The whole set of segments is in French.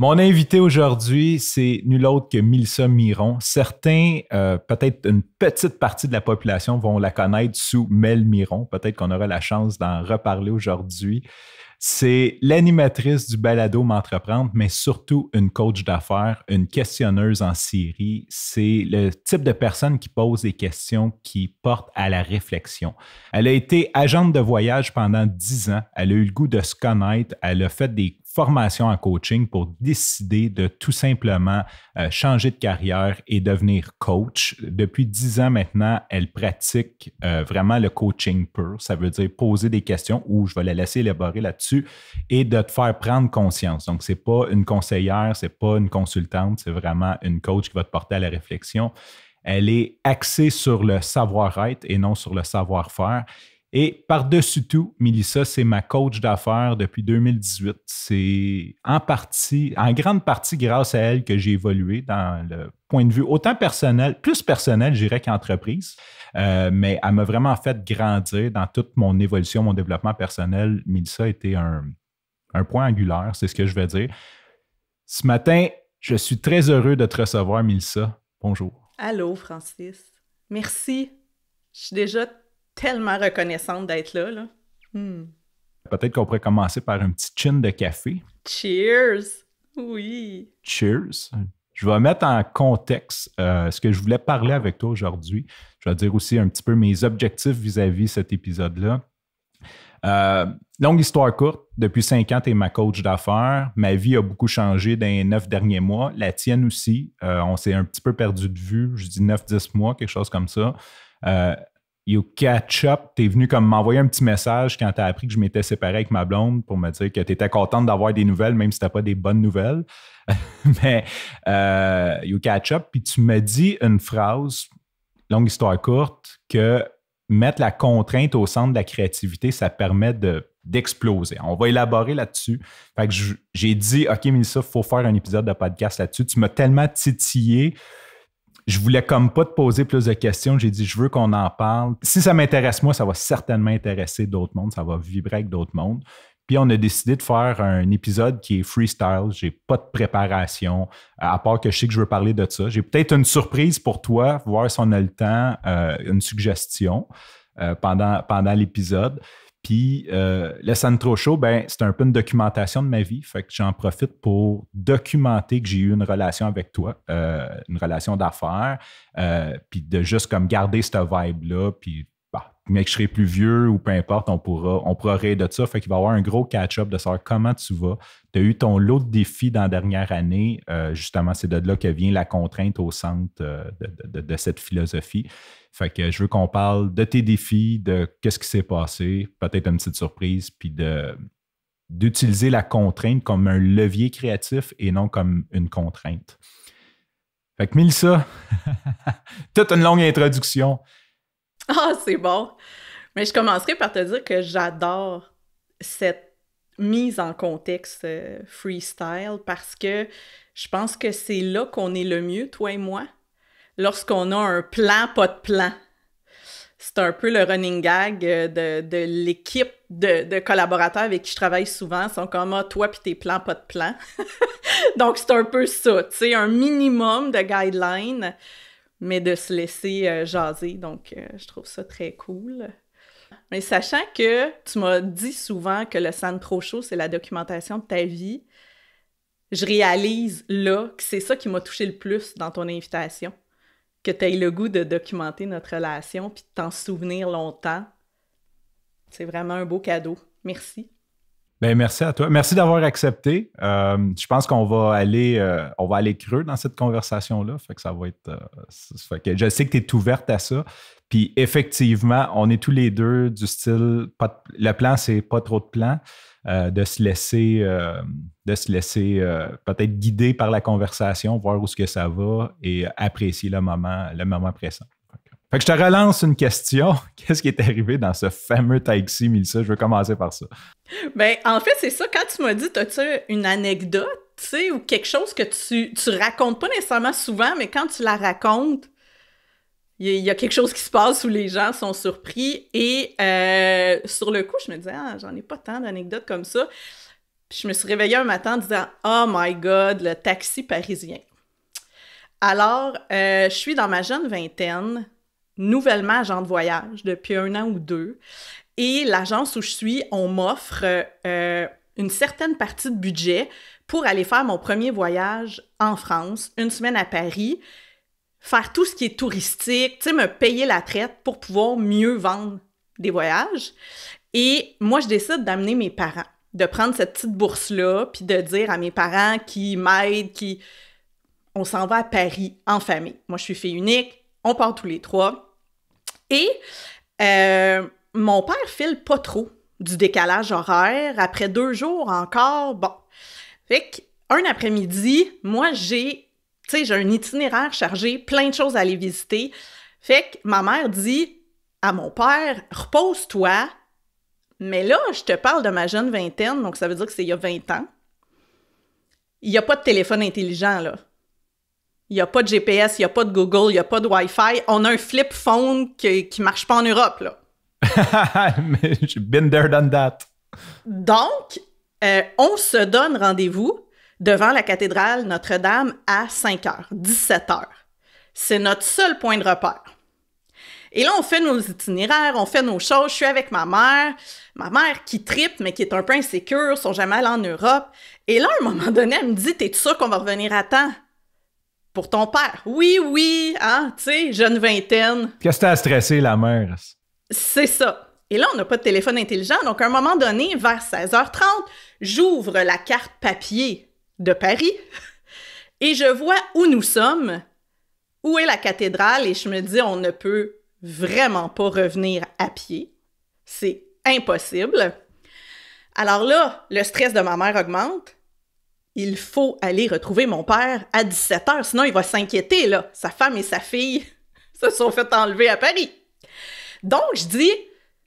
Mon invité aujourd'hui, c'est nul autre que Milsa Miron. Certains, euh, peut-être une petite partie de la population, vont la connaître sous Mel Miron. Peut-être qu'on aura la chance d'en reparler aujourd'hui. C'est l'animatrice du balado M'entreprendre, mais surtout une coach d'affaires, une questionneuse en Syrie. C'est le type de personne qui pose des questions qui portent à la réflexion. Elle a été agente de voyage pendant dix ans. Elle a eu le goût de se connaître. Elle a fait des formation en coaching pour décider de tout simplement euh, changer de carrière et devenir coach. Depuis dix ans maintenant, elle pratique euh, vraiment le coaching pur. Ça veut dire poser des questions où je vais la laisser élaborer là-dessus et de te faire prendre conscience. Donc, ce n'est pas une conseillère, ce n'est pas une consultante, c'est vraiment une coach qui va te porter à la réflexion. Elle est axée sur le savoir-être et non sur le savoir-faire. Et par-dessus tout, Melissa, c'est ma coach d'affaires depuis 2018. C'est en partie, en grande partie grâce à elle que j'ai évolué dans le point de vue autant personnel, plus personnel, je dirais, qu'entreprise. Euh, mais elle m'a vraiment fait grandir dans toute mon évolution, mon développement personnel. Melissa a été un point angulaire, c'est ce que je vais dire. Ce matin, je suis très heureux de te recevoir, Melissa. Bonjour. Allô, Francis. Merci. Je suis déjà tellement reconnaissante d'être là. là. Hmm. Peut-être qu'on pourrait commencer par un petit chin de café. Cheers! Oui. Cheers. Je vais mettre en contexte euh, ce que je voulais parler avec toi aujourd'hui. Je vais dire aussi un petit peu mes objectifs vis-à-vis cet épisode-là. Euh, longue histoire courte, depuis cinq ans, tu es ma coach d'affaires. Ma vie a beaucoup changé dans les neuf derniers mois. La tienne aussi. Euh, on s'est un petit peu perdu de vue, je dis neuf, dix mois, quelque chose comme ça. Euh, you catch up. Tu es venu comme m'envoyer un petit message quand tu as appris que je m'étais séparé avec ma blonde pour me dire que tu étais contente d'avoir des nouvelles, même si tu pas des bonnes nouvelles. Mais euh, you catch up. Puis tu me dis une phrase, longue histoire courte, que mettre la contrainte au centre de la créativité, ça permet de d'exploser. On va élaborer là-dessus. Fait que j'ai dit, OK, Mélissa, il faut faire un épisode de podcast là-dessus. Tu m'as tellement titillé je voulais comme pas te poser plus de questions. J'ai dit, je veux qu'on en parle. Si ça m'intéresse, moi, ça va certainement intéresser d'autres mondes. Ça va vibrer avec d'autres mondes. Puis on a décidé de faire un épisode qui est freestyle. J'ai pas de préparation, à part que je sais que je veux parler de ça. J'ai peut-être une surprise pour toi, voir si on a le temps, euh, une suggestion euh, pendant, pendant l'épisode. Puis euh, le trop Show, ben, c'est un peu une documentation de ma vie. Fait que j'en profite pour documenter que j'ai eu une relation avec toi, euh, une relation d'affaires, euh, puis de juste comme garder cette vibe-là, puis mais je serai plus vieux ou peu importe, on pourra, on pourra rire de ça. Fait qu'il va y avoir un gros catch-up de savoir comment tu vas. Tu as eu ton lot de défis dans la dernière année. Euh, justement, c'est de là que vient la contrainte au centre euh, de, cette philosophie. Fait que je veux qu'on parle de tes défis, de qu'est-ce qui s'est passé, peut-être une petite surprise, puis de d'utiliser la contrainte comme un levier créatif et non comme une contrainte. Fait que Mélissa, toute une longue introduction. Ah, c'est bon! Mais je commencerai par te dire que j'adore cette mise en contexte euh, freestyle parce que je pense que c'est là qu'on est le mieux, toi et moi, lorsqu'on a un plan, pas de plan. C'est un peu le running gag euh, de, l'équipe de, collaborateurs avec qui je travaille souvent. Ils sont comme ah, toi puis tes plans, pas de plan. Donc, c'est un peu ça, tu sais, un minimum de guidelines mais de se laisser euh, jaser. Donc, euh, je trouve ça très cool. Mais sachant que tu m'as dit souvent que le San trop chaud c'est la documentation de ta vie, je réalise là que c'est ça qui m'a touché le plus dans ton invitation. Que tu aies le goût de documenter notre relation puis de t'en souvenir longtemps. C'est vraiment un beau cadeau. Merci. Ben, merci à toi. Merci d'avoir accepté. Euh, je pense qu'on va aller euh, on va aller creux dans cette conversation-là. Fait que ça va être. Euh, que je sais que tu es ouverte à ça. Puis effectivement, on est tous les deux du style le plan, c'est pas trop de plan. de se laisser, de se laisser peut-être guider par la conversation, voir où ce que ça va et apprécier le moment, le moment présent. Fait que je te relance une question. Qu'est-ce qui est arrivé dans ce fameux taxi, Milsa? Je veux commencer par ça. Ben, en fait, c'est ça. Quand tu m'as dit, as-tu une anecdote, tu sais, ou quelque chose que tu, tu racontes pas nécessairement souvent, mais quand tu la racontes, il y, a quelque chose qui se passe où les gens sont surpris. Et euh, sur le coup, je me disais, ah, j'en ai pas tant d'anecdotes comme ça. Puis je me suis réveillée un matin en disant, oh my God, le taxi parisien. Alors, euh, je suis dans ma jeune vingtaine nouvellement agent de voyage depuis un an ou deux. Et l'agence où je suis, on m'offre euh, une certaine partie de budget pour aller faire mon premier voyage en France, une semaine à Paris, faire tout ce qui est touristique, tu me payer la traite pour pouvoir mieux vendre des voyages. Et moi, je décide d'amener mes parents, de prendre cette petite bourse-là, puis de dire à mes parents qui m'aident, qui... On s'en va à Paris en famille. Moi, je suis fille unique, on part tous les trois. Et euh, mon père file pas trop du décalage horaire. Après deux jours encore, bon. Fait qu'un après-midi, moi, j'ai, tu sais, j'ai un itinéraire chargé, plein de choses à aller visiter. Fait que ma mère dit à mon père, repose-toi. Mais là, je te parle de ma jeune vingtaine, donc ça veut dire que c'est il y a 20 ans. Il n'y a pas de téléphone intelligent, là. Il n'y a pas de GPS, il n'y a pas de Google, il n'y a pas de Wi-Fi. On a un flip phone qui ne marche pas en Europe, là. J'ai been there, that. Donc, euh, on se donne rendez-vous devant la cathédrale Notre-Dame à 5 h, 17 h. C'est notre seul point de repère. Et là, on fait nos itinéraires, on fait nos choses. Je suis avec ma mère, ma mère qui tripe, mais qui est un peu insécure, sont jamais allés en Europe. Et là, à un moment donné, elle me dit T'es sûr qu'on va revenir à temps pour ton père. Oui, oui, hein, tu sais, jeune vingtaine. Qu'est-ce que t'as stressé la mère? C'est ça. Et là, on n'a pas de téléphone intelligent, donc à un moment donné, vers 16h30, j'ouvre la carte papier de Paris et je vois où nous sommes, où est la cathédrale, et je me dis, on ne peut vraiment pas revenir à pied. C'est impossible. Alors là, le stress de ma mère augmente il faut aller retrouver mon père à 17 heures, sinon il va s'inquiéter, là. Sa femme et sa fille se sont fait enlever à Paris. Donc, je dis,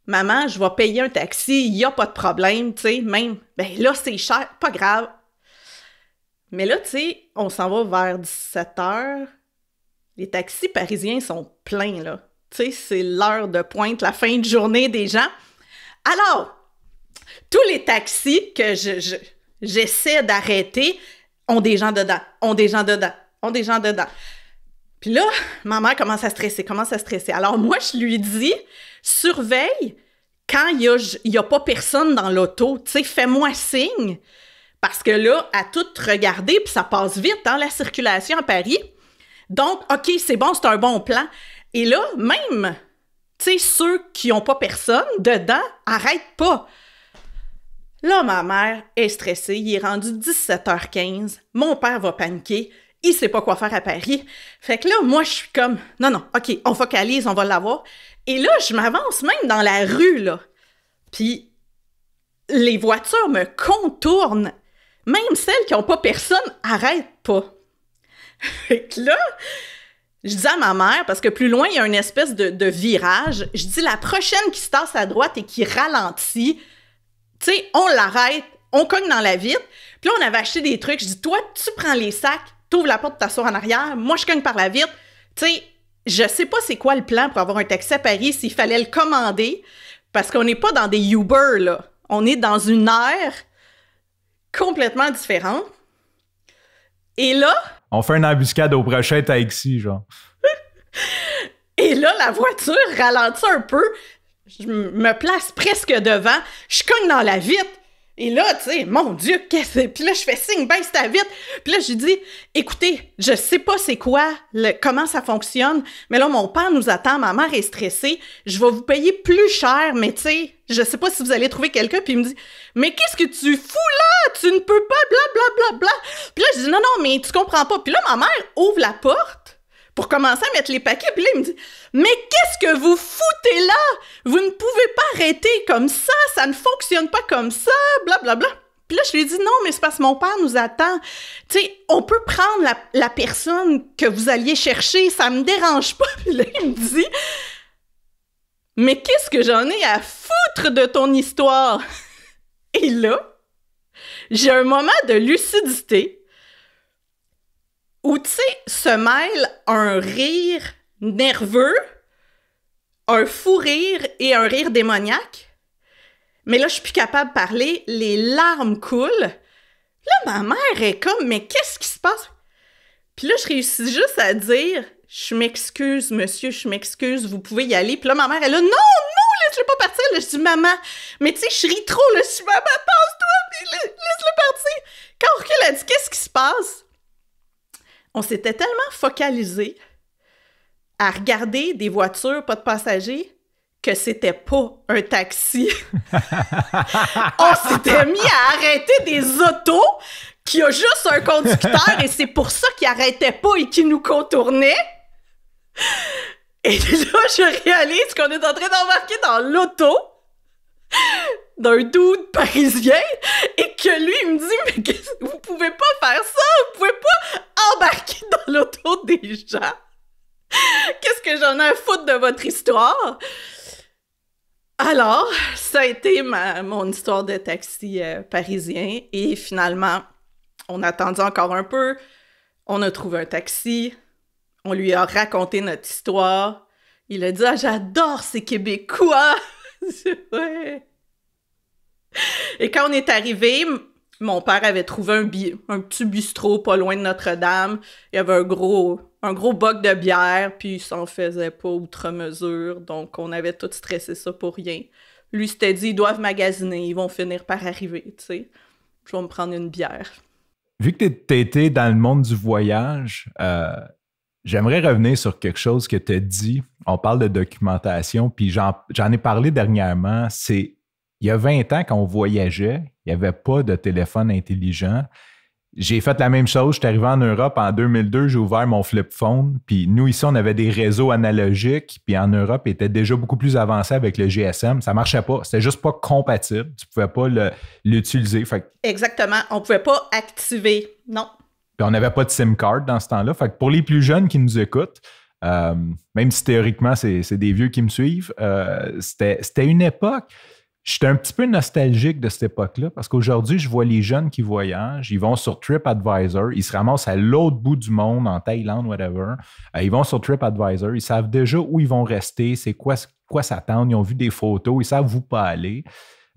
maman, je vais payer un taxi, il n'y a pas de problème, tu sais, même, ben là, c'est cher, pas grave. Mais là, tu sais, on s'en va vers 17 heures, Les taxis parisiens sont pleins, là. Tu sais, c'est l'heure de pointe, la fin de journée des gens. Alors, tous les taxis que je J'essaie d'arrêter. Ont des gens dedans. Ont des gens dedans. Ont des gens dedans. Puis là, ma mère commence à stresser, commence à stresser. Alors moi, je lui dis, surveille quand il n'y a, pas personne dans l'auto. Tu sais, fais-moi signe. Parce que là, à tout regarder, puis ça passe vite, dans hein, la circulation à Paris. Donc, OK, c'est bon, c'est un bon plan. Et là, même, tu sais, ceux qui n'ont pas personne dedans, arrête pas. Là, ma mère est stressée, il est rendu 17h15, mon père va paniquer, il sait pas quoi faire à Paris. Fait que là, moi, je suis comme, non, non, OK, on focalise, on va l'avoir. Et là, je m'avance même dans la rue, là. Puis, les voitures me contournent. Même celles qui n'ont pas personne arrêtent pas. Fait que là, je dis à ma mère, parce que plus loin, il y a une espèce de, de virage, je dis la prochaine qui se tasse à droite et qui ralentit, tu sais, on l'arrête, on cogne dans la vitre. Puis là, on avait acheté des trucs. Je dis, toi, tu prends les sacs, t'ouvres la porte, t'asseoir en arrière. Moi, je cogne par la vitre. Tu sais, je sais pas c'est quoi le plan pour avoir un taxi à Paris s'il fallait le commander. Parce qu'on n'est pas dans des Uber, là. On est dans une ère complètement différente. Et là. On fait une embuscade au prochain taxi, genre. Et là, la voiture ralentit un peu je me place presque devant, je cogne dans la vitre. Et là, tu sais, mon Dieu, qu'est-ce que Puis là, je fais signe, baisse ta vitre. Puis là, je dis, écoutez, je sais pas c'est quoi, le, comment ça fonctionne, mais là, mon père nous attend, ma mère est stressée, je vais vous payer plus cher, mais tu sais, je sais pas si vous allez trouver quelqu'un. Puis il me dit, mais qu'est-ce que tu fous là? Tu ne peux pas, bla, bla, bla, bla. Puis là, je dis, non, non, mais tu comprends pas. Puis là, ma mère ouvre la porte pour commencer à mettre les paquets. Puis là, il me dit, mais qu'est-ce que vous foutez là? Vous ne pouvez pas arrêter comme ça, ça ne fonctionne pas comme ça, bla Bla, bla. Puis là, je lui ai dit non, mais c'est parce que mon père nous attend. Tu sais, on peut prendre la, personne que vous alliez chercher, ça me dérange pas. Puis là, il me dit Mais qu'est-ce que j'en ai à foutre de ton histoire? Et là, j'ai un moment de lucidité où, tu sais, se mêle un rire nerveux, un fou rire et un rire démoniaque. Mais là, je suis plus capable de parler, les larmes coulent. Là, ma mère est comme, mais qu'est-ce qui se passe? Puis là, je réussis juste à dire, je m'excuse, monsieur, je m'excuse, vous pouvez y aller. Puis là, ma mère, elle là « non, non, laisse le pas partir. je dis, maman, mais tu sais, je ris trop, là, je suis maman, passe-toi, laisse-le partir. Quand on recule, dit, qu'est-ce qui se passe? On s'était tellement focalisé à regarder des voitures, pas de passagers, que c'était pas un taxi. on s'était mis à arrêter des autos qui a juste un conducteur et c'est pour ça qu'il arrêtait pas et qu'il nous contournait. Et là, je réalise qu'on est en train d'embarquer dans l'auto d'un dude parisien et que lui, il me dit Mais vous pouvez pas faire ça, vous pouvez pas embarquer dans l'auto des gens. Qu'est-ce que j'en ai à foutre de votre histoire? Alors, ça a été ma, mon histoire de taxi euh, parisien et finalement, on a attendu encore un peu. On a trouvé un taxi. On lui a raconté notre histoire. Il a dit Ah, j'adore ces Québécois! Et quand on est arrivé, mon père avait trouvé un, un petit bistrot pas loin de Notre-Dame. Il y avait un gros, un gros boc de bière, puis il s'en faisait pas outre mesure. Donc, on avait tout stressé ça pour rien. Lui, s'était dit, ils doivent magasiner, ils vont finir par arriver, tu sais. Je vais me prendre une bière. Vu que tu étais dans le monde du voyage, euh, j'aimerais revenir sur quelque chose que tu as dit. On parle de documentation, puis j'en ai parlé dernièrement. C'est il y a 20 ans, quand on voyageait, il n'y avait pas de téléphone intelligent. J'ai fait la même chose. Je suis arrivé en Europe en 2002, j'ai ouvert mon flip phone. Puis nous, ici, on avait des réseaux analogiques. Puis en Europe, ils étaient déjà beaucoup plus avancé avec le GSM. Ça ne marchait pas. C'était juste pas compatible. Tu ne pouvais pas l'utiliser. Exactement. On ne pouvait pas activer. Non. Puis on n'avait pas de SIM card dans ce temps-là. Fait que pour les plus jeunes qui nous écoutent, euh, même si théoriquement, c'est des vieux qui me suivent, euh, c'était une époque. Je suis un petit peu nostalgique de cette époque-là parce qu'aujourd'hui, je vois les jeunes qui voyagent, ils vont sur TripAdvisor, ils se ramassent à l'autre bout du monde, en Thaïlande, whatever. Euh, ils vont sur TripAdvisor, ils savent déjà où ils vont rester, c'est quoi, quoi s'attendre, ils ont vu des photos, ils savent où pas aller.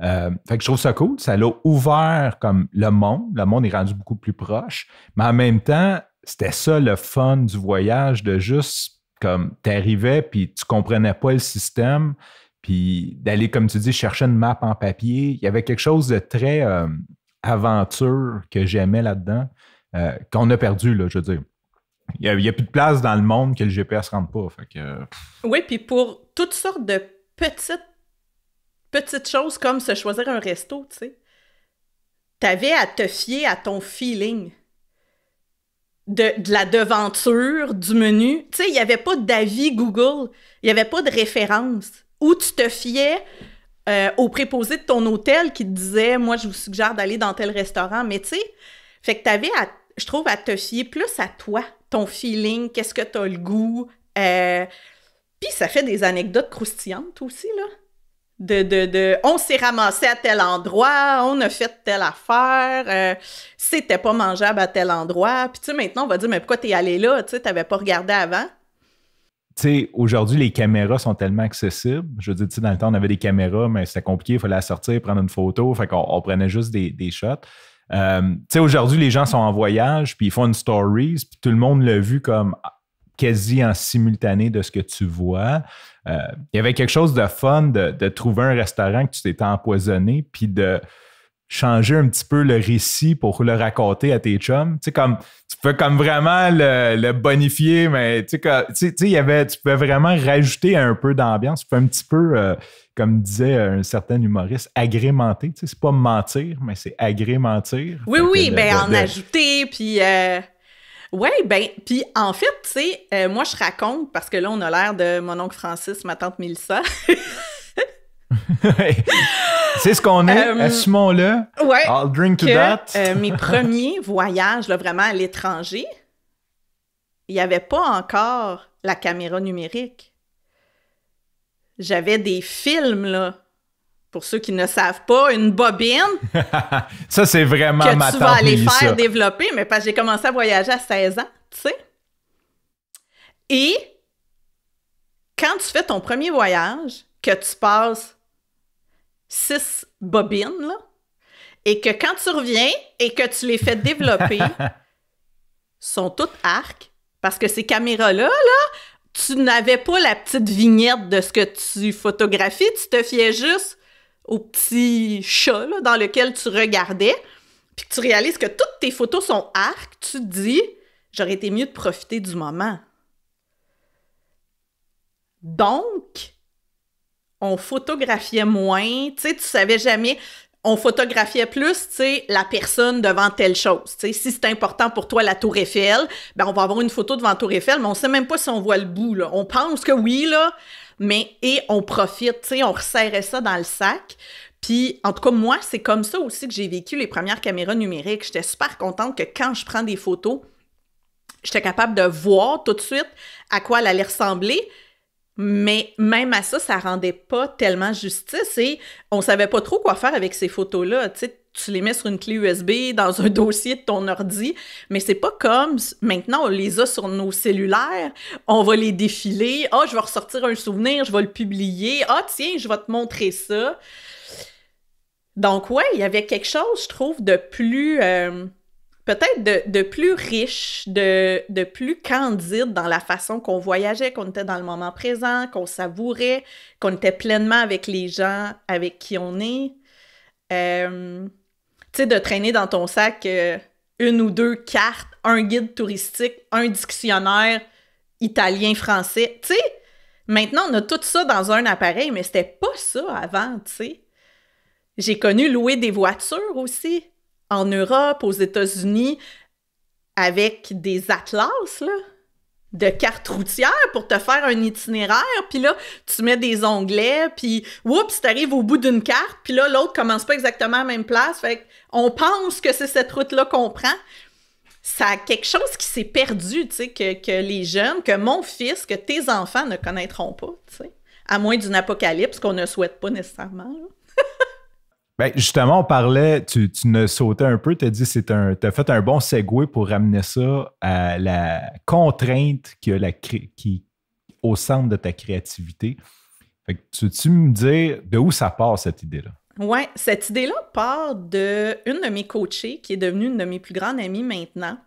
Euh, fait que je trouve ça cool, ça l'a ouvert comme le monde, le monde est rendu beaucoup plus proche, mais en même temps, c'était ça le fun du voyage, de juste comme t'arrivais puis tu comprenais pas le système puis d'aller, comme tu dis, chercher une map en papier. Il y avait quelque chose de très euh, aventure que j'aimais là-dedans, euh, qu'on a perdu, là, je veux dire. Il n'y a, plus de place dans le monde que le GPS ne rentre pas. que... Oui, puis pour toutes sortes de petites, petites choses comme se choisir un resto, tu sais, avais à te fier à ton feeling de, de la devanture, du menu. Tu sais, il n'y avait pas d'avis Google, il n'y avait pas de référence ou tu te fiais euh, au préposé de ton hôtel qui te disait Moi, je vous suggère d'aller dans tel restaurant. Mais tu sais, fait que tu avais, je trouve, à te fier plus à toi, ton feeling, qu'est-ce que tu as le goût. Euh. Puis ça fait des anecdotes croustillantes aussi, là. De, de, de on s'est ramassé à tel endroit, on a fait telle affaire, euh, c'était pas mangeable à tel endroit. Puis tu sais, maintenant, on va dire, mais pourquoi t'es allé là? Tu sais, t'avais pas regardé avant sais, aujourd'hui, les caméras sont tellement accessibles. Je veux dire, dans le temps, on avait des caméras, mais c'était compliqué, il fallait la sortir, prendre une photo. Fait qu'on on prenait juste des, shots. Euh, tu sais, aujourd'hui, les gens sont en voyage, puis ils font une stories, puis tout le monde l'a vu comme quasi en simultané de ce que tu vois. Euh, il y avait quelque chose de fun de, de trouver un restaurant que tu t'étais empoisonné, puis de changer un petit peu le récit pour le raconter à tes chums. Tu comme, tu peux comme vraiment le, bonifier, mais tu sais, y avait, tu peux vraiment rajouter un peu d'ambiance. Tu peux un petit peu, euh, comme disait un certain humoriste, agrémenter. Tu sais, c'est pas mentir, mais c'est agrémenter. Oui, oui, ben en ajouter, puis... Euh, oui, ben, puis en fait, tu euh, moi je raconte, parce que là on a l'air de mon oncle Francis, ma tante Mélissa. c'est ce qu'on est, euh, ce moment-là. Ouais, I'll drink to that. Euh, mes premiers voyages, là, vraiment à l'étranger, il n'y avait pas encore la caméra numérique. J'avais des films, là. Pour ceux qui ne savent pas, une bobine. ça, c'est vraiment que tu vas aller faire développer, mais parce que j'ai commencé à voyager à 16 ans, tu sais. Et quand tu fais ton premier voyage, que tu passes six bobines, là, et que quand tu reviens et que tu les fais développer, sont toutes arcs, parce que ces caméras-là, là, tu n'avais pas la petite vignette de ce que tu photographies, tu te fiais juste au petit chat là, dans lequel tu regardais, puis que tu réalises que toutes tes photos sont arcs, tu te dis, j'aurais été mieux de profiter du moment. Donc, on photographiait moins, tu sais, tu savais jamais on photographiait plus, tu sais, la personne devant telle chose. Tu sais, si c'est important pour toi la Tour Eiffel, ben on va avoir une photo devant Tour Eiffel, mais on sait même pas si on voit le bout là. On pense que oui là, mais et on profite, tu sais, on resserrait ça dans le sac. Puis, en tout cas, moi, c'est comme ça aussi que j'ai vécu les premières caméras numériques. J'étais super contente que quand je prends des photos, j'étais capable de voir tout de suite à quoi elle allait ressembler, mais même à ça, ça rendait pas tellement justice et on savait pas trop quoi faire avec ces photos-là. Tu tu les mets sur une clé USB, dans un dossier de ton ordi, mais c'est pas comme maintenant on les a sur nos cellulaires, on va les défiler, ah, je vais ressortir un souvenir, je vais le publier, ah, tiens, je vais te montrer ça. Donc, ouais, il y avait quelque chose, je trouve, de plus. Euh, peut-être de, plus riche, de, plus candide dans la façon qu'on voyageait, qu'on était dans le moment présent, qu'on savourait, qu'on était pleinement avec les gens avec qui on est. Euh, tu sais, de traîner dans ton sac euh, une ou deux cartes, un guide touristique, un dictionnaire italien-français. Tu sais, maintenant, on a tout ça dans un appareil, mais c'était pas ça avant, tu sais. J'ai connu louer des voitures aussi en Europe, aux États-Unis, avec des atlas, de cartes routières pour te faire un itinéraire, puis là, tu mets des onglets, puis oups, arrives au bout d'une carte, puis là, l'autre commence pas exactement à la même place, fait on pense que c'est cette route-là qu'on prend. Ça a quelque chose qui s'est perdu, tu sais, que, les jeunes, que mon fils, que tes enfants ne connaîtront pas, tu sais, à moins d'une apocalypse qu'on ne souhaite pas nécessairement. Ben justement, on parlait, tu, tu ne sautais un peu, tu as dit c'est un. Tu as fait un bon segway pour ramener ça à la contrainte qui a la qui au centre de ta créativité. Fait que tu, tu me dire de où ça part cette idée-là? Oui, cette idée-là part de de mes coachées qui est devenue une de mes plus grandes amies maintenant,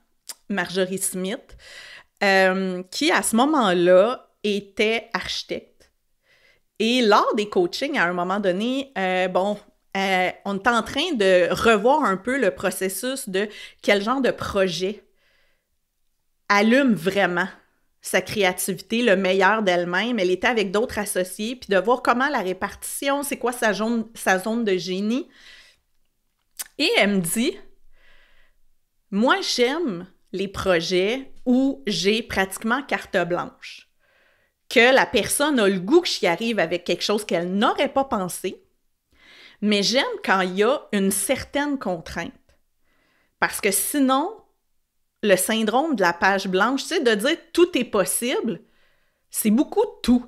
Marjorie Smith, euh, qui à ce moment-là était architecte. Et lors des coachings, à un moment donné, euh, bon, euh, on est en train de revoir un peu le processus de quel genre de projet allume vraiment sa créativité, le meilleur d'elle-même. Elle était avec d'autres associés, puis de voir comment la répartition, c'est quoi sa zone, sa zone de génie. Et elle me dit, moi j'aime les projets où j'ai pratiquement carte blanche, que la personne a le goût que j'y arrive avec quelque chose qu'elle n'aurait pas pensé, mais j'aime quand il y a une certaine contrainte. Parce que sinon, le syndrome de la page blanche, c'est de dire tout est possible, c'est beaucoup tout.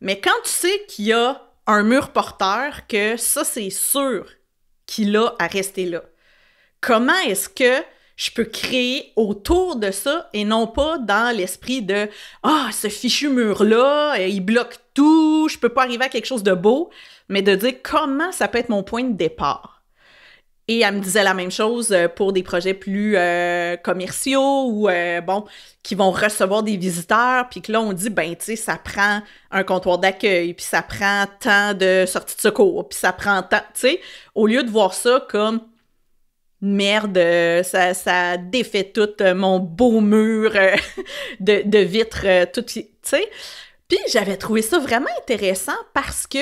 Mais quand tu sais qu'il y a un mur porteur, que ça, c'est sûr qu'il a à rester là, comment est-ce que je peux créer autour de ça et non pas dans l'esprit de Ah, ce fichu mur-là, il bloque tout, je peux pas arriver à quelque chose de beau mais de dire comment ça peut être mon point de départ. Et elle me disait la même chose euh, pour des projets plus euh, commerciaux ou, euh, bon, qui vont recevoir des visiteurs. Puis que là, on dit, ben, tu sais, ça prend un comptoir d'accueil, puis ça prend tant de sorties de secours, puis ça prend tant, tu sais, au lieu de voir ça comme merde, ça, défait tout mon beau mur de, de vitres, tout, tu sais. Puis j'avais trouvé ça vraiment intéressant parce que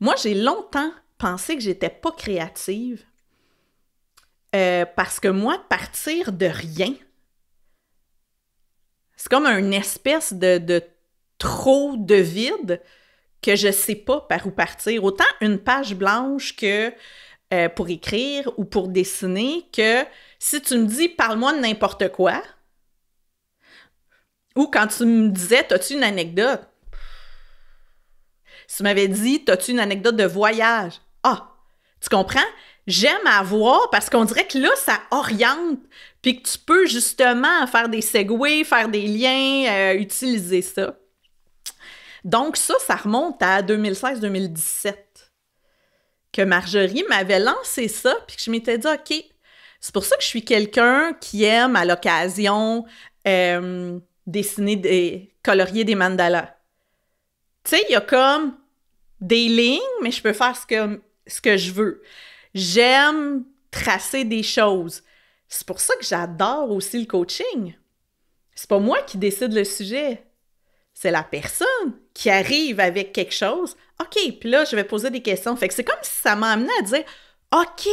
moi, j'ai longtemps pensé que j'étais pas créative euh, parce que moi, partir de rien, c'est comme une espèce de, trop de vide que je sais pas par où partir. Autant une page blanche que euh, pour écrire ou pour dessiner que si tu me dis parle-moi de n'importe quoi, ou quand tu me disais, as-tu une anecdote? tu m'avais dit, t'as-tu une anecdote de voyage? Ah, tu comprends? J'aime avoir parce qu'on dirait que là, ça oriente, puis que tu peux justement faire des segways, faire des liens, euh, utiliser ça. Donc ça, ça remonte à 2016-2017 que Marjorie m'avait lancé ça, puis que je m'étais dit, OK, c'est pour ça que je suis quelqu'un qui aime à l'occasion euh, dessiner des colorier des mandalas. Tu sais, il y a comme des lignes, mais je peux faire ce que, ce que je veux. J'aime tracer des choses. C'est pour ça que j'adore aussi le coaching. C'est pas moi qui décide le sujet. C'est la personne qui arrive avec quelque chose. OK, puis là, je vais poser des questions. Fait que c'est comme si ça m'a à dire OK,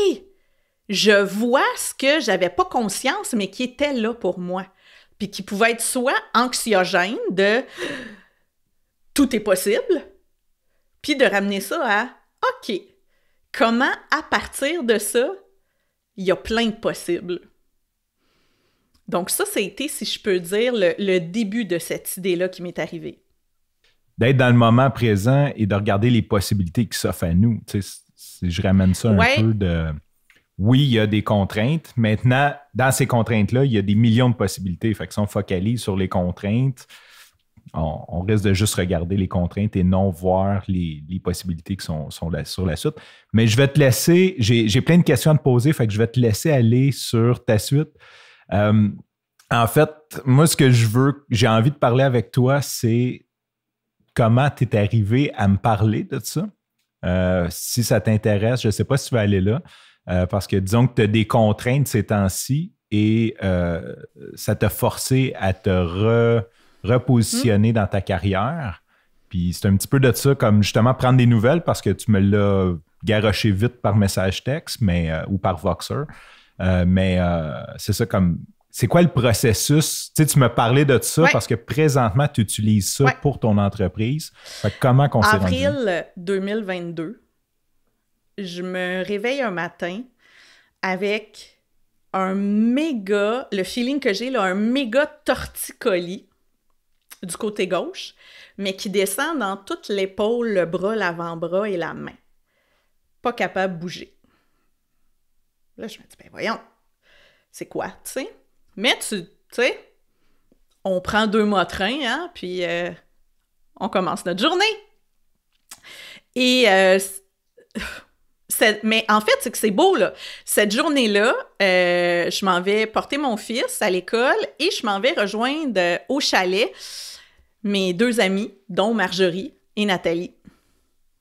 je vois ce que j'avais pas conscience, mais qui était là pour moi. Puis qui pouvait être soit anxiogène de tout est possible, puis de ramener ça à OK, comment à partir de ça, il y a plein de possibles. Donc ça, ça été, si je peux dire, le, début de cette idée-là qui m'est arrivée. D'être dans le moment présent et de regarder les possibilités qui s'offrent à nous. Tu sais, si je ramène ça un peu de... Oui, il y a des contraintes. Maintenant, dans ces contraintes-là, il y a des millions de possibilités. Fait que si focalise sur les contraintes, on, risque de juste regarder les contraintes et non voir les, possibilités qui sont, là, sur la suite. Mais je vais te laisser, j'ai plein de questions à te poser, fait que je vais te laisser aller sur ta suite. Euh, en fait, moi, ce que je veux, j'ai envie de parler avec toi, c'est comment tu es arrivé à me parler de ça. Euh, si ça t'intéresse, je ne sais pas si tu vas aller là, euh, parce que disons que tu as des contraintes ces temps-ci et ça t'a forcé à te re, repositionner dans ta carrière. Puis c'est un petit peu de ça, comme justement prendre des nouvelles parce que tu me l'as garoché vite par message texte mais, euh, ou par Voxer. Euh, mais euh, c'est ça comme. C'est quoi le processus? Tu, sais, tu me parlais de ça parce que présentement, tu utilises ça pour ton entreprise. comment qu'on s'est rendu? Avril 2022, je me réveille un matin avec un méga, le feeling que j'ai là, un méga torticolis du côté gauche, mais qui descend dans toute l'épaule, le bras, l'avant-bras et la main. Pas capable de bouger. Là, je me dis, ben voyons, c'est quoi, tu sais? Mais tu sais, on prend deux motrins, hein, puis euh, on commence notre journée. Et euh, mais en fait, c'est que c'est beau, là. Cette journée-là, euh, je m'en vais porter mon fils à l'école et je m'en vais rejoindre au chalet mes deux amis, dont Marjorie et Nathalie.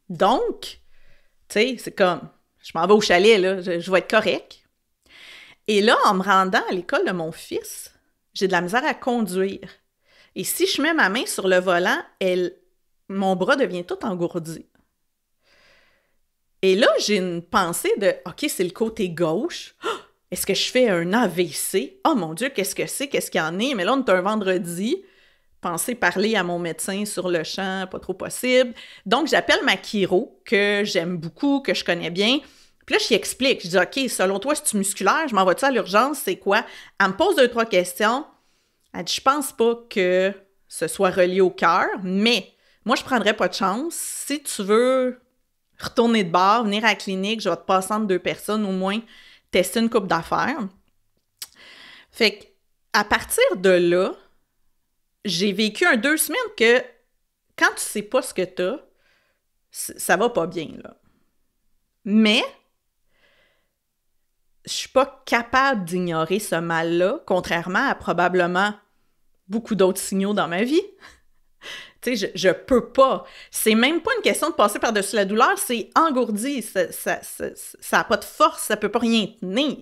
Donc, tu sais, c'est comme, je m'en vais au chalet, là, je, vais être correct. Et là, en me rendant à l'école de mon fils, j'ai de la misère à conduire. Et si je mets ma main sur le volant, elle, mon bras devient tout engourdi. Et là, j'ai une pensée de OK, c'est le côté gauche. Est-ce que je fais un AVC? Oh mon Dieu, qu'est-ce que c'est? Qu'est-ce qu'il y en est? Mais là, on est un vendredi penser parler à mon médecin sur le champ, pas trop possible. Donc, j'appelle ma chiro, que j'aime beaucoup, que je connais bien. Puis là, je lui explique. Je dis, OK, selon toi, c'est-tu musculaire? Je m'en vais-tu à l'urgence? C'est quoi? Elle me pose deux, trois questions. Elle dit, je pense pas que ce soit relié au cœur, mais moi, je prendrais pas de chance. Si tu veux retourner de bord, venir à la clinique, je vais te passer entre deux personnes, au moins tester une coupe d'affaires. Fait que, à partir de là, j'ai vécu un deux semaines que quand tu sais pas ce que t'as, ça va pas bien, là. Mais je suis pas capable d'ignorer ce mal-là, contrairement à probablement beaucoup d'autres signaux dans ma vie. tu sais, je, je, peux pas. C'est même pas une question de passer par-dessus la douleur, c'est engourdi. Ça n'a pas de force, ça peut pas rien tenir.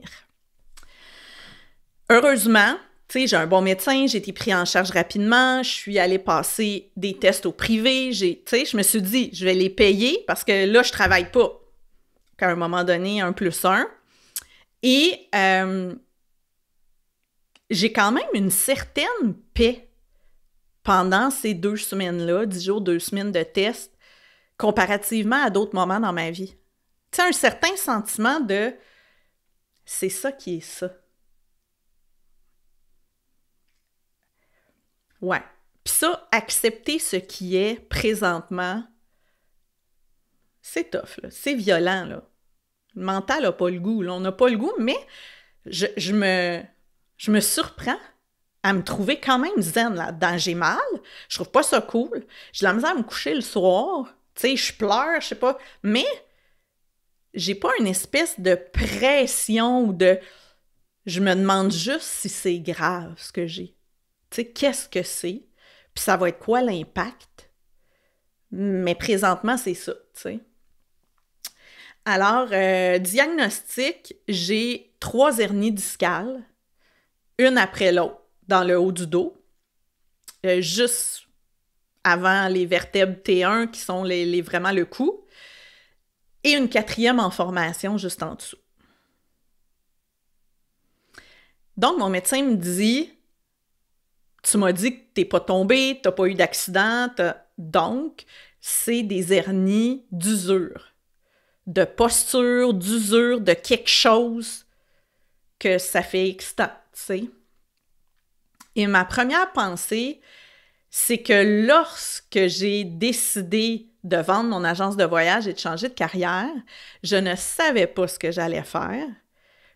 Heureusement, tu sais, j'ai un bon médecin, j'ai été pris en charge rapidement, je suis allée passer des tests au privé, j'ai, tu je me suis dit, je vais les payer parce que là, je travaille pas. Qu'à un moment donné, un plus un. Et euh, j'ai quand même une certaine paix pendant ces deux semaines-là, dix jours, deux semaines de tests, comparativement à d'autres moments dans ma vie. Tu sais, un certain sentiment de c'est ça qui est ça. Ouais. Puis ça, accepter ce qui est présentement, c'est tough, c'est violent. Là. Le mental n'a pas le goût. Là. On n'a pas le goût, mais je, me, je me surprends à me trouver quand même zen là dans J'ai mal, je trouve pas ça cool, j'ai la misère à me coucher le soir, tu sais, je pleure, je sais pas, mais j'ai pas une espèce de pression ou de... Je me demande juste si c'est grave ce que j'ai. Tu qu'est-ce que c'est? Puis ça va être quoi l'impact? Mais présentement, c'est ça, tu sais. Alors, euh, diagnostic, j'ai trois hernies discales, une après l'autre, dans le haut du dos, euh, juste avant les vertèbres T1 qui sont vraiment le cou, et une quatrième en formation juste en dessous. Donc, mon médecin me dit tu m'as dit que t'es pas tombé, t'as pas eu d'accident. Donc, c'est des hernies d'usure, de posture, d'usure, de quelque chose que ça fait excitant, tu sais. Et ma première pensée, c'est que lorsque j'ai décidé de vendre mon agence de voyage et de changer de carrière, je ne savais pas ce que j'allais faire,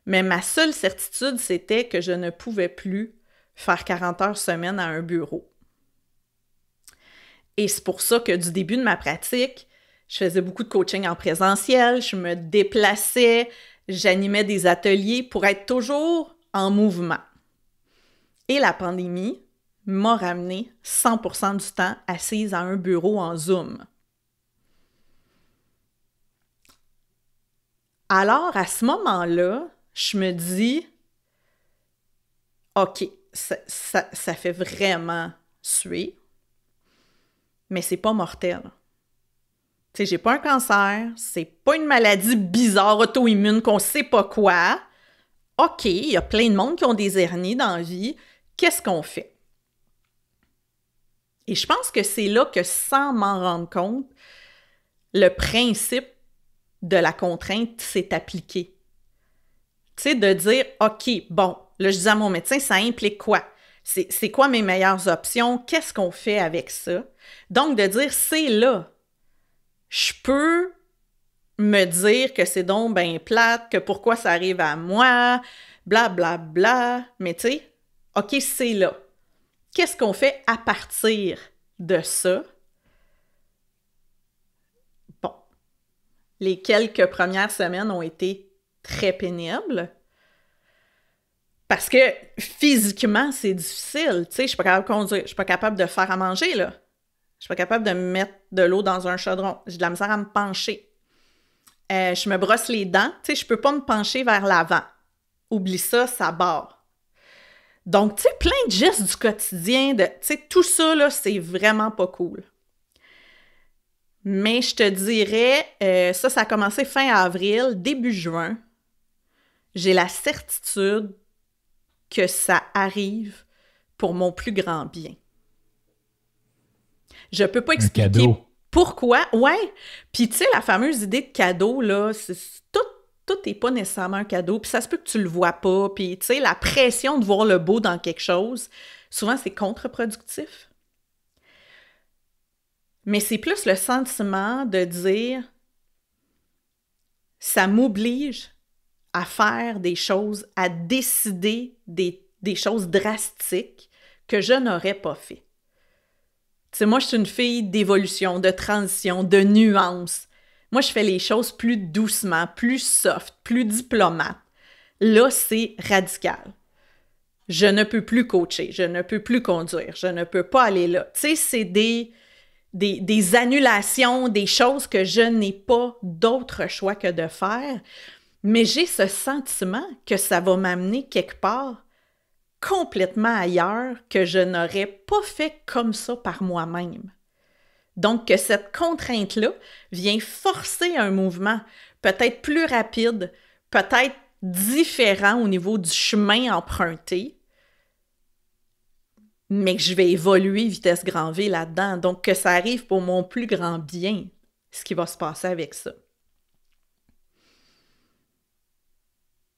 mais ma seule certitude, c'était que je ne pouvais plus faire 40 heures semaine à un bureau. Et c'est pour ça que du début de ma pratique, je faisais beaucoup de coaching en présentiel, je me déplaçais, j'animais des ateliers pour être toujours en mouvement. Et la pandémie m'a ramené 100% du temps assise à un bureau en Zoom. Alors, à ce moment-là, je me dis, OK, ça, ça, fait vraiment suer, mais c'est pas mortel. Tu sais, j'ai pas un cancer, c'est pas une maladie bizarre auto-immune qu'on sait pas quoi. OK, il y a plein de monde qui ont des hernies dans la vie. Qu'est-ce qu'on fait? Et je pense que c'est là que, sans m'en rendre compte, le principe de la contrainte s'est appliqué. Tu sais, de dire, OK, bon, Là, je dis à mon médecin, ça implique quoi? C'est quoi mes meilleures options? Qu'est-ce qu'on fait avec ça? Donc, de dire, c'est là. Je peux me dire que c'est donc bien plate, que pourquoi ça arrive à moi, bla bla bla. Mais tu sais, OK, c'est là. Qu'est-ce qu'on fait à partir de ça? Bon. Les quelques premières semaines ont été très pénibles parce que physiquement, c'est difficile. je suis pas capable de je suis pas capable de faire à manger, là. Je suis pas capable de mettre de l'eau dans un chaudron. J'ai de la misère à me pencher. Euh, je me brosse les dents. Tu sais, je peux pas me pencher vers l'avant. Oublie ça, ça barre. Donc, tu sais, plein de gestes du quotidien, de, tu sais, tout ça, là, c'est vraiment pas cool. Mais je te dirais, euh, ça, ça a commencé fin avril, début juin. J'ai la certitude que ça arrive pour mon plus grand bien. Je peux pas expliquer pourquoi. Ouais. Puis tu sais, la fameuse idée de cadeau, là, tout tout n'est pas nécessairement un cadeau, puis ça se peut que tu le vois pas, puis tu sais, la pression de voir le beau dans quelque chose, souvent c'est contre-productif. Mais c'est plus le sentiment de dire ça m'oblige à faire des choses, à décider des, des choses drastiques que je n'aurais pas fait. Tu sais, moi, je suis une fille d'évolution, de transition, de nuance. Moi, je fais les choses plus doucement, plus soft, plus diplomate. Là, c'est radical. Je ne peux plus coacher, je ne peux plus conduire, je ne peux pas aller là. Tu sais, c'est des, des, des annulations, des choses que je n'ai pas d'autre choix que de faire mais j'ai ce sentiment que ça va m'amener quelque part complètement ailleurs que je n'aurais pas fait comme ça par moi-même. Donc que cette contrainte-là vient forcer un mouvement peut-être plus rapide, peut-être différent au niveau du chemin emprunté, mais que je vais évoluer vitesse grand V là-dedans. Donc que ça arrive pour mon plus grand bien, ce qui va se passer avec ça.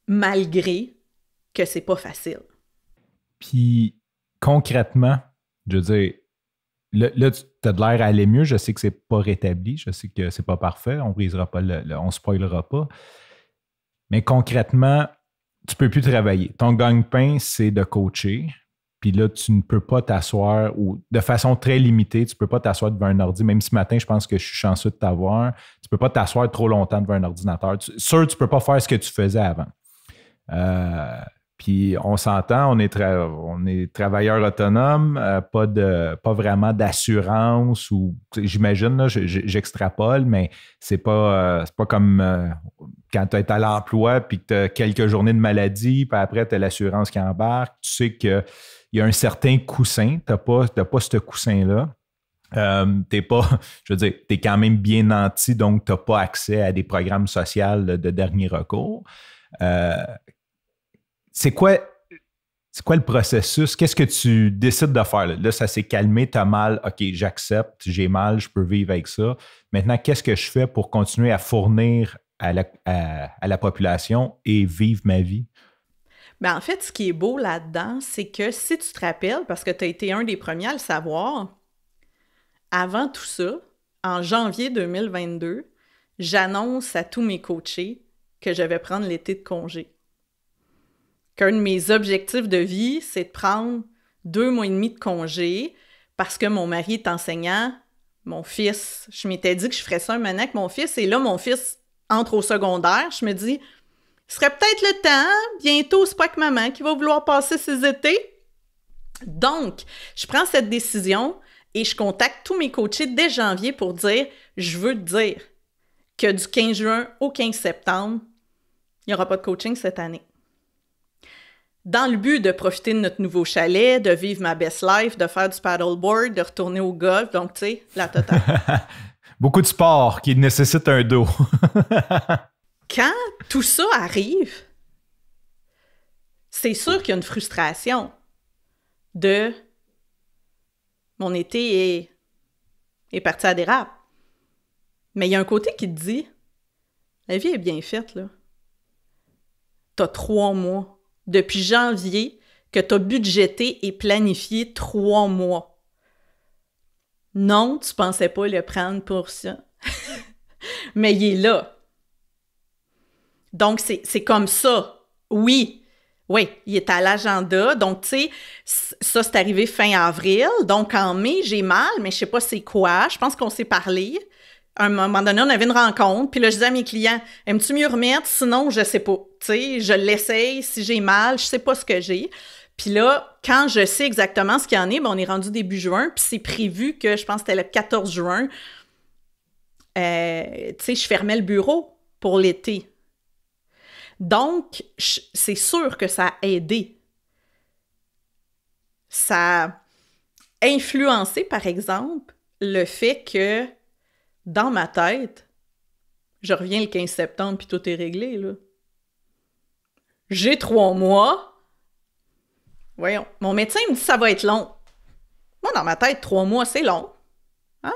malgré que c'est pas facile. Puis concrètement, je veux dire, là, tu as de l'air aller mieux. Je sais que c'est pas rétabli, je sais que c'est pas parfait, on brisera pas le, on spoilera pas. Mais concrètement, tu peux plus travailler. Ton gagne-pain, c'est de coacher. Puis là, tu ne peux pas t'asseoir ou de façon très limitée, tu ne peux pas t'asseoir devant un ordi. Même ce matin, je pense que je suis chanceux de t'avoir. Tu ne peux pas t'asseoir trop longtemps devant un ordinateur. sûr, tu ne peux pas faire ce que tu faisais avant. Euh, puis on s'entend, on, est on est travailleur autonome, euh, pas, de, pas vraiment d'assurance ou j'imagine, j'extrapole, mais c'est pas, euh, pas comme quand tu es à l'emploi puis que tu as quelques journées de maladie, puis après tu as l'assurance qui embarque, tu sais qu'il y a un certain coussin, tu n'as pas, pas ce coussin-là. t'es pas, je veux dire, t'es quand même bien nanti, donc t'as pas accès à des programmes sociaux de dernier recours. Euh, c'est quoi c'est quoi le processus? Qu'est-ce que tu décides de faire? Là, ça s'est calmé, tu mal, OK, j'accepte, j'ai mal, je peux vivre avec ça. Maintenant, qu'est-ce que je fais pour continuer à fournir à la, population et vivre ma vie? Ben, en fait, ce qui est beau là-dedans, c'est que si tu te rappelles, parce que tu as été un des premiers à le savoir, avant tout ça, en janvier 2022, j'annonce à tous mes coachés que je vais prendre l'été de congé qu'un de mes objectifs de vie, c'est de prendre deux mois et demi de congé parce que mon mari est enseignant, mon fils, je m'étais dit que je ferais ça un avec mon fils, et là, mon fils entre au secondaire, je me dis, ce serait peut-être le temps, bientôt, c'est pas que maman qui va vouloir passer ses étés. Donc, je prends cette décision et je contacte tous mes coachés dès janvier pour dire, je veux te dire que du 15 juin au 15 septembre, il n'y aura pas de coaching cette année dans le but de profiter de notre nouveau chalet, de vivre ma best life, de faire du paddleboard, de retourner au golf. Donc, tu sais, la totale. Beaucoup de sport qui nécessite un dos. Quand tout ça arrive, c'est sûr qu'il y a une frustration de mon été est, parti à des Mais il y a un côté qui te dit la vie est bien faite, là. T'as trois mois depuis janvier que tu as budgété et planifié trois mois. Non, tu pensais pas le prendre pour ça. Mais il est là. Donc, c'est comme ça. Oui, oui, il est à l'agenda. Donc, tu sais, ça, c'est arrivé fin avril. Donc, en mai, j'ai mal, mais je sais pas c'est quoi. Je pense qu'on s'est parlé à un moment donné, on avait une rencontre, puis là, je disais à mes clients, aimes-tu mieux remettre? Sinon, je sais pas. Tu sais, je l'essaye, si j'ai mal, je sais pas ce que j'ai. Puis là, quand je sais exactement ce qu'il y en est, ben, on est rendu début juin, puis c'est prévu que, je pense que c'était le 14 juin, euh, tu sais, je fermais le bureau pour l'été. Donc, c'est sûr que ça a aidé. Ça a influencé, par exemple, le fait que dans ma tête, je reviens le 15 septembre puis tout est réglé, là. J'ai trois mois. Voyons, mon médecin me dit ça va être long. Moi, dans ma tête, trois mois, c'est long. Hein?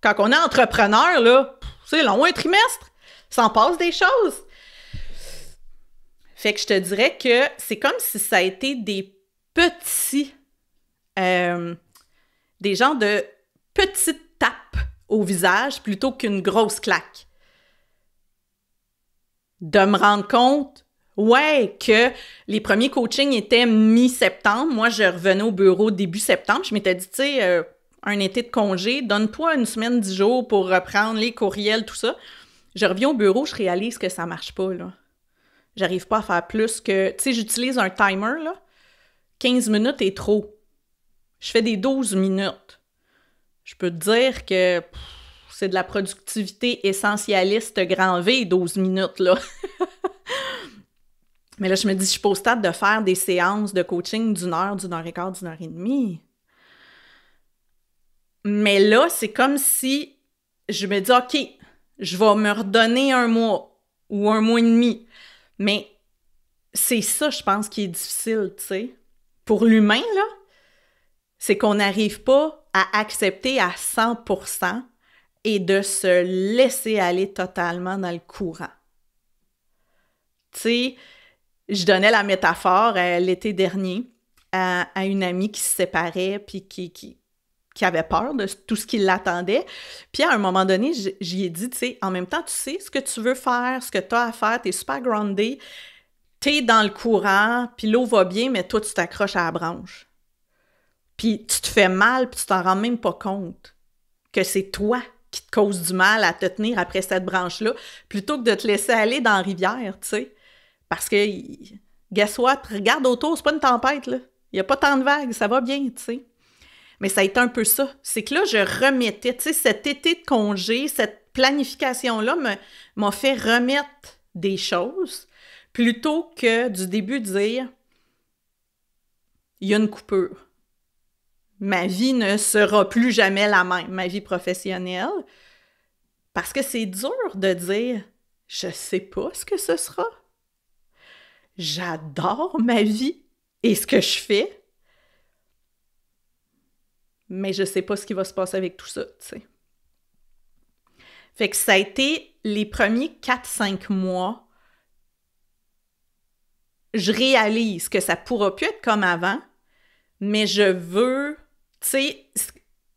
Quand on est entrepreneur, là, c'est long, un trimestre. en passe des choses. Fait que je te dirais que c'est comme si ça a été des petits, euh, des gens de petites au visage plutôt qu'une grosse claque. De me rendre compte, ouais, que les premiers coachings étaient mi-septembre. Moi, je revenais au bureau début septembre. Je m'étais dit, tu sais, euh, un été de congé, donne-toi une semaine, dix jours pour reprendre les courriels, tout ça. Je reviens au bureau, je réalise que ça marche pas, là. J'arrive pas à faire plus que. Tu sais, j'utilise un timer, là. 15 minutes est trop. Je fais des 12 minutes je peux te dire que c'est de la productivité essentialiste grand V, 12 minutes, là. Mais là, je me dis, je suis pas au stade de faire des séances de coaching d'une heure, d'une heure et quart, d'une heure et demie. Mais là, c'est comme si je me dis, OK, je vais me redonner un mois ou un mois et demi. Mais c'est ça, je pense, qui est difficile, tu sais. Pour l'humain, là, c'est qu'on n'arrive pas à accepter à 100% et de se laisser aller totalement dans le courant. Tu sais, je donnais la métaphore euh, l'été dernier à, une amie qui se séparait puis qui, qui, avait peur de tout ce qui l'attendait. Puis à un moment donné, j'y ai dit, tu sais, en même temps, tu sais ce que tu veux faire, ce que tu as à faire, tu es super tu es dans le courant, puis l'eau va bien, mais toi, tu t'accroches à la branche. Puis tu te fais mal, puis tu t'en rends même pas compte que c'est toi qui te cause du mal à te tenir après cette branche-là, plutôt que de te laisser aller dans la rivière, tu sais. Parce que, guess what, regarde autour, c'est pas une tempête, là. Il n'y a pas tant de vagues, ça va bien, tu sais. Mais ça a été un peu ça. C'est que là, je remettais, tu sais, cet été de congé, cette planification-là m'a fait remettre des choses plutôt que du début dire il y a une coupure ma vie ne sera plus jamais la même, ma vie professionnelle. Parce que c'est dur de dire je sais pas ce que ce sera. J'adore ma vie et ce que je fais. Mais je sais pas ce qui va se passer avec tout ça, tu sais. Fait que ça a été les premiers 4-5 mois. Je réalise que ça pourra plus être comme avant, mais je veux sais,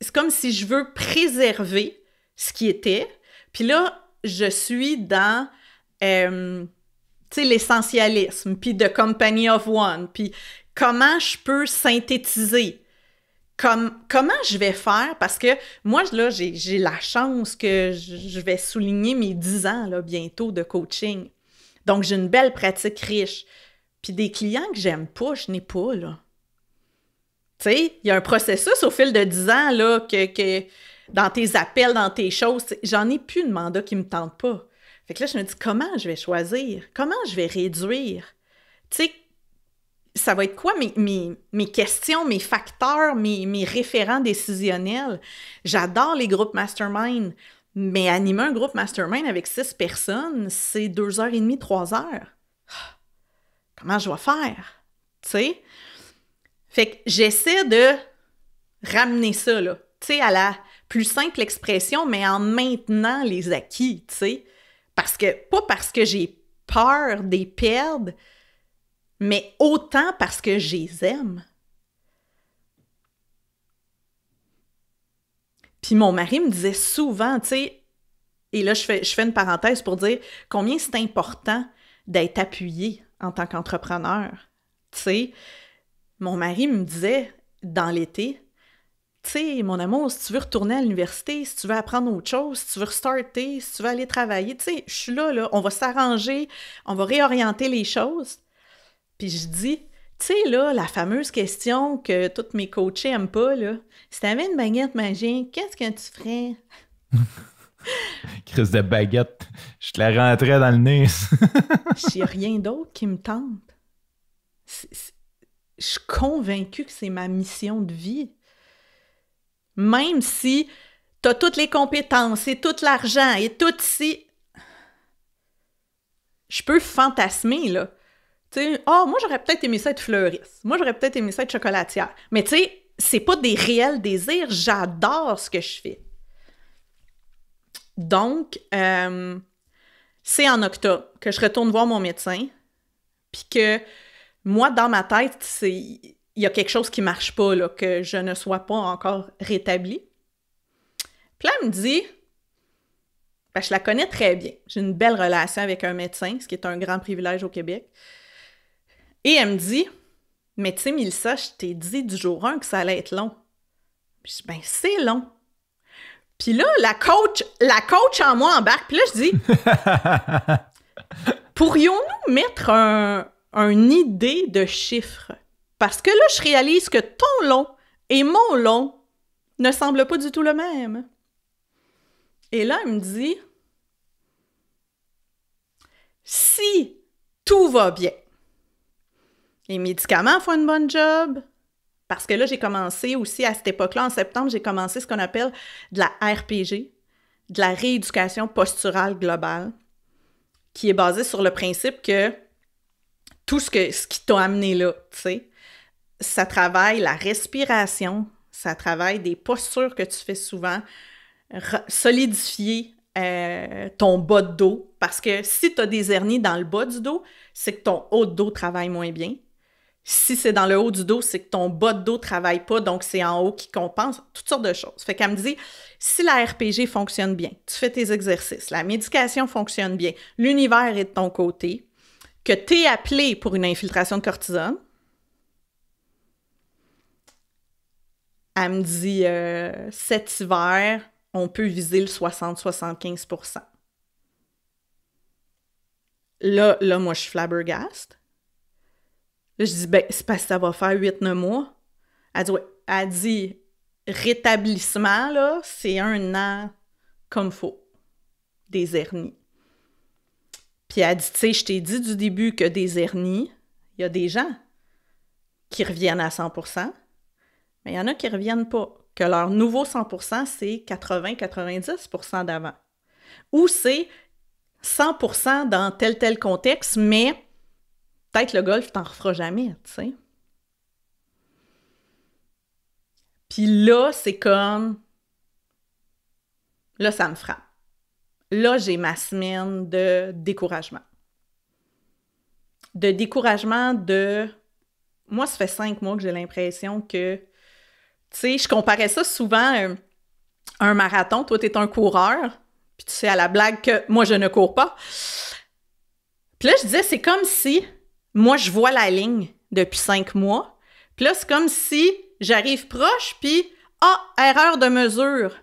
c'est comme si je veux préserver ce qui était. Puis là, je suis dans, euh, tu sais, l'essentialisme, puis de Company of One, puis comment je peux synthétiser. Comme, comment je vais faire? Parce que moi, là, j'ai la chance que je vais souligner mes 10 ans là, bientôt de coaching. Donc, j'ai une belle pratique riche. Puis des clients que j'aime pas, je n'ai pas, là il y a un processus au fil de 10 ans, là, que, dans tes appels, dans tes choses, j'en ai plus de mandat qui me tente pas. Fait que là, je me dis, comment je vais choisir? Comment je vais réduire? Tu sais, ça va être quoi mes, questions, mes facteurs, mes, mes référents décisionnels? J'adore les groupes mastermind, mais animer un groupe mastermind avec six personnes, c'est deux heures et demie, trois heures. Ah, comment je vais faire? Tu sais? Fait que j'essaie de ramener ça, là, tu sais, à la plus simple expression, mais en maintenant les acquis, tu sais. Parce que, pas parce que j'ai peur des perdre, mais autant parce que je les aime. Puis mon mari me disait souvent, tu sais, et là je fais, je fais une parenthèse pour dire combien c'est important d'être appuyé en tant qu'entrepreneur, tu sais. Mon mari me disait dans l'été, tu sais, mon amour, si tu veux retourner à l'université, si tu veux apprendre autre chose, si tu veux restarter, si tu veux aller travailler, tu sais, je suis là, là, on va s'arranger, on va réorienter les choses. Puis je dis, tu sais, là, la fameuse question que tous mes coachés n'aiment pas, là, si t'avais une baguette magique, qu'est-ce que tu ferais? Crise de baguette, je te la rentrais dans le nez. J'ai rien d'autre qui me tente je suis convaincue que c'est ma mission de vie. Même si tu as toutes les compétences et tout l'argent et tout si. Je peux fantasmer, là. Tu sais, oh, moi, j'aurais peut-être aimé ça être fleuriste. Moi, j'aurais peut-être aimé ça être chocolatière. Mais tu sais, c'est pas des réels désirs. J'adore ce que je fais. Donc, euh, c'est en octobre que je retourne voir mon médecin. Puis que moi, dans ma tête, c'est il y a quelque chose qui marche pas, là, que je ne sois pas encore rétabli. Puis là, elle me dit, ben, je la connais très bien. J'ai une belle relation avec un médecin, ce qui est un grand privilège au Québec. Et elle me dit, mais tu sais, Mélissa, je t'ai dit du jour 1 que ça allait être long. je dis, ben, c'est long. Puis là, la coach, la coach en moi embarque. Puis là, je dis, pourrions-nous mettre un, une idée de chiffre. Parce que là, je réalise que ton long et mon long ne semblent pas du tout le même. Et là, elle me dit, si tout va bien, les médicaments font une bonne job, parce que là, j'ai commencé aussi à cette époque-là, en septembre, j'ai commencé ce qu'on appelle de la RPG, de la rééducation posturale globale, qui est basée sur le principe que tout ce, que, ce qui t'a amené là, tu sais. Ça travaille la respiration, ça travaille des postures que tu fais souvent, solidifier euh, ton bas de dos, parce que si tu as des hernies dans le bas du dos, c'est que ton haut de dos travaille moins bien. Si c'est dans le haut du dos, c'est que ton bas de dos travaille pas, donc c'est en haut qui compense, toutes sortes de choses. Fait qu'elle me dit, si la RPG fonctionne bien, tu fais tes exercices, la médication fonctionne bien, l'univers est de ton côté, que tu es appelé pour une infiltration de cortisone. Elle me dit euh, cet hiver, on peut viser le 60-75 Là, là, moi, je suis flabbergaste. je dis, ben, c'est parce que ça va faire 8-9 mois. Elle dit, rétablissement, là, c'est un an comme faux. Des hernies. Puis elle dit, tu sais, je t'ai dit du début que des hernies, il y a des gens qui reviennent à 100 mais il y en a qui ne reviennent pas, que leur nouveau 100 c'est 80-90 d'avant. Ou c'est 100 dans tel tel contexte, mais peut-être le golf t'en referas jamais, tu sais. Puis là, c'est comme... Là, ça me frappe. Là, j'ai ma semaine de découragement. De découragement de... Moi, ça fait cinq mois que j'ai l'impression que... Tu sais, je comparais ça souvent à un, marathon. Toi, t'es un coureur. Puis tu sais, à la blague que moi, je ne cours pas. Puis là, je disais, c'est comme si moi, je vois la ligne depuis cinq mois. Puis là, c'est comme si j'arrive proche, puis ah, erreur de mesure.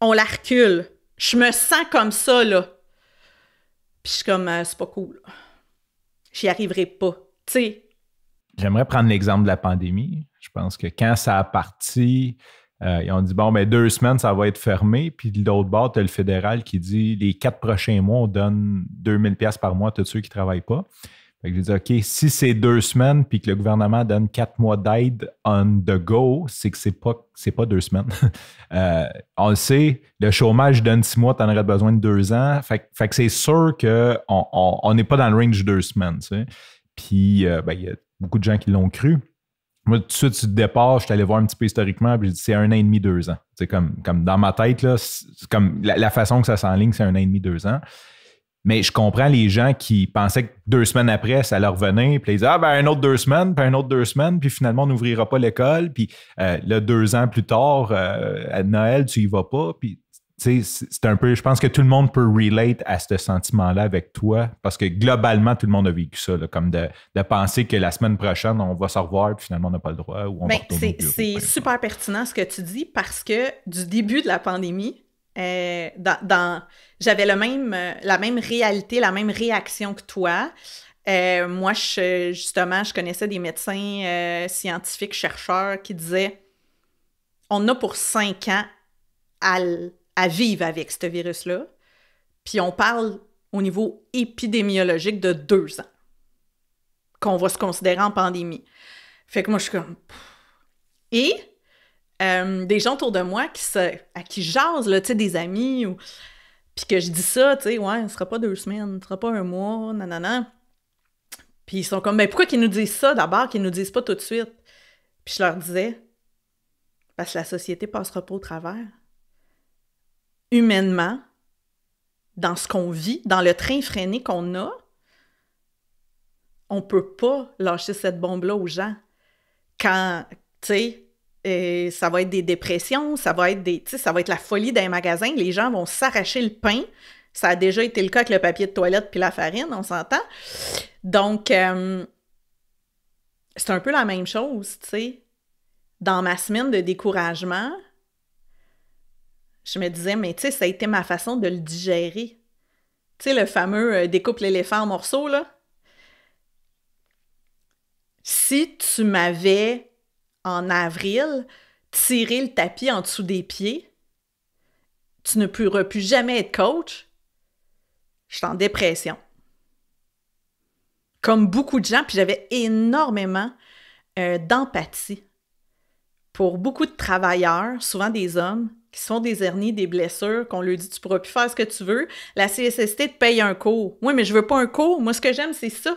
On la recule. Je me sens comme ça, là. Puis je suis comme, euh, c'est pas cool. J'y arriverai pas. Tu sais. J'aimerais prendre l'exemple de la pandémie. Je pense que quand ça a parti, euh, ils ont dit, bon, mais ben, deux semaines, ça va être fermé. Puis de l'autre bord, tu as le fédéral qui dit, les quatre prochains mois, on donne 2000 pièces par mois à tous ceux qui ne travaillent pas. Fait que je dit, OK, si c'est deux semaines puis que le gouvernement donne quatre mois d'aide on the go, c'est que c'est pas, c'est pas deux semaines. Euh, on le sait, le chômage donne six mois, tu en aurais besoin de deux ans. Fait, que c'est sûr qu'on n'est on, pas dans le range de deux semaines. Puis, euh, ben, il y a beaucoup de gens qui l'ont cru. Moi, tout de suite, te départ, je suis allé voir un petit peu historiquement, puis j'ai dit c'est un an et demi, deux ans. C'est comme, comme dans ma tête, là, comme la, la façon que ça s'enligne, c'est un an et demi, deux ans. Mais je comprends les gens qui pensaient que deux semaines après, ça leur venait, puis ils disaient Ah, ben, un autre deux semaines, puis un autre deux semaines, puis finalement, on n'ouvrira pas l'école, puis euh, là, deux ans plus tard, euh, à Noël, tu y vas pas, puis. C'est un peu, je pense que tout le monde peut relate à ce sentiment-là avec toi, parce que globalement, tout le monde a vécu ça, comme de, penser que la semaine prochaine, on va se revoir, puis finalement, on n'a pas le droit. Ben, c'est super pertinent ce que tu dis, parce que du début de la pandémie, euh, j'avais le même, euh, la même réalité, la même réaction que toi. Euh, moi, justement, je connaissais des médecins scientifiques, chercheurs qui disaient on a pour cinq ans à, à vivre avec ce virus-là. Puis on parle au niveau épidémiologique de deux ans qu'on va se considérer en pandémie. Fait que moi, je suis comme. Et euh, des gens autour de moi qui se, à qui jase là, des amis, ou... puis que je dis ça, tu sais, ouais, ce sera pas deux semaines, ce sera pas un mois, nanana. Puis ils sont comme, mais ben, pourquoi qu'ils nous disent ça d'abord, qu'ils nous disent pas tout de suite? Puis je leur disais, parce que la société passera pas au travers. Humainement, dans ce qu'on vit, dans le train freiné qu'on a, on peut pas lâcher cette bombe-là aux gens. Quand, tu sais, euh, ça va être des dépressions, ça va être des, ça va être la folie d'un magasin. Les gens vont s'arracher le pain. Ça a déjà été le cas avec le papier de toilette puis la farine, on s'entend. Donc, euh, c'est un peu la même chose, tu sais. Dans ma semaine de découragement, je me disais, mais tu sais, ça a été ma façon de le digérer. Tu sais, le fameux euh, découpe l'éléphant en morceaux, là. Si tu m'avais en avril, tirer le tapis en dessous des pieds, tu ne pourras plus jamais être coach, je suis en dépression. Comme beaucoup de gens, puis j'avais énormément euh, d'empathie pour beaucoup de travailleurs, souvent des hommes, qui sont des hernies, des blessures, qu'on leur dit tu pourras plus faire ce que tu veux, la CSST te paye un cours. Oui, mais je veux pas un cours. Moi, ce que j'aime, c'est ça.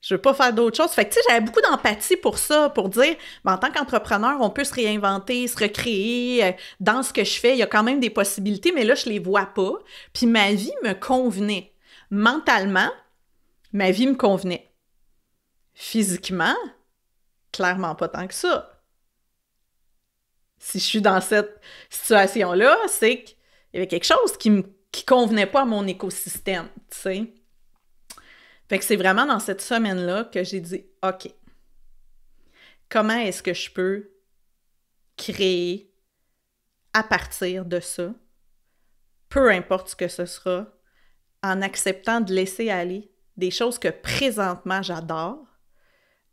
Je veux pas faire d'autre chose. Fait que, tu sais, j'avais beaucoup d'empathie pour ça, pour dire, ben, en tant qu'entrepreneur, on peut se réinventer, se recréer. Euh, dans ce que je fais, il y a quand même des possibilités, mais là, je les vois pas. Puis ma vie me convenait. Mentalement, ma vie me convenait. Physiquement, clairement pas tant que ça. Si je suis dans cette situation-là, c'est qu'il y avait quelque chose qui me convenait pas à mon écosystème, tu sais. Fait que c'est vraiment dans cette semaine-là que j'ai dit OK. Comment est-ce que je peux créer à partir de ça, peu importe ce que ce sera, en acceptant de laisser aller des choses que présentement j'adore,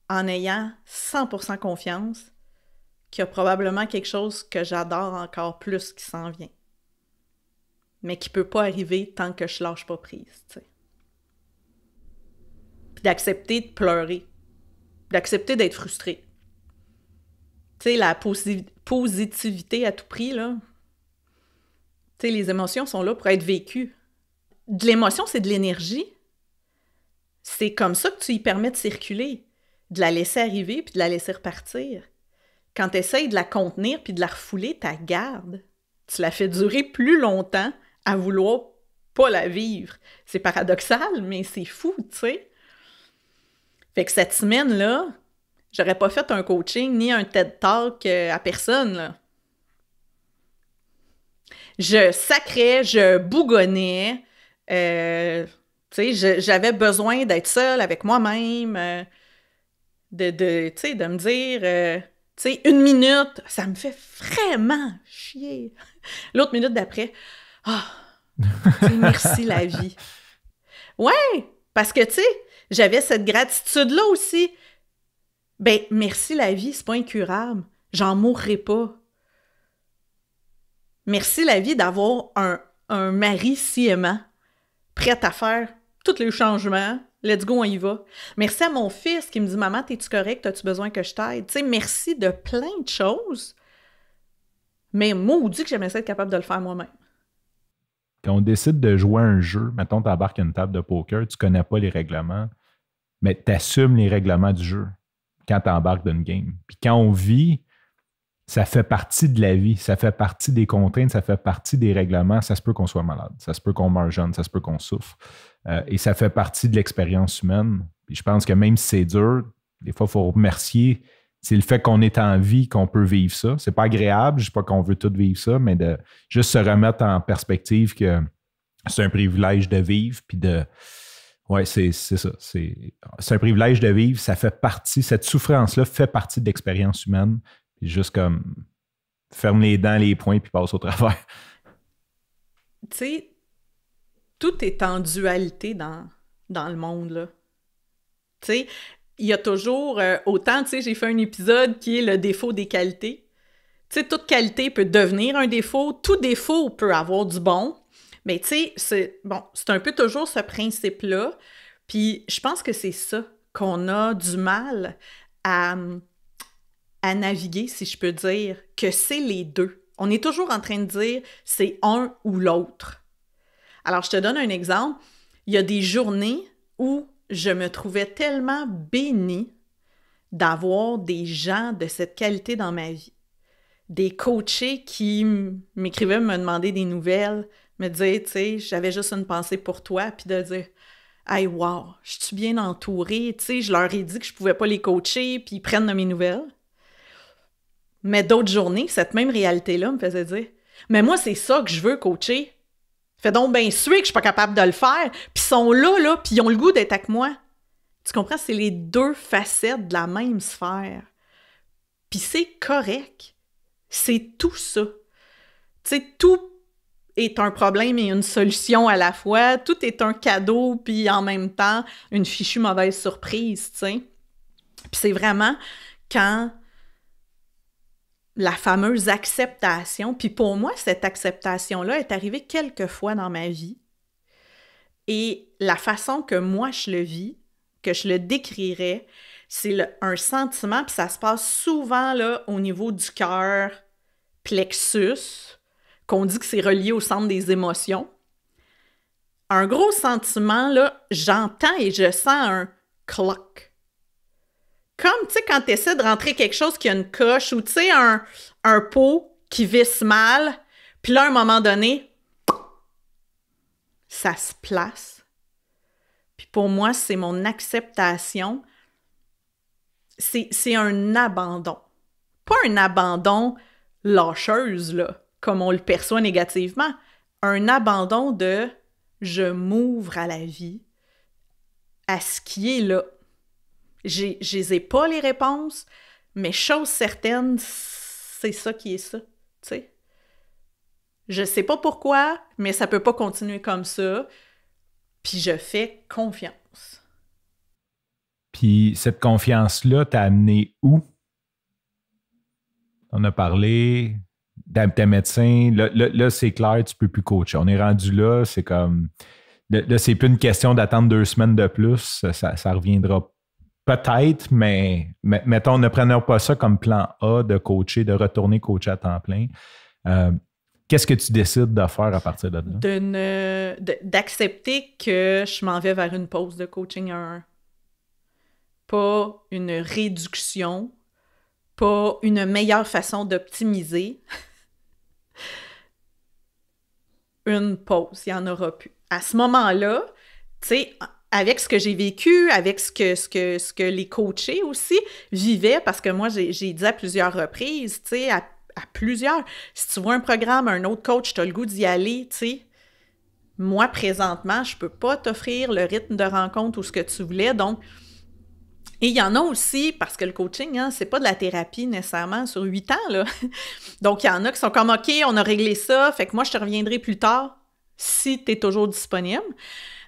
en ayant 100% confiance qu'il y a probablement quelque chose que j'adore encore plus qui s'en vient, mais qui peut pas arriver tant que je lâche pas prise. sais puis d'accepter de pleurer, d'accepter d'être frustré. Tu sais, la positivité à tout prix, là. Tu sais, les émotions sont là pour être vécues. De l'émotion, c'est de l'énergie. C'est comme ça que tu y permets de circuler, de la laisser arriver puis de la laisser repartir. Quand tu essayes de la contenir puis de la refouler, tu gardes. Tu la fais durer plus longtemps à vouloir pas la vivre. C'est paradoxal, mais c'est fou, tu sais. Fait que cette semaine-là, j'aurais pas fait un coaching ni un TED Talk euh, à personne, Je sacrais, je bougonnais, euh, tu sais, j'avais besoin d'être seule avec moi-même, euh, de, de, de me dire... tu sais, une minute, ça me fait vraiment chier. L'autre minute d'après, ah, merci la vie. Ouais, parce que, tu sais, j'avais cette gratitude-là aussi. Ben, merci la vie, c'est pas incurable. J'en mourrai pas. Merci la vie d'avoir un, un mari si aimant, prêt à faire tous les changements. Let's go, on y va. Merci à mon fils qui me dit Maman, t'es-tu correcte? As-tu besoin que je t'aide? Tu sais, merci de plein de choses. Mais maudit que j'aimais être capable de le faire moi-même. Quand on décide de jouer un jeu, mettons, tu embarques une table de poker, tu connais pas les règlements, mais tu assumes les règlements du jeu quand tu embarques dans une game. Puis quand on vit, ça fait partie de la vie, ça fait partie des contraintes, ça fait partie des règlements. Ça se peut qu'on soit malade, ça se peut qu'on meure jeune, ça se peut qu'on souffre. Euh, et ça fait partie de l'expérience humaine. Puis je pense que même si c'est dur, des fois, il faut remercier c'est le fait qu'on est en vie, qu'on peut vivre ça. C'est pas agréable, je sais pas qu'on veut tout vivre ça, mais de juste se remettre en perspective que c'est un privilège de vivre, puis de. Ouais, c'est ça. C'est un privilège de vivre. Ça fait partie, cette souffrance-là fait partie de l'expérience humaine. Puis juste comme ferme les dents, les poings, puis passe au travers. Tu sais, tout est en dualité dans, dans le monde, là. Tu sais, il y a toujours euh, autant, tu sais, j'ai fait un épisode qui est le défaut des qualités. Tu sais, toute qualité peut devenir un défaut, tout défaut peut avoir du bon, mais tu sais, c'est bon, c'est un peu toujours ce principe-là. Puis je pense que c'est ça qu'on a du mal à naviguer, si je peux dire, que c'est les deux. On est toujours en train de dire c'est un ou l'autre. Alors, je te donne un exemple. Il y a des journées où je me trouvais tellement bénie d'avoir des gens de cette qualité dans ma vie. Des coachés qui m'écrivaient, me demandaient des nouvelles, me disaient, tu sais, j'avais juste une pensée pour toi, puis de dire, hey, wow, je suis bien entourée, tu sais, je leur ai dit que je pouvais pas les coacher, puis ils prennent de mes nouvelles. Mais d'autres journées, cette même réalité-là me faisait dire, mais moi, c'est ça que je veux coacher. Fait donc bien suer que je suis pas capable de le faire. Puis sont là, là, puis ils ont le goût d'être avec moi. Tu comprends? C'est les deux facettes de la même sphère. Puis c'est correct. C'est tout ça. Tu sais, tout est un problème et une solution à la fois. Tout est un cadeau, puis en même temps, une fichue mauvaise surprise, tu sais. Puis c'est vraiment quand la fameuse acceptation. Puis pour moi, cette acceptation-là est arrivée quelques fois dans ma vie. Et la façon que moi je le vis, que je le décrirais, c'est un sentiment, puis ça se passe souvent là, au niveau du cœur, plexus, qu'on dit que c'est relié au centre des émotions. Un gros sentiment, là, j'entends et je sens un clock comme, tu sais, quand tu essaies de rentrer quelque chose qui a une coche ou, tu sais, un, un pot qui visse mal, puis là, à un moment donné, ça se place. Puis pour moi, c'est mon acceptation. C'est un abandon. Pas un abandon lâcheuse, là, comme on le perçoit négativement. Un abandon de je m'ouvre à la vie, à ce qui est là j'ai, je n'ai pas les réponses, mais chose certaine, c'est ça qui est ça, tu sais. Je sais pas pourquoi, mais ça peut pas continuer comme ça. Puis je fais confiance. Puis cette confiance-là t'a amené où? On a parlé d'un médecin. Là, c'est clair, tu ne peux plus coacher. On est rendu là, c'est comme. Là, c'est plus une question d'attendre deux semaines de plus. Ça, ça reviendra Peut-être, mais, mettons, ne prenons pas ça comme plan A de coacher, de retourner coacher à temps plein. Euh, qu'est-ce que tu décides de faire à partir de là? D'accepter que je m'en vais vers une pause de coaching à Pas une réduction, pas une meilleure façon d'optimiser. une pause, il n'y en aura plus. À ce moment-là, tu sais, avec ce que j'ai vécu, avec ce que, ce, que, ce que les coachés aussi vivaient, parce que moi, j'ai dit à plusieurs reprises, tu sais, à, plusieurs, si tu vois un programme, un autre coach, tu as le goût d'y aller, tu sais. Moi, présentement, je peux pas t'offrir le rythme de rencontre ou ce que tu voulais, donc... Et il y en a aussi, parce que le coaching, hein, c'est pas de la thérapie nécessairement sur huit ans, là. Donc, il y en a qui sont comme, OK, on a réglé ça, fait que moi, je te reviendrai plus tard si tu es toujours disponible.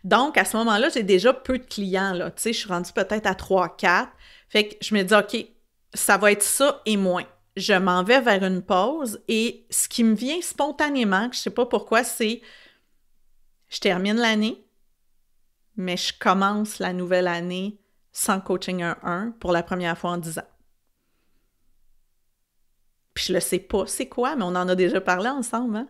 Donc, à ce moment-là, j'ai déjà peu de clients, là. Tu sais, je suis rendue peut-être à 3, 4. Fait que je me dis, OK, ça va être ça et moins. Je m'en vais vers une pause et ce qui me vient spontanément, je sais pas pourquoi, c'est je termine l'année, mais je commence la nouvelle année sans coaching 1-1 pour la première fois en 10 ans. Puis je le sais pas c'est quoi, mais on en a déjà parlé ensemble, hein?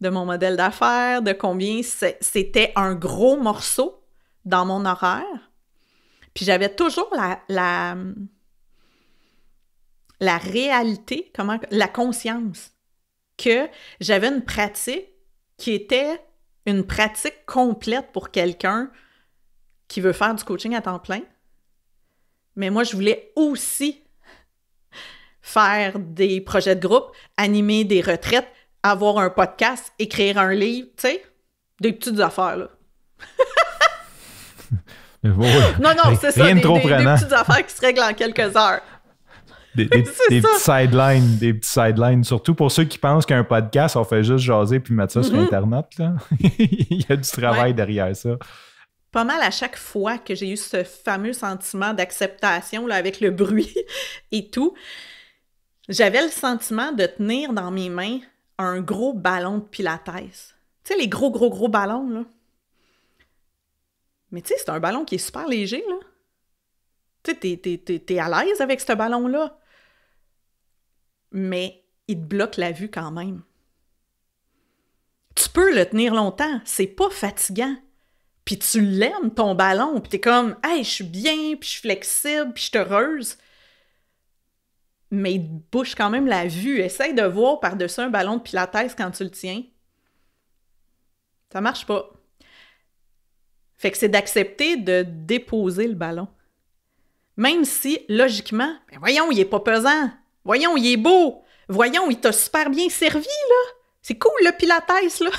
de mon modèle d'affaires, de combien c'était un gros morceau dans mon horaire. Puis j'avais toujours la, la, réalité, comment, la conscience que j'avais une pratique qui était une pratique complète pour quelqu'un qui veut faire du coaching à temps plein. Mais moi, je voulais aussi faire des projets de groupe, animer des retraites, avoir un podcast, écrire un livre, tu sais, des petites affaires, là. non, non, c'est ça, des, petites affaires qui se règlent en quelques heures. Des, des petits sidelines, des petits sidelines. Surtout pour ceux qui pensent qu'un podcast, on fait juste jaser puis mettre ça sur Internet. Là. Il y a du travail derrière ça. Pas mal à chaque fois que j'ai eu ce fameux sentiment d'acceptation avec le bruit et tout, j'avais le sentiment de tenir dans mes mains un gros ballon de pilates. Tu sais, les gros, gros, gros ballons, là. Mais tu sais, c'est un ballon qui est super léger, là. Tu sais, t'es, à l'aise avec ce ballon-là. Mais il te bloque la vue quand même. Tu peux le tenir longtemps, c'est pas fatigant. Puis tu l'aimes, ton ballon, puis t'es comme « Hey, je suis bien, puis je suis flexible, puis je suis heureuse » mais il bouche quand même la vue. Essaye de voir par-dessus un ballon de pilates quand tu le tiens. Ça marche pas. Fait que c'est d'accepter de déposer le ballon. Même si, logiquement, ben voyons, il est pas pesant. Voyons, il est beau. Voyons, il t'a super bien servi, là. C'est cool, le Pilates, là.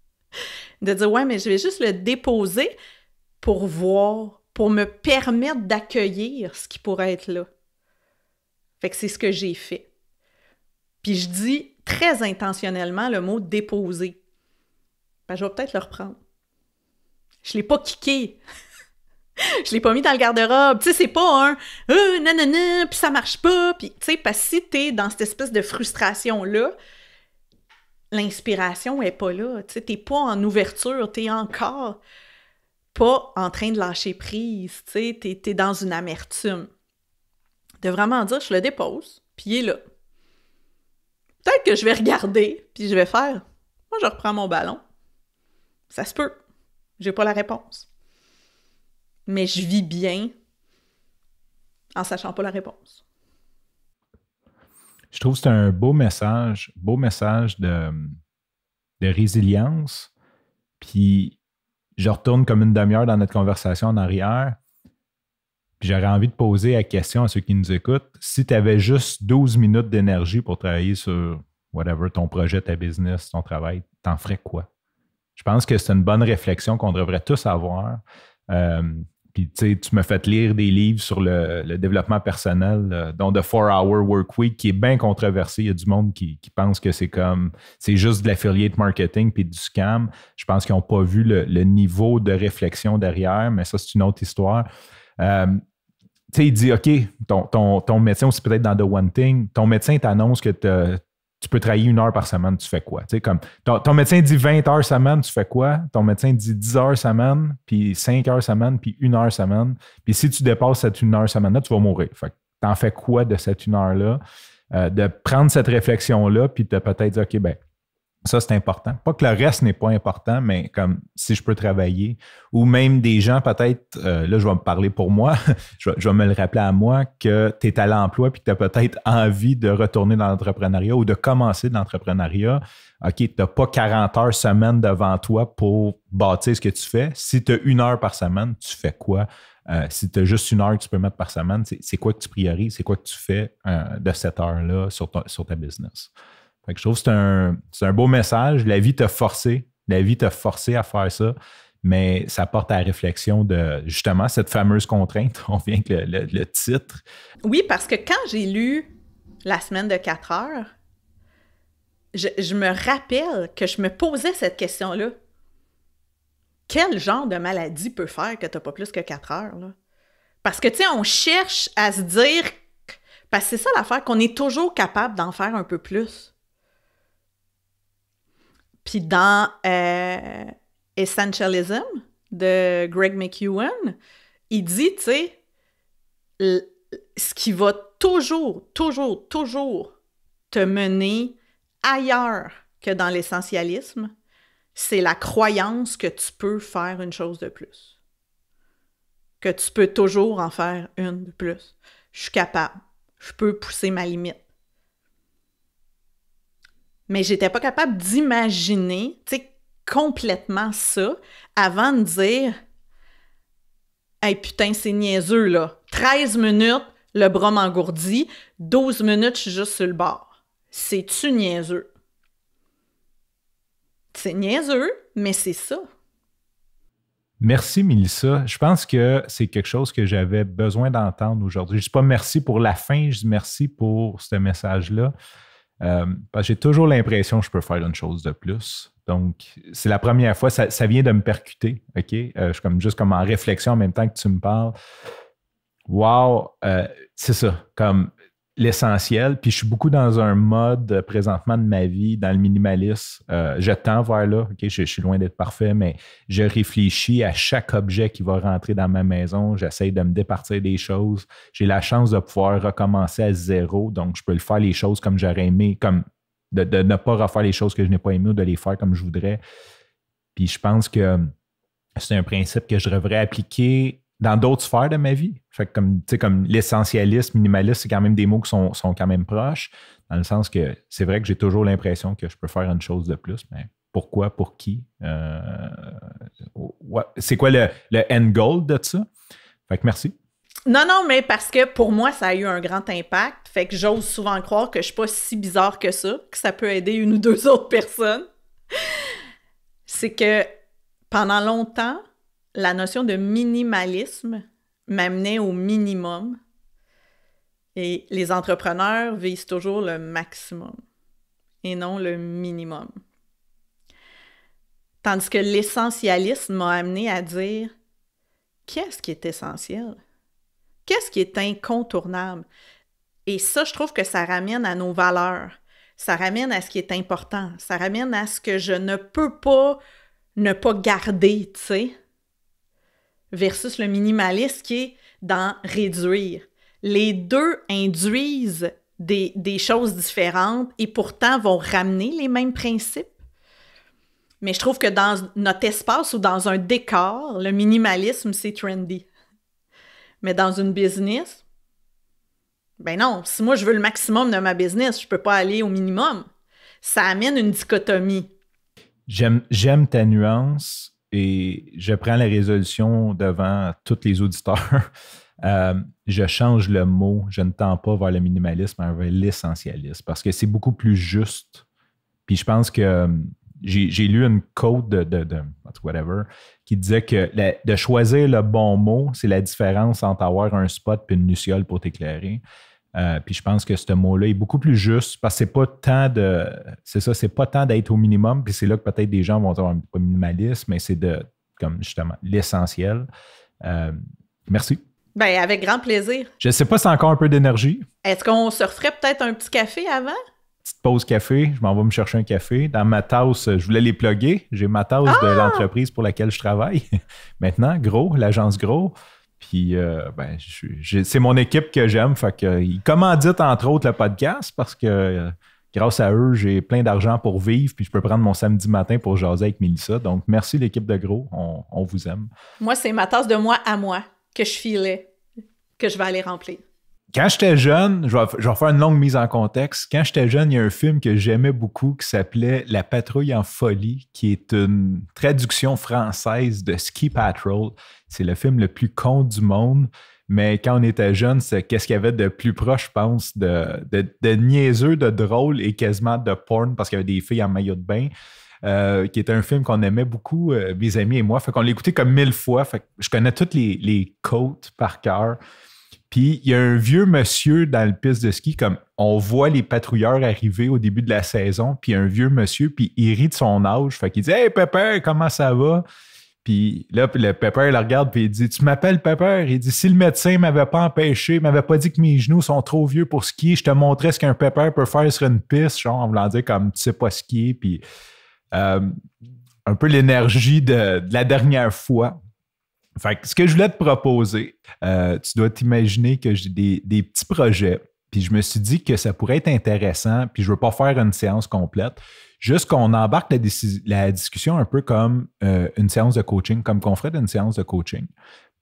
de dire, ouais, mais je vais juste le déposer pour voir, pour me permettre d'accueillir ce qui pourrait être là. Fait que c'est ce que j'ai fait. Puis je dis très intentionnellement le mot déposer. Ben, je vais peut-être le reprendre. Je l'ai pas kické. je l'ai pas mis dans le garde-robe. Tu sais, c'est pas un non euh, nanana, puis ça marche pas. Puis, tu sais, parce que si t'es dans cette espèce de frustration-là, l'inspiration est pas là. Tu sais, t'es pas en ouverture, t'es encore pas en train de lâcher prise. Tu sais, t'es dans une amertume de vraiment dire je le dépose, puis il est là. Peut-être que je vais regarder, puis je vais faire moi je reprends mon ballon. Ça se peut. J'ai pas la réponse. Mais je vis bien en sachant pas la réponse. Je trouve que c'est un beau message, beau message de, de résilience. Puis je retourne comme une demi-heure dans notre conversation en arrière j'aurais envie de poser la question à ceux qui nous écoutent. Si tu avais juste 12 minutes d'énergie pour travailler sur whatever, ton projet, ta business, ton travail, t'en ferais quoi? Je pense que c'est une bonne réflexion qu'on devrait tous avoir. Euh, puis tu tu me fais lire des livres sur le, développement personnel, euh, dont The Four hour Work Week, qui est bien controversé. Il y a du monde qui, pense que c'est comme c'est juste de l'affiliate marketing puis du scam. Je pense qu'ils n'ont pas vu le, niveau de réflexion derrière, mais ça, c'est une autre histoire. Euh, tu sais, il dit, OK, ton, ton, ton médecin, aussi peut-être dans The One Thing, ton médecin t'annonce que tu peux travailler une heure par semaine, tu fais quoi? comme, ton, médecin dit 20 heures semaine, tu fais quoi? Ton médecin dit 10 heures semaine, puis 5 heures semaine, puis une heure semaine. Puis si tu dépasses cette une heure semaine-là, tu vas mourir. Fait t'en fais quoi de cette une heure-là? Euh, de prendre cette réflexion-là, puis de peut-être dire, OK, ben, ça, c'est important. Pas que le reste n'est pas important, mais comme si je peux travailler, ou même des gens, peut-être, euh, là, je vais me parler pour moi, je, vais, me le rappeler à moi, que tu es à l'emploi puis que tu as peut-être envie de retourner dans l'entrepreneuriat ou de commencer l'entrepreneuriat. OK, tu n'as pas 40 heures semaine devant toi pour bâtir ce que tu fais. Si tu as une heure par semaine, tu fais quoi? Euh, si tu as juste une heure que tu peux mettre par semaine, c'est quoi que tu priorises? C'est quoi que tu fais euh, de cette heure-là sur ta business? je trouve que c'est un, beau message. La vie t'a forcé. La vie t'a forcé à faire ça. Mais ça porte à la réflexion de justement cette fameuse contrainte. On vient que le, titre. Oui, parce que quand j'ai lu la semaine de 4 heures, je, me rappelle que je me posais cette question-là. Quel genre de maladie peut faire que tu n'as pas plus que 4 heures? Là? Parce que, tu sais, on cherche à se dire. Parce que c'est ça l'affaire, qu'on est toujours capable d'en faire un peu plus. Puis dans euh, Essentialism de Greg McEwen, il dit, tu sais, ce qui va toujours, toujours, toujours te mener ailleurs que dans l'essentialisme, c'est la croyance que tu peux faire une chose de plus. Que tu peux toujours en faire une de plus. Je suis capable. Je peux pousser ma limite mais j'étais pas capable d'imaginer, complètement ça avant de dire Hey putain, c'est niaiseux là. 13 minutes, le bras m'engourdit, 12 minutes, je suis juste sur le bord. C'est-tu niaiseux? C'est niaiseux, mais c'est ça. Merci, Mélissa. Je pense que c'est quelque chose que j'avais besoin d'entendre aujourd'hui. Je ne dis pas merci pour la fin, je dis merci pour ce message-là. Euh, que j'ai toujours l'impression que je peux faire une chose de plus. Donc, c'est la première fois, ça, vient de me percuter, OK? Euh, je suis comme juste comme en réflexion en même temps que tu me parles. Wow, euh, c'est ça. Comme l'essentiel. Puis je suis beaucoup dans un mode euh, présentement de ma vie, dans le minimalisme. Euh, je tends vers là. Je, suis loin d'être parfait, mais je réfléchis à chaque objet qui va rentrer dans ma maison. J'essaye de me départir des choses. J'ai la chance de pouvoir recommencer à zéro. Donc, je peux le faire les choses comme j'aurais aimé, comme de, de, ne pas refaire les choses que je n'ai pas aimées ou de les faire comme je voudrais. Puis je pense que euh, c'est un principe que je devrais appliquer dans d'autres sphères de ma vie. Fait que comme, comme l'essentialiste, minimaliste, c'est quand même des mots qui sont, quand même proches, dans le sens que c'est vrai que j'ai toujours l'impression que je peux faire une chose de plus, mais pourquoi, pour qui? Euh, c'est quoi le, end goal de ça? Fait que merci. Non, non, mais parce que pour moi, ça a eu un grand impact. Fait que j'ose souvent croire que je ne suis pas si bizarre que ça, que ça peut aider une ou deux autres personnes. c'est que pendant longtemps, la notion de minimalisme m'amenait au minimum. Et les entrepreneurs visent toujours le maximum et non le minimum. Tandis que l'essentialisme m'a amené à dire qu'est-ce qui est essentiel? Qu'est-ce qui est incontournable? Et ça, je trouve que ça ramène à nos valeurs, ça ramène à ce qui est important, ça ramène à ce que je ne peux pas ne pas garder, tu sais versus le minimaliste qui est dans réduire. Les deux induisent des, des, choses différentes et pourtant vont ramener les mêmes principes. Mais je trouve que dans notre espace ou dans un décor, le minimalisme, c'est trendy. Mais dans une business, ben non, si moi je veux le maximum de ma business, je peux pas aller au minimum. Ça amène une dichotomie. J'aime ta nuance et je prends la résolution devant tous les auditeurs. Euh, je change le mot, je ne tends pas vers le minimalisme, mais vers l'essentialisme, parce que c'est beaucoup plus juste. Puis je pense que euh, j'ai lu une code de, whatever qui disait que de choisir le bon mot, c'est la différence entre avoir un spot et une nuciole pour t'éclairer. Euh, puis je pense que ce mot-là est beaucoup plus juste parce que c'est pas tant de. C'est ça, c'est pas tant d'être au minimum. Puis c'est là que peut-être des gens vont un peu minimalisme, mais c'est de, comme justement, l'essentiel. Euh, merci. Bien, avec grand plaisir. Je ne sais pas si encore un peu d'énergie. Est-ce qu'on se referait peut-être un petit café avant? Petite pause café, je m'en vais me chercher un café. Dans ma tasse, je voulais les plugger. J'ai ma tasse de ah! l'entreprise pour laquelle je travaille. Maintenant, Gros, l'agence Gros. Puis, euh, ben, c'est mon équipe que j'aime. Fait que, ils commanditent entre autres le podcast parce que euh, grâce à eux, j'ai plein d'argent pour vivre. Puis, je peux prendre mon samedi matin pour jaser avec Mélissa. Donc, merci l'équipe de gros. On, on vous aime. Moi, c'est ma tasse de moi à moi que je filais, que je vais aller remplir. Quand j'étais jeune, je vais, faire une longue mise en contexte. Quand j'étais jeune, il y a un film que j'aimais beaucoup qui s'appelait La patrouille en folie, qui est une traduction française de Ski Patrol. C'est le film le plus con du monde. Mais quand on était jeune, c'est qu'est-ce qu'il y avait de plus proche, je pense, de, de, de, niaiseux, de drôle et quasiment de porn parce qu'il y avait des filles en maillot de bain. Euh, qui était un film qu'on aimait beaucoup, euh, mes amis et moi. Fait qu'on l'écoutait comme mille fois. Fait que je connais toutes les, les côtes par cœur. Puis il y a un vieux monsieur dans le piste de ski, comme on voit les patrouilleurs arriver au début de la saison, puis un vieux monsieur, puis il rit de son âge. Fait qu'il dit Hey Pepper comment ça va? Puis là, le Pépère il le regarde, puis il dit Tu m'appelles Pepper Il dit Si le médecin m'avait pas empêché, m'avait pas dit que mes genoux sont trop vieux pour skier, je te montrais ce qu'un Pépère peut faire sur une piste, genre en voulant dire comme tu sais pas skier, puis euh, un peu l'énergie de la dernière fois. Fait ce que je voulais te proposer, euh, tu dois t'imaginer que j'ai des, petits projets, puis je me suis dit que ça pourrait être intéressant, puis je veux pas faire une séance complète, juste qu'on embarque la, discussion un peu comme euh, une séance de coaching, comme qu'on ferait une séance de coaching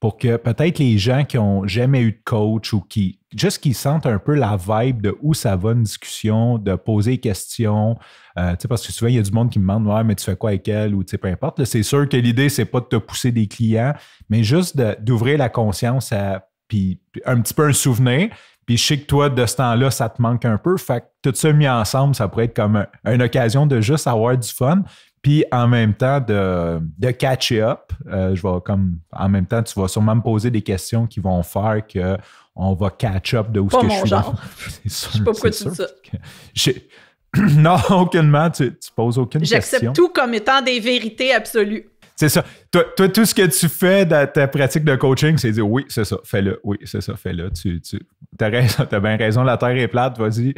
pour que peut-être les gens qui n'ont jamais eu de coach ou qui juste qui sentent un peu la vibe de où ça va une discussion, de poser des questions, euh, sais, parce que souvent il y a du monde qui me demande ouais mais tu fais quoi avec elle ou tu sais peu importe. C'est sûr que l'idée c'est pas de te pousser des clients, mais juste d'ouvrir la conscience à puis un petit peu un souvenir. Puis je sais que toi, de ce temps-là, ça te manque un peu. Fait que tout ça mis ensemble, ça pourrait être comme une occasion de juste avoir du fun. Puis en même temps, de, de catcher up, euh, je comme en même temps, tu vas sûrement me poser des questions qui vont faire que on va catch up de où que je suis. Genre. je sais pas pourquoi tu ça. non, aucunement, tu, tu poses aucune question. J'accepte tout comme étant des vérités absolues. C'est ça. Toi, tout ce que tu fais dans ta pratique de coaching, c'est dire oui, c'est ça, fais-le, oui, c'est ça, fais-le. Tu, as, raison, as bien raison, la terre est plate, vas-y,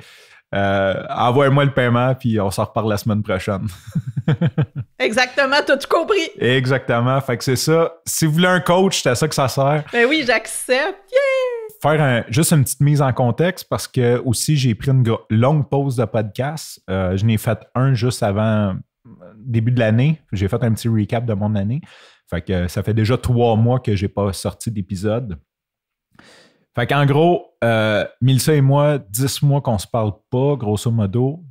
euh, envoie-moi le paiement, puis on s'en reparle la semaine prochaine. Exactement, t'as tu compris. Exactement, fait que c'est ça. Si vous voulez un coach, c'est à ça que ça sert. Ben oui, j'accepte. Faire juste une petite mise en contexte parce que aussi j'ai pris une longue pause de podcast. Euh, je n'ai fait un juste avant euh, début de l'année. J'ai fait un petit recap de mon année. Fait que ça fait déjà trois mois que j'ai pas sorti d'épisode. Fait qu'en gros, euh, Milsa et moi, 10 mois qu'on se parle pas, grosso modo.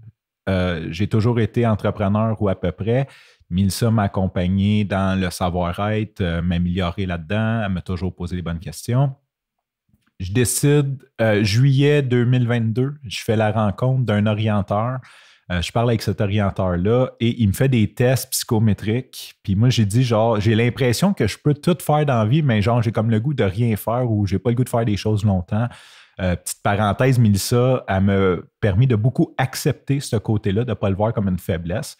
Euh, j'ai toujours été entrepreneur ou à peu près. Milsa m'a accompagné dans le savoir-être, m'a euh, m'améliorer là-dedans. Elle m'a toujours posé les bonnes questions. Je décide, juillet 2022, je fais la rencontre d'un orienteur euh, je parle avec cet orienteur-là et il me fait des tests psychométriques. Puis moi, j'ai dit, genre, j'ai l'impression que je peux tout faire dans la vie, mais genre, j'ai comme le goût de rien faire ou j'ai pas le goût de faire des choses longtemps. Euh, petite parenthèse, Mélissa, elle me permis de beaucoup accepter ce côté-là, de ne pas le voir comme une faiblesse.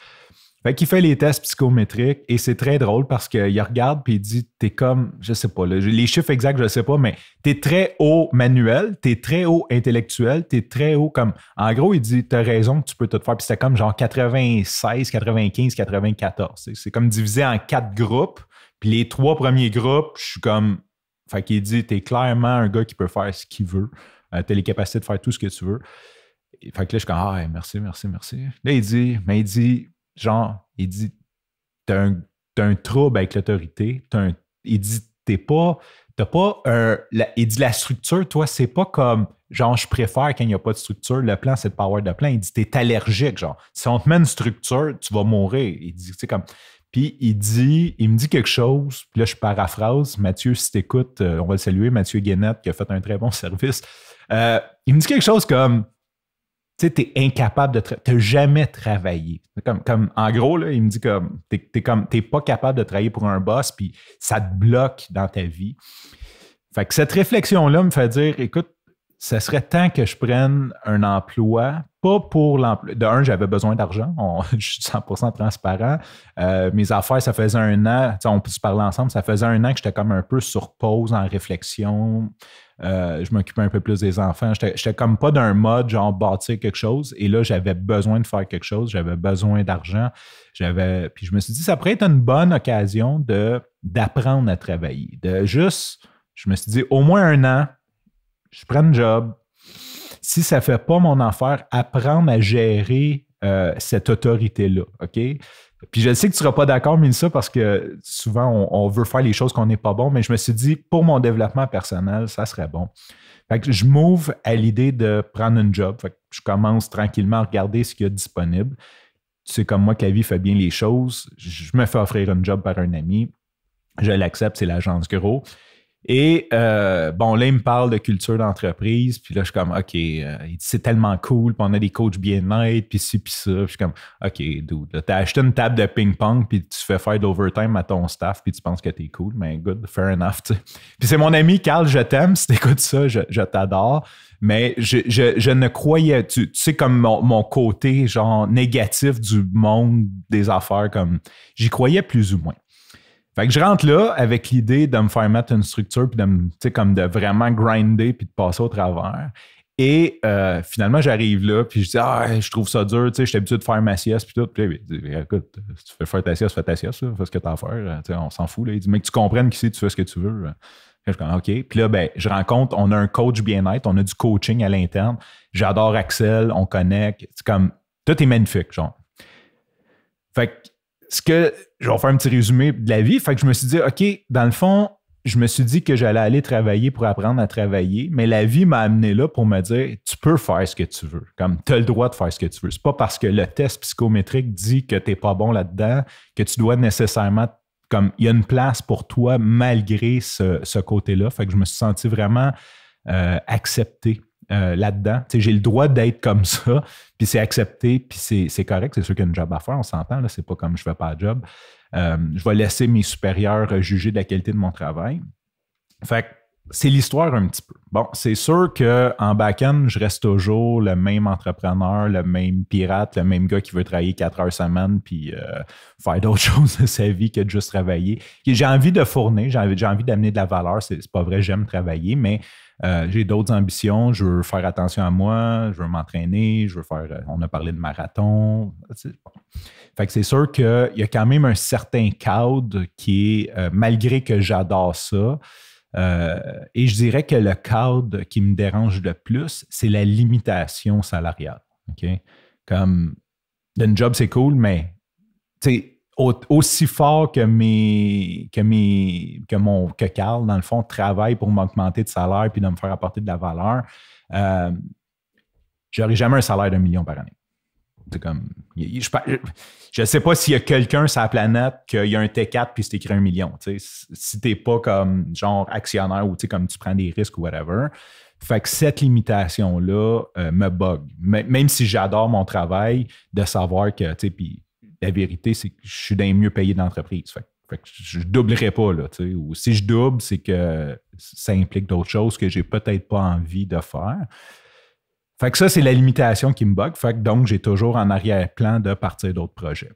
Fait qu'il fait les tests psychométriques et c'est très drôle parce qu'il regarde puis il dit T'es comme, je sais pas, les chiffres exacts, je sais pas, mais t'es très haut manuel, t'es très haut intellectuel, t'es très haut comme. En gros, il dit T'as raison, tu peux tout faire. Puis c'était comme genre 96, 95, 94. C'est comme divisé en quatre groupes. Puis les trois premiers groupes, je suis comme. Fait qu'il dit T'es clairement un gars qui peut faire ce qu'il veut. Euh, t'as les capacités de faire tout ce que tu veux. Fait que là, je suis comme Ah, merci, merci, merci. Là, il dit Mais il dit genre, il dit T'as un, un trouble avec l'autorité. Il dit T'es pas. T'as pas un. il dit la structure, toi, c'est pas comme genre, je préfère quand il n'y a pas de structure, le plan, c'est le power de plan. Il dit T'es allergique, genre. Si on te met une structure, tu vas mourir. Il dit, c'est comme. Puis il dit, il me dit quelque chose, puis là je paraphrase, Mathieu, si t'écoutes, euh, on va le saluer, Mathieu Guénette qui a fait un très bon service. Euh, il me dit quelque chose comme tu sais, t'es incapable de... n'as jamais travaillé. Comme, en gros, là, il me dit que tu n'es pas capable de travailler pour un boss, puis ça te bloque dans ta vie. Fait cette réflexion-là me fait dire, écoute, ce serait temps que je prenne un emploi, pas pour l'emploi. De un, j'avais besoin d'argent, je suis 100% transparent. Euh, mes affaires, ça faisait un an, on peut se parler ensemble, ça faisait un an que j'étais comme un peu sur pause en réflexion. Euh, je m'occupais un peu plus des enfants. J'étais comme pas d'un mode genre bâtir quelque chose. Et là, j'avais besoin de faire quelque chose, j'avais besoin d'argent. J'avais. Puis je me suis dit, ça pourrait être une bonne occasion de d'apprendre à travailler. De juste, je me suis dit, au moins un an, je prends un job. Si ça ne fait pas mon affaire, apprendre à gérer euh, cette autorité-là. OK? Puis je sais que tu ne seras pas d'accord, ça parce que souvent, on, veut faire les choses qu'on n'est pas bon, mais je me suis dit, pour mon développement personnel, ça serait bon. Fait que je m'ouvre à l'idée de prendre un job. Fait que je commence tranquillement à regarder ce qu'il y a disponible. C'est comme moi, que la vie fait bien les choses, je me fais offrir un job par un ami. Je l'accepte, c'est l'agence gros. Et euh, bon, là, il me parle de culture d'entreprise. Puis là, je suis comme, OK, euh, c'est tellement cool. Puis on a des coachs bien-être, puis ci, puis ça. Puis je suis comme, OK, dude, t'as acheté une table de ping-pong, puis tu fais faire de l'overtime à ton staff, puis tu penses que t'es cool. Mais good, fair enough. Puis c'est mon ami Carl, je t'aime. Si t'écoutes ça, je, t'adore. Mais je, ne croyais, tu, sais, comme mon, côté, genre, négatif du monde des affaires, comme, j'y croyais plus ou moins. Fait que je rentre là avec l'idée de me faire mettre une structure, puis de me, comme de vraiment grinder, puis de passer au travers. Et euh, finalement, j'arrive là, puis je dis Ah, je trouve ça dur, tu sais, je suis habitué de faire ma sieste, puis tout. Puis il dit Écoute, si tu veux faire ta sieste, fais ta sieste, fais ce que tu as à faire, euh, tu sais, on s'en fout. Là. Il dit Mais que tu comprennes qu'ici, tu fais ce que tu veux. Euh. Je dis, OK. Puis là, ben, je rencontre, on a un coach bien-être, on a du coaching à l'interne. J'adore Axel, on connecte. C'est comme, tout est magnifique, genre. Fait que ce que je vais faire un petit résumé de la vie. Fait que je me suis dit, OK, dans le fond, je me suis dit que j'allais aller travailler pour apprendre à travailler, mais la vie m'a amené là pour me dire tu peux faire ce que tu veux. Comme tu as le droit de faire ce que tu veux. C'est pas parce que le test psychométrique dit que tu n'es pas bon là-dedans que tu dois nécessairement comme il y a une place pour toi malgré ce, côté-là. Fait que je me suis senti vraiment euh, accepté euh, là-dedans. J'ai le droit d'être comme ça, puis c'est accepté, puis c'est correct. C'est sûr qu'il y a une job à faire, on s'entend. C'est pas comme je fais pas de job. Euh, je vais laisser mes supérieurs euh, juger de la qualité de mon travail. Fait c'est l'histoire un petit peu. Bon, c'est sûr qu'en back-end, je reste toujours le même entrepreneur, le même pirate, le même gars qui veut travailler quatre heures semaine puis faire d'autres choses de sa vie que de juste travailler. J'ai envie de fournir, j'ai envie, envie d'amener de la valeur. C'est pas vrai, j'aime travailler, mais euh, j'ai d'autres ambitions, je veux faire attention à moi, je veux m'entraîner, je veux faire. Euh, on a parlé de marathon. Fait que c'est sûr qu'il y a quand même un certain cadre qui est, euh, malgré que j'adore ça, et je dirais que le cadre qui me dérange le plus, c'est la limitation salariale. OK? Comme, d'un job, c'est cool, mais, tu sais, aussi fort que mes que mes que mon que Carl dans le fond travaille pour m'augmenter de salaire puis de me faire apporter de la valeur euh, je n'aurai jamais un salaire d'un million par année comme je, ne sais pas s'il y a quelqu'un sur la planète qu'il y a un T4 puis c'est écrit un million tu sais, si t'es pas comme genre actionnaire ou tu comme tu prends des risques ou whatever fait que cette limitation là euh, me bug même si j'adore mon travail de savoir que tu sais la vérité, c'est que je suis d'un mieux payé d'entreprise. Fait, que je doublerai pas, là, tu Ou si je double, c'est que ça implique d'autres choses que j'ai peut-être pas envie de faire. Fait que ça, c'est la limitation qui me bug. Fait que donc, j'ai toujours en arrière-plan de partir d'autres projets.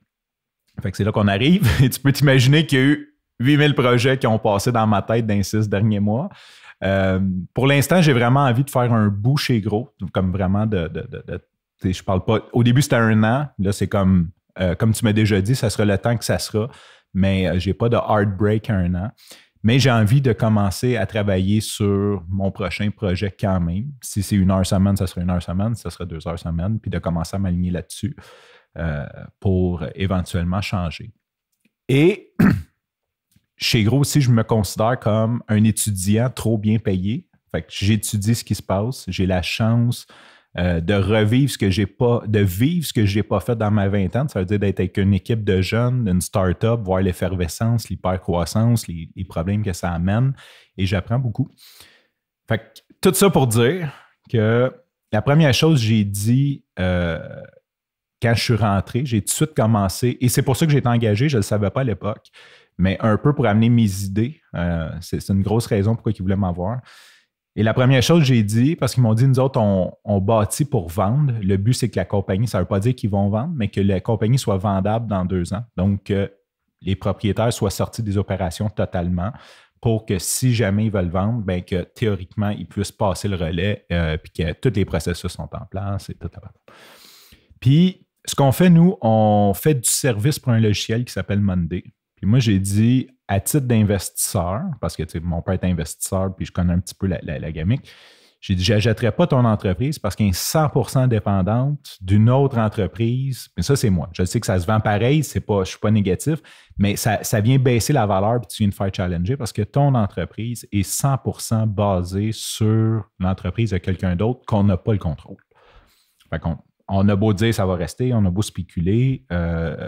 Fait que c'est là qu'on arrive. Et tu peux t'imaginer qu'il y a eu 8000 projets qui ont passé dans ma tête dans les six derniers mois. Euh, pour l'instant, j'ai vraiment envie de faire un boucher Gros, comme vraiment de. je parle pas. Au début, c'était un an. Là, c'est comme euh, comme tu m'as déjà dit, ça sera le temps que ça sera, mais je euh, j'ai pas de heartbreak » à un an. Mais j'ai envie de commencer à travailler sur mon prochain projet quand même. Si c'est une heure semaine, ça sera une heure semaine, ça sera deux heures semaine, puis de commencer à m'aligner là-dessus euh, pour éventuellement changer. Et chez Gros aussi, je me considère comme un étudiant trop bien payé. Fait j'étudie ce qui se passe, j'ai la chance euh, de revivre ce que j'ai pas, de vivre ce que j'ai pas fait dans ma vingtaine. Ça veut dire d'être avec une équipe de jeunes, une start-up, voir l'effervescence, l'hypercroissance, les, les problèmes que ça amène. Et j'apprends beaucoup. Fait tout ça pour dire que la première chose que j'ai dit euh, quand je suis rentré, j'ai tout de suite commencé, et c'est pour ça que j'ai été engagé, je ne le savais pas à l'époque, mais un peu pour amener mes idées. Euh, c'est une grosse raison pourquoi ils voulaient m'avoir. Et la première chose que j'ai dit, parce qu'ils m'ont dit, nous autres, on, bâtit pour vendre. Le but, c'est que la compagnie, ça ne veut pas dire qu'ils vont vendre, mais que la compagnie soit vendable dans deux ans. Donc, que les propriétaires soient sortis des opérations totalement pour que si jamais ils veulent vendre, bien que théoriquement, ils puissent passer le relais et euh, puis que tous les processus sont en place et tout. Puis, ce qu'on fait, nous, on fait du service pour un logiciel qui s'appelle Monday. Puis moi, j'ai dit, à titre d'investisseur, parce que mon père est investisseur, puis je connais un petit peu la, la, gamique, j'ai dit, je j'achèterai pas ton entreprise parce qu'elle est 100 dépendante d'une autre entreprise. Mais ça, c'est moi. Je sais que ça se vend pareil, c'est pas, je suis pas négatif, mais ça, vient baisser la valeur puis tu viens de faire challenger parce que ton entreprise est 100 basée sur l'entreprise de quelqu'un d'autre qu'on n'a pas le contrôle. Fait qu'on, on a beau dire ça va rester, on a beau spéculer, euh,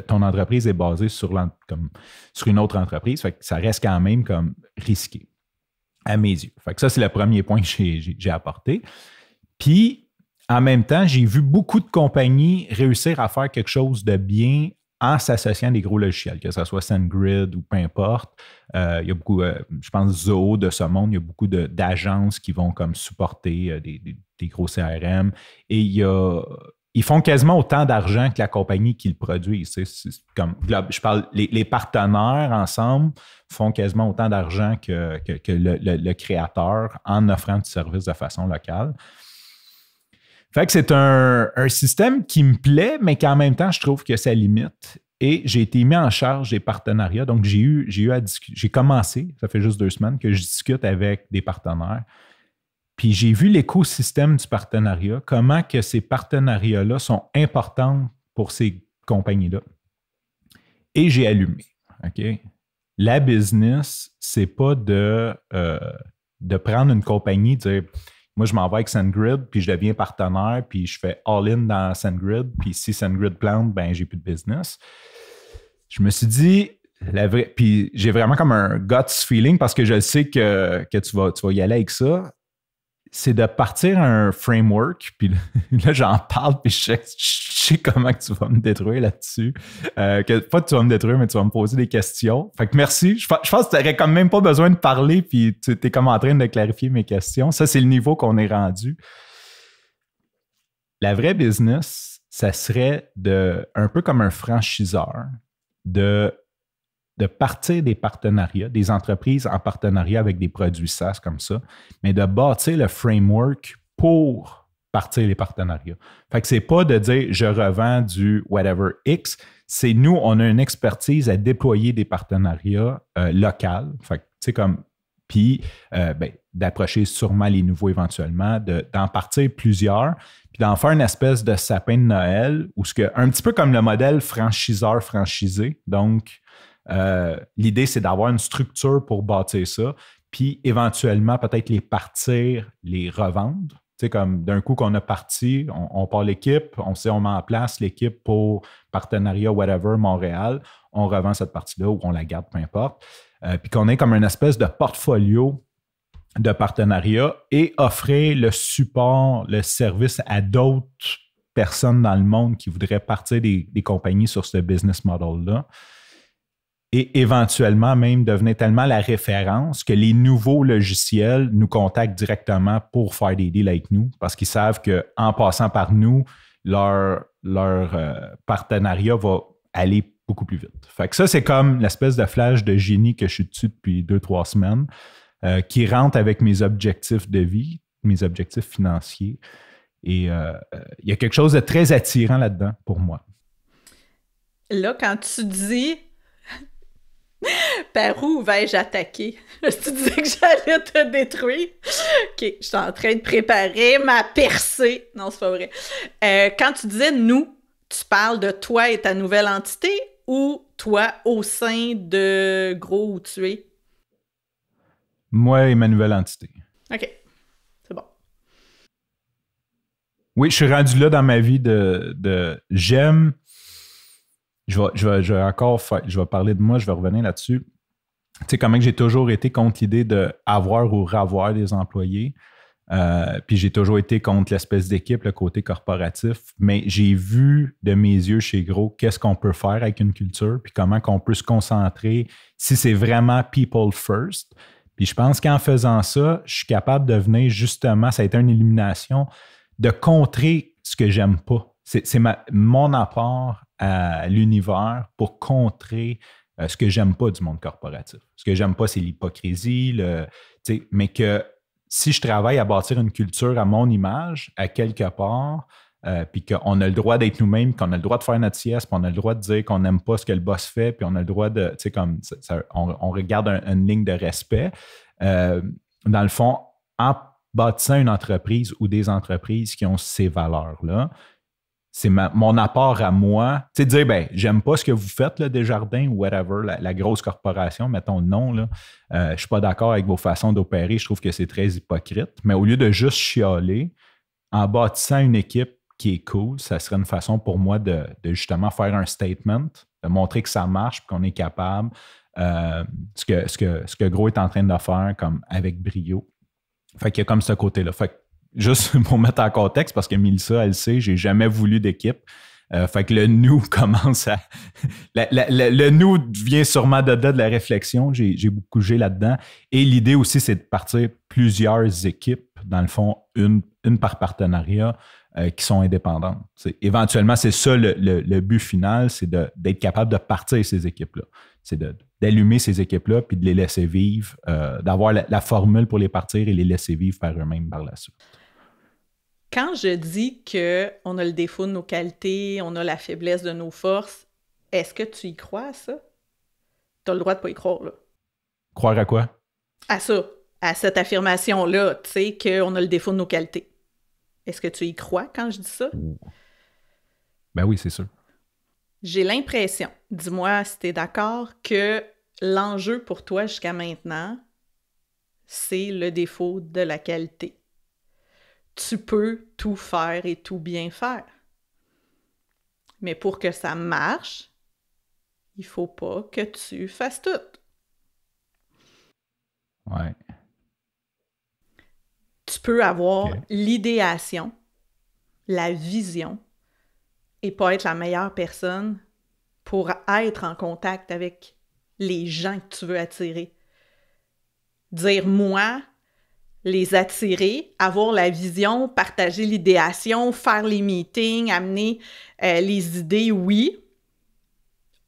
ton entreprise est basée sur, comme, sur une autre entreprise, ça reste quand même comme risqué, à mes yeux. Fait que ça, c'est le premier point que j'ai apporté. Puis, en même temps, j'ai vu beaucoup de compagnies réussir à faire quelque chose de bien en s'associant des gros logiciels, que ce soit SendGrid ou peu importe. Euh, il y a beaucoup, euh, je pense, Zoho de ce monde, il y a beaucoup d'agences qui vont comme supporter euh, des, des, gros CRM. Et il y a ils font quasiment autant d'argent que la compagnie qui le produit. comme, je parle, les, partenaires ensemble font quasiment autant d'argent que, le, créateur en offrant du service de façon locale. Fait que c'est un, système qui me plaît, mais qu'en même temps, je trouve que ça limite. Et j'ai été mis en charge des partenariats. Donc, j'ai eu, j'ai commencé, ça fait juste deux semaines, que je discute avec des partenaires puis j'ai vu l'écosystème du partenariat, comment que ces partenariats-là sont importants pour ces compagnies-là. Et j'ai allumé. OK? La business, c'est pas de, euh, de prendre une compagnie, dire moi, je m'en vais avec SendGrid, puis je deviens partenaire, puis je fais all-in dans SendGrid, puis si SendGrid plante, ben j'ai plus de business. Je me suis dit, puis j'ai vraiment comme un guts feeling parce que je sais que, tu, vas, tu vas y aller avec ça c'est de partir un framework, puis là, j'en parle, puis je, sais comment que tu vas me détruire là-dessus. Euh, que, pas que tu vas me détruire, mais tu vas me poser des questions. Fait que merci. Je, pense que tu n'aurais quand même pas besoin de parler, puis tu es comme en train de clarifier mes questions. Ça, c'est le niveau qu'on est rendu. La vraie business, ça serait de, un peu comme un franchiseur, de de partir des partenariats, des entreprises en partenariat avec des produits SaaS comme ça, mais de bâtir le framework pour partir les partenariats. Fait que c'est pas de dire je revends du whatever X, c'est nous, on a une expertise à déployer des partenariats euh, locaux. Fait que, tu comme, puis euh, ben, d'approcher sûrement les nouveaux éventuellement, d'en partir plusieurs, puis d'en faire une espèce de sapin de Noël, ou ce que, un petit peu comme le modèle franchiseur-franchisé. Donc, euh, l'idée, c'est d'avoir une structure pour bâtir ça, puis éventuellement, peut-être les partir, les revendre. Tu sais, comme d'un coup qu'on a parti, on, part l'équipe, on sait, on met en place l'équipe pour partenariat, whatever, Montréal, on revend cette partie-là ou on la garde, peu importe. Euh, puis qu'on ait comme une espèce de portfolio de partenariat et offrir le support, le service à d'autres personnes dans le monde qui voudraient partir des compagnies sur ce business model-là et éventuellement même devenait tellement la référence que les nouveaux logiciels nous contactent directement pour faire des deals avec nous parce qu'ils savent qu'en passant par nous, leur, leur euh, partenariat va aller beaucoup plus vite. Fait que ça, c'est comme l'espèce de flash de génie que je suis dessus depuis deux, trois semaines, euh, qui rentre avec mes objectifs de vie, mes objectifs financiers. Et euh, il y a quelque chose de très attirant là-dedans pour moi. Là, quand tu dis par où vais-je attaquer? tu disais que j'allais te détruire. OK, je suis en train de préparer ma percée. Non, c'est pas vrai. Euh, quand tu disais nous, tu parles de toi et ta nouvelle entité ou toi au sein de gros où tu es? Moi et ma nouvelle entité. OK. C'est bon. Oui, je suis rendu là dans ma vie de, j'aime. Je vais, encore je vais parler de moi, je vais revenir là-dessus tu sais, comment que j'ai toujours été contre l'idée d'avoir ou ravoir des employés. Euh, puis j'ai toujours été contre l'espèce d'équipe, le côté corporatif, mais j'ai vu de mes yeux chez Gros qu'est-ce qu'on peut faire avec une culture, puis comment qu'on peut se concentrer si c'est vraiment people first. Puis je pense qu'en faisant ça, je suis capable de venir justement, ça a été une illumination, de contrer ce que j'aime pas. C'est mon apport à l'univers pour contrer euh, ce que j'aime pas du monde corporatif. Ce que j'aime pas, c'est l'hypocrisie, mais que si je travaille à bâtir une culture à mon image, à quelque part, euh, puis qu'on a le droit d'être nous-mêmes, qu'on a le droit de faire notre sieste, puis on a le droit de dire qu'on n'aime pas ce que le boss fait, puis on a le droit de, tu sais, comme, on, regarde un, une ligne de respect. Euh, dans le fond, en bâtissant une entreprise ou des entreprises qui ont ces valeurs-là, c'est mon apport à moi. Tu sais, dire, ben, j'aime pas ce que vous faites, là, Desjardins ou whatever, la, grosse corporation, mettons le nom, là. Euh, je suis pas d'accord avec vos façons d'opérer, je trouve que c'est très hypocrite. Mais au lieu de juste chialer, en bâtissant une équipe qui est cool, ça serait une façon pour moi de, justement faire un statement, de montrer que ça marche, qu'on est capable, euh, ce, que, ce, que, ce que Gros est en train de faire comme avec brio. Fait qu'il y a comme ce côté-là. Fait que juste pour mettre en contexte, parce que Milsa, elle sait, j'ai jamais voulu d'équipe. Euh, fait que le nous commence à. le nous vient sûrement de de la réflexion. J'ai beaucoup joué là-dedans. Et l'idée aussi, c'est de partir plusieurs équipes, dans le fond, une, par partenariat, euh, qui sont indépendantes. éventuellement, c'est ça le, but final, c'est d'être capable de partir ces équipes-là. C'est d'allumer ces équipes-là puis de les laisser vivre, euh, d'avoir la, la formule pour les partir et les laisser vivre par eux-mêmes par la suite. Quand je dis que on a le défaut de nos qualités, on a la faiblesse de nos forces, est-ce que tu y crois à ça? T'as le droit de pas y croire, là. Croire à quoi? À ça, à cette affirmation-là, tu sais, qu'on a le défaut de nos qualités. Est-ce que tu y crois quand je dis ça? Ben oui, c'est sûr. J'ai l'impression, dis-moi si tu d'accord, que l'enjeu pour toi jusqu'à maintenant, c'est le défaut de la qualité tu peux tout faire et tout bien faire. Mais pour que ça marche, il faut pas que tu fasses tout. Ouais. Tu peux avoir l'idéation, la vision, et pas être la meilleure personne pour être en contact avec les gens que tu veux attirer. Dire moi, les attirer, avoir la vision, partager l'idéation, faire les meetings, amener euh, les idées, oui.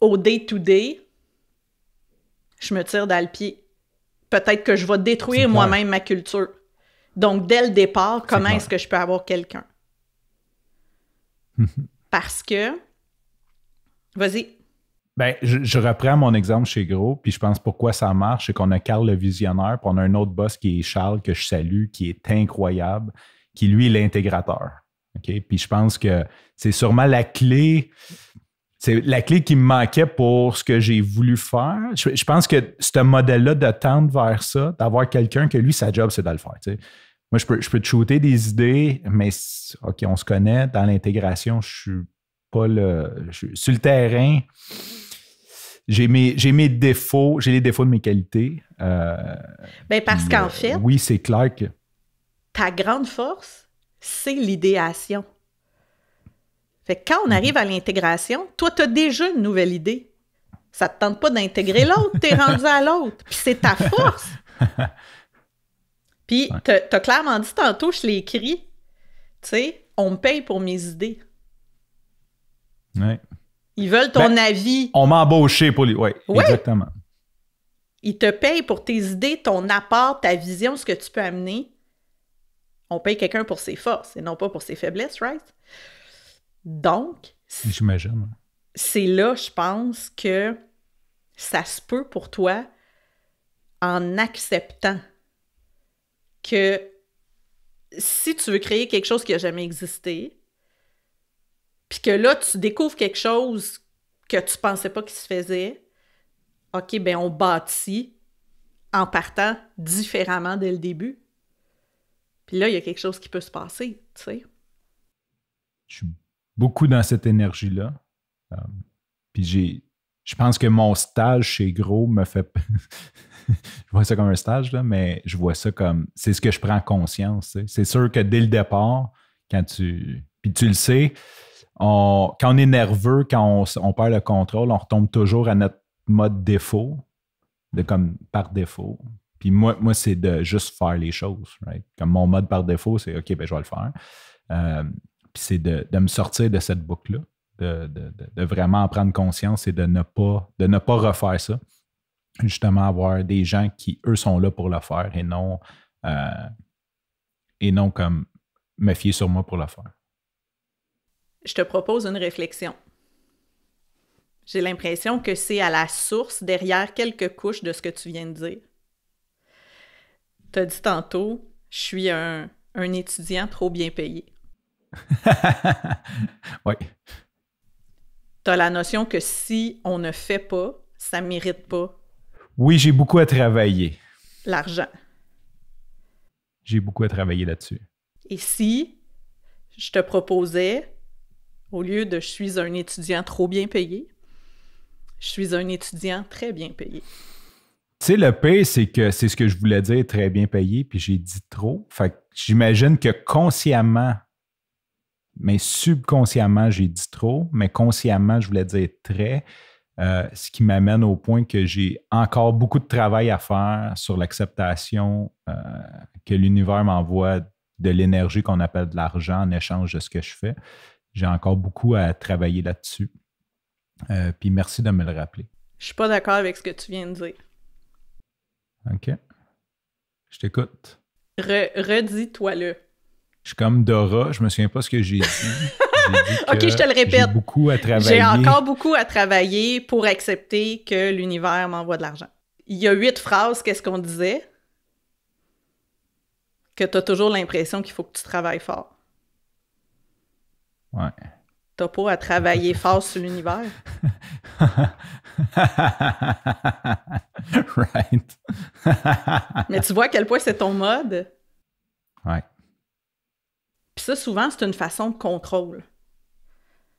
Au day-to-day, je me tire dans le pied. Peut-être que je vais détruire moi-même ma culture. Donc, dès le départ, comment est-ce que je peux avoir quelqu'un? Parce que... Vas-y. Ben, je, reprends mon exemple chez Gros, puis je pense pourquoi ça marche, c'est qu'on a Carl le visionnaire, puis on a un autre boss qui est Charles, que je salue, qui est incroyable, qui lui est l'intégrateur. OK? Puis je pense que c'est sûrement la clé, c'est la clé qui me manquait pour ce que j'ai voulu faire. Je, pense que ce modèle-là de tendre vers ça, d'avoir quelqu'un que lui, sa job, c'est de le faire. Moi, je peux, je peux te shooter des idées, mais OK, on se connaît, dans l'intégration, je suis pas le. Je suis, sur le terrain j'ai mes, défauts, j'ai les défauts de mes qualités. Euh, ben parce qu'en euh, fait, oui, c'est clair que ta grande force, c'est l'idéation. Fait que quand on mhm. arrive à l'intégration, toi, tu as déjà une nouvelle idée. Ça te tente pas d'intégrer l'autre, t'es rendu à l'autre. Puis c'est ta force. Puis t'as clairement dit tantôt, je l'ai écrit, tu sais, on me paye pour mes idées. Ouais. Ils veulent ton ben, avis. On m'a embauché pour les. Oui, exactement. Ils te payent pour tes idées, ton apport, ta vision, ce que tu peux amener. On paye quelqu'un pour ses forces et non pas pour ses faiblesses, right? Donc. C'est là, je pense, que ça se peut pour toi en acceptant que si tu veux créer quelque chose qui n'a jamais existé, puis que là, tu découvres quelque chose que tu pensais pas qu'il se faisait, OK, ben on bâtit en partant différemment dès le début. Puis là, il y a quelque chose qui peut se passer, tu sais. Je suis beaucoup dans cette énergie-là. Euh, puis j'ai, je pense que mon stage chez Gros me fait. je vois ça comme un stage, là, mais je vois ça comme. C'est ce que je prends conscience. C'est sûr que dès le départ, quand tu. Puis tu le sais, quand on est nerveux, quand on, perd le contrôle, on retombe toujours à notre mode défaut, de comme par défaut. Puis moi, moi c'est de juste faire les choses. Comme mon mode par défaut, c'est OK, ben, je vais le faire. Euh, puis c'est de, me sortir de cette boucle-là, de, vraiment en prendre conscience et de ne pas, de ne pas refaire ça. Justement, avoir des gens qui, eux, sont là pour le faire et non, euh, et non comme me fier sur moi pour le faire je te propose une réflexion. J'ai l'impression que c'est à la source derrière quelques couches de ce que tu viens de dire. Tu as dit tantôt, je suis un, un étudiant trop bien payé. oui. Tu as la notion que si on ne fait pas, ça ne mérite pas. Oui, j'ai beaucoup à travailler. L'argent. J'ai beaucoup à travailler là-dessus. Et si je te proposais au lieu de je suis un étudiant trop bien payé, je suis un étudiant très bien payé. Tu sais, le P, c'est que c'est ce que je voulais dire, très bien payé, puis j'ai dit trop. Fait j'imagine que consciemment, mais subconsciemment, j'ai dit trop, mais consciemment, je voulais dire très. Euh, ce qui m'amène au point que j'ai encore beaucoup de travail à faire sur l'acceptation euh, que l'univers m'envoie de l'énergie qu'on appelle de l'argent en échange de ce que je fais j'ai encore beaucoup à travailler là-dessus. Euh, puis merci de me le rappeler. Je suis pas d'accord avec ce que tu viens de dire. OK. Je t'écoute. Redis-toi-le. Je suis comme Dora, je me souviens pas ce que j'ai dit. ok, je te le répète. J'ai beaucoup à travailler. J'ai encore beaucoup à travailler pour accepter que l'univers m'envoie de l'argent. Il y a huit phrases, qu'est-ce qu'on disait? Que tu as toujours l'impression qu'il faut que tu travailles fort. Ouais. T'as pas à travailler fort sur l'univers. right. Mais tu vois à quel point c'est ton mode. Ouais. Puis ça, souvent, c'est une façon de contrôle.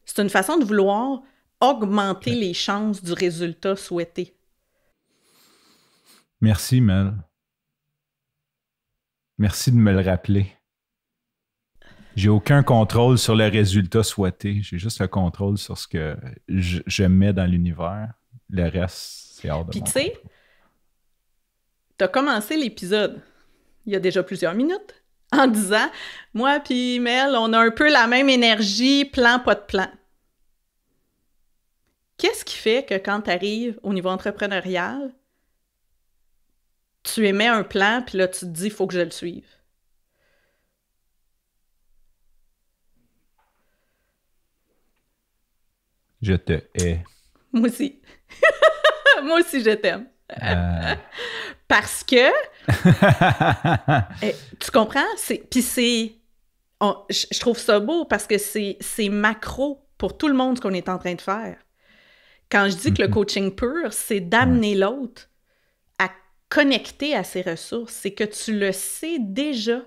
C'est une façon de vouloir augmenter les chances du résultat souhaité. Merci, Mel. Merci de me le rappeler j'ai aucun contrôle sur le résultat souhaité. J'ai juste le contrôle sur ce que je, mets dans l'univers. Le reste, c'est hors de Puis tu sais, tu as commencé l'épisode il y a déjà plusieurs minutes en disant Moi puis Mel, on a un peu la même énergie, plan, pas de plan. Qu'est-ce qui fait que quand tu arrives au niveau entrepreneurial, tu émets un plan, puis là, tu te dis, il faut que je le suive? Je te hais. Moi aussi. Moi aussi, je t'aime. Euh. Parce que. Eh, tu comprends? Puis c'est. Je trouve ça beau parce que c'est macro pour tout le monde ce qu'on est en train de faire. Quand je dis que le coaching pur, c'est d'amener l'autre à connecter à ses ressources. C'est que tu le sais déjà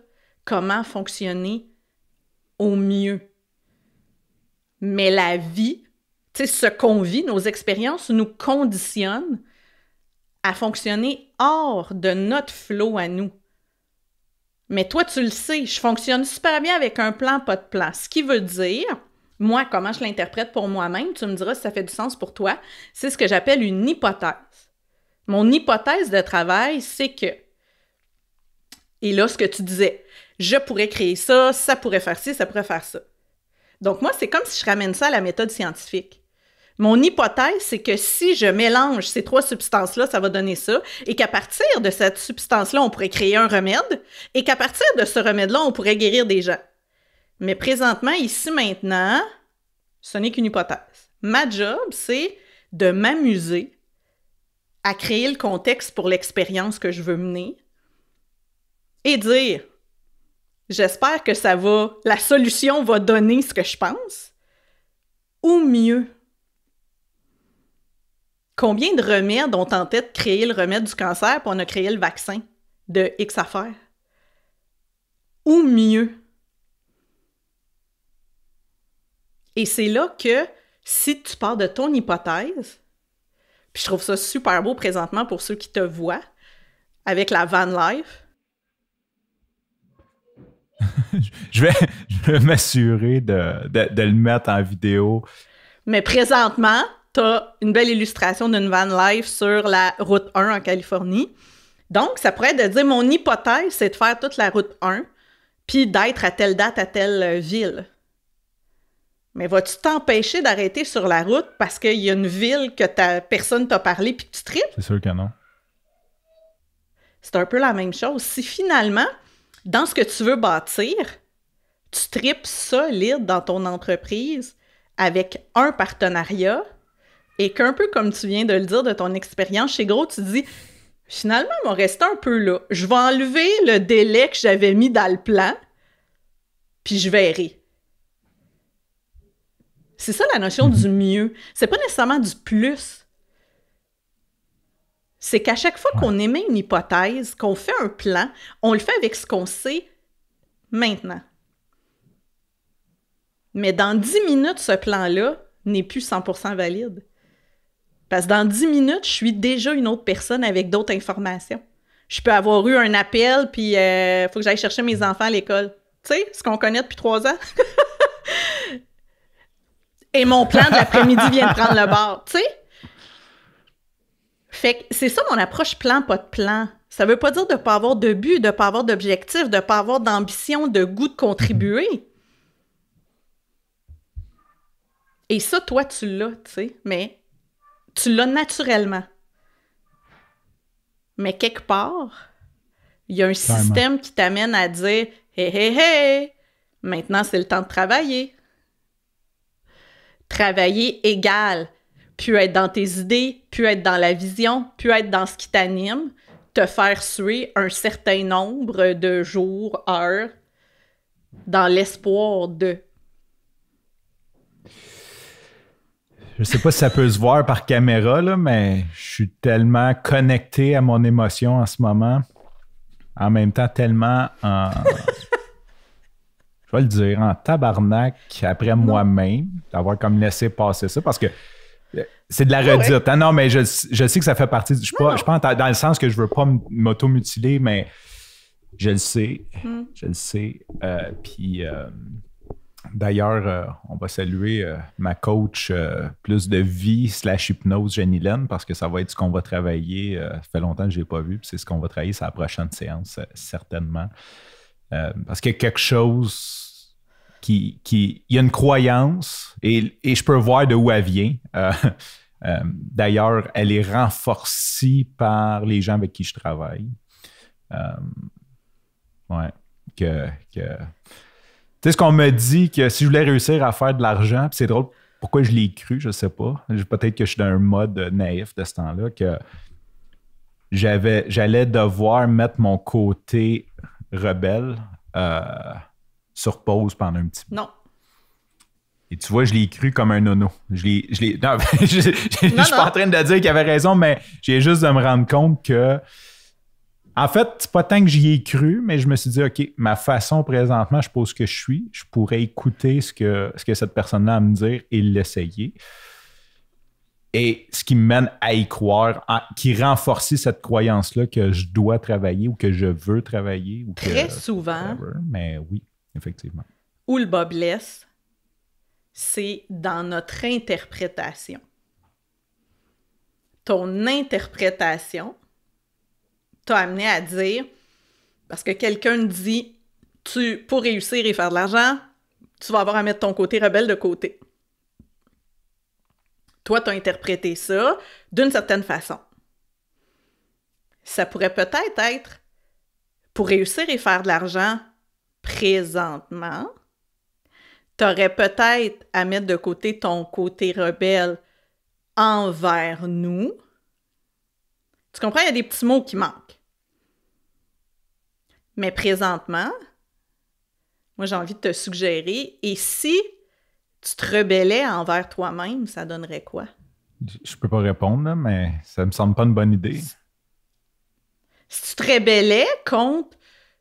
comment fonctionner au mieux. Mais la vie ce qu'on vit, nos expériences nous conditionnent à fonctionner hors de notre flot à nous. Mais toi, tu le sais, je fonctionne super bien avec un plan pas de plan. Ce qui veut dire, moi, comment je l'interprète pour moi-même, tu me diras si ça fait du sens pour toi, c'est ce que j'appelle une hypothèse. Mon hypothèse de travail, c'est que, et là, ce que tu disais, je pourrais créer ça, ça pourrait faire ci, ça pourrait faire ça. Donc, moi, c'est comme si je ramène ça à la méthode scientifique. Mon hypothèse, c'est que si je mélange ces trois substances-là, ça va donner ça, et qu'à partir de cette substance-là, on pourrait créer un remède, et qu'à partir de ce remède-là, on pourrait guérir des gens. Mais présentement, ici, maintenant, ce n'est qu'une hypothèse. Ma job, c'est de m'amuser à créer le contexte pour l'expérience que je veux mener et dire j'espère que ça va, la solution va donner ce que je pense, ou mieux, Combien de remèdes ont tentait de créer le remède du cancer, pour on a créé le vaccin de X affaires? Ou mieux. Et c'est là que, si tu pars de ton hypothèse, puis je trouve ça super beau présentement pour ceux qui te voient, avec la van life. je vais, m'assurer de, le mettre en vidéo. Mais présentement, t'as une belle illustration d'une van life sur la route 1 en Californie. Donc, ça pourrait être de dire mon hypothèse, c'est de faire toute la route 1, puis d'être à telle date, à telle euh, ville. Mais vas-tu t'empêcher d'arrêter sur la route parce qu'il y a une ville que ta personne t'a parlé puis que tu tripes? C'est sûr que non. C'est un peu la même chose. Si finalement, dans ce que tu veux bâtir, tu tripes solide dans ton entreprise avec un partenariat, et qu'un peu comme tu viens de le dire de ton expérience chez Gros, tu dis finalement, il m'a un peu là. Je vais enlever le délai que j'avais mis dans le plan, puis je verrai. C'est ça la notion du mieux. C'est pas nécessairement du plus. C'est qu'à chaque fois qu'on émet une hypothèse, qu'on fait un plan, on le fait avec ce qu'on sait maintenant. Mais dans dix minutes, ce plan-là n'est plus 100% valide. Parce que dans 10 minutes, je suis déjà une autre personne avec d'autres informations. Je peux avoir eu un appel, puis il euh, faut que j'aille chercher mes mm. enfants à l'école. Tu sais, ce qu'on connaît depuis trois ans. Et mon plan de l'après-midi vient de prendre le bord. Tu sais? Fait que c'est ça mon approche plan, pas de plan. Ça veut pas dire de pas avoir de but, de pas avoir d'objectif, de pas avoir d'ambition, de goût de contribuer. Mm-hmm. Et ça, toi, tu l'as, tu sais. Mais tu l'as naturellement. Mais quelque part, il y a un système qui t'amène à dire Hé, hé, hé, maintenant c'est le temps de travailler. Travailler égal. Puis être dans tes idées, puis être dans la vision, puis être dans ce qui t'anime, te faire suer un certain nombre de jours, heures, dans l'espoir de. je sais pas si ça peut se voir par caméra, là, mais je suis tellement connecté à mon émotion en ce moment. En même temps, tellement en. je vais le dire, en tabarnak après moi-même, d'avoir comme laissé passer ça parce que euh, c'est de la redite. Hein. non, mais je, sais que ça fait partie. Je suis pas, je pas dans le sens que je veux pas m'auto-mutiler, mais je le sais. Hmm. Je le sais. Euh, puis. Euh, D'ailleurs, euh, on va saluer euh, ma coach euh, plus de vie slash hypnose, Jenny Len, parce que ça va être ce qu'on va travailler. ça fait longtemps que je ne l'ai pas vu, puis c'est ce qu'on va travailler sa prochaine séance, certainement. parce qu'il y a quelque chose qui, Il y a une croyance, et, je peux voir de où elle vient. D'ailleurs, elle est renforcée par les gens avec qui je travaille. ouais. Que. que tu sais, ce qu'on me dit que si je voulais réussir à faire de l'argent, c'est drôle, pourquoi je l'ai cru, je sais pas. Peut-être que je suis dans un mode naïf de ce temps-là, que j'allais devoir mettre mon côté rebelle euh, sur pause pendant un petit peu. Non. Et tu vois, je l'ai cru comme un nono. Je l'ai. Je l'ai non, je, suis pas en train de dire qu'il avait raison, mais j'ai juste de me rendre compte que en fait, c'est pas tant que j'y ai cru, mais je me suis dit, OK, ma façon présentement, je pose ce que je suis, je pourrais écouter ce que, ce que cette personne-là a à me dire et l'essayer. Et ce qui me mène à y croire, qui renforce cette croyance-là que je dois travailler ou que je veux travailler. Ou Très souvent. Mais oui, effectivement. Où le bas blesse, c'est dans notre interprétation. Ton interprétation t'a amené à dire, parce que quelqu'un dit, tu, pour réussir et faire de l'argent, tu vas avoir à mettre ton côté rebelle de côté. Toi, tu as interprété ça d'une certaine façon. Ça pourrait peut-être être, pour réussir et faire de l'argent présentement, tu aurais peut-être à mettre de côté ton côté rebelle envers nous. Tu comprends, il y a des petits mots qui manquent. Mais présentement, moi, j'ai envie de te suggérer, et si tu te rebellais envers toi-même, ça donnerait quoi? Je peux pas répondre, mais ça me semble pas une bonne idée. Si tu te rebellais contre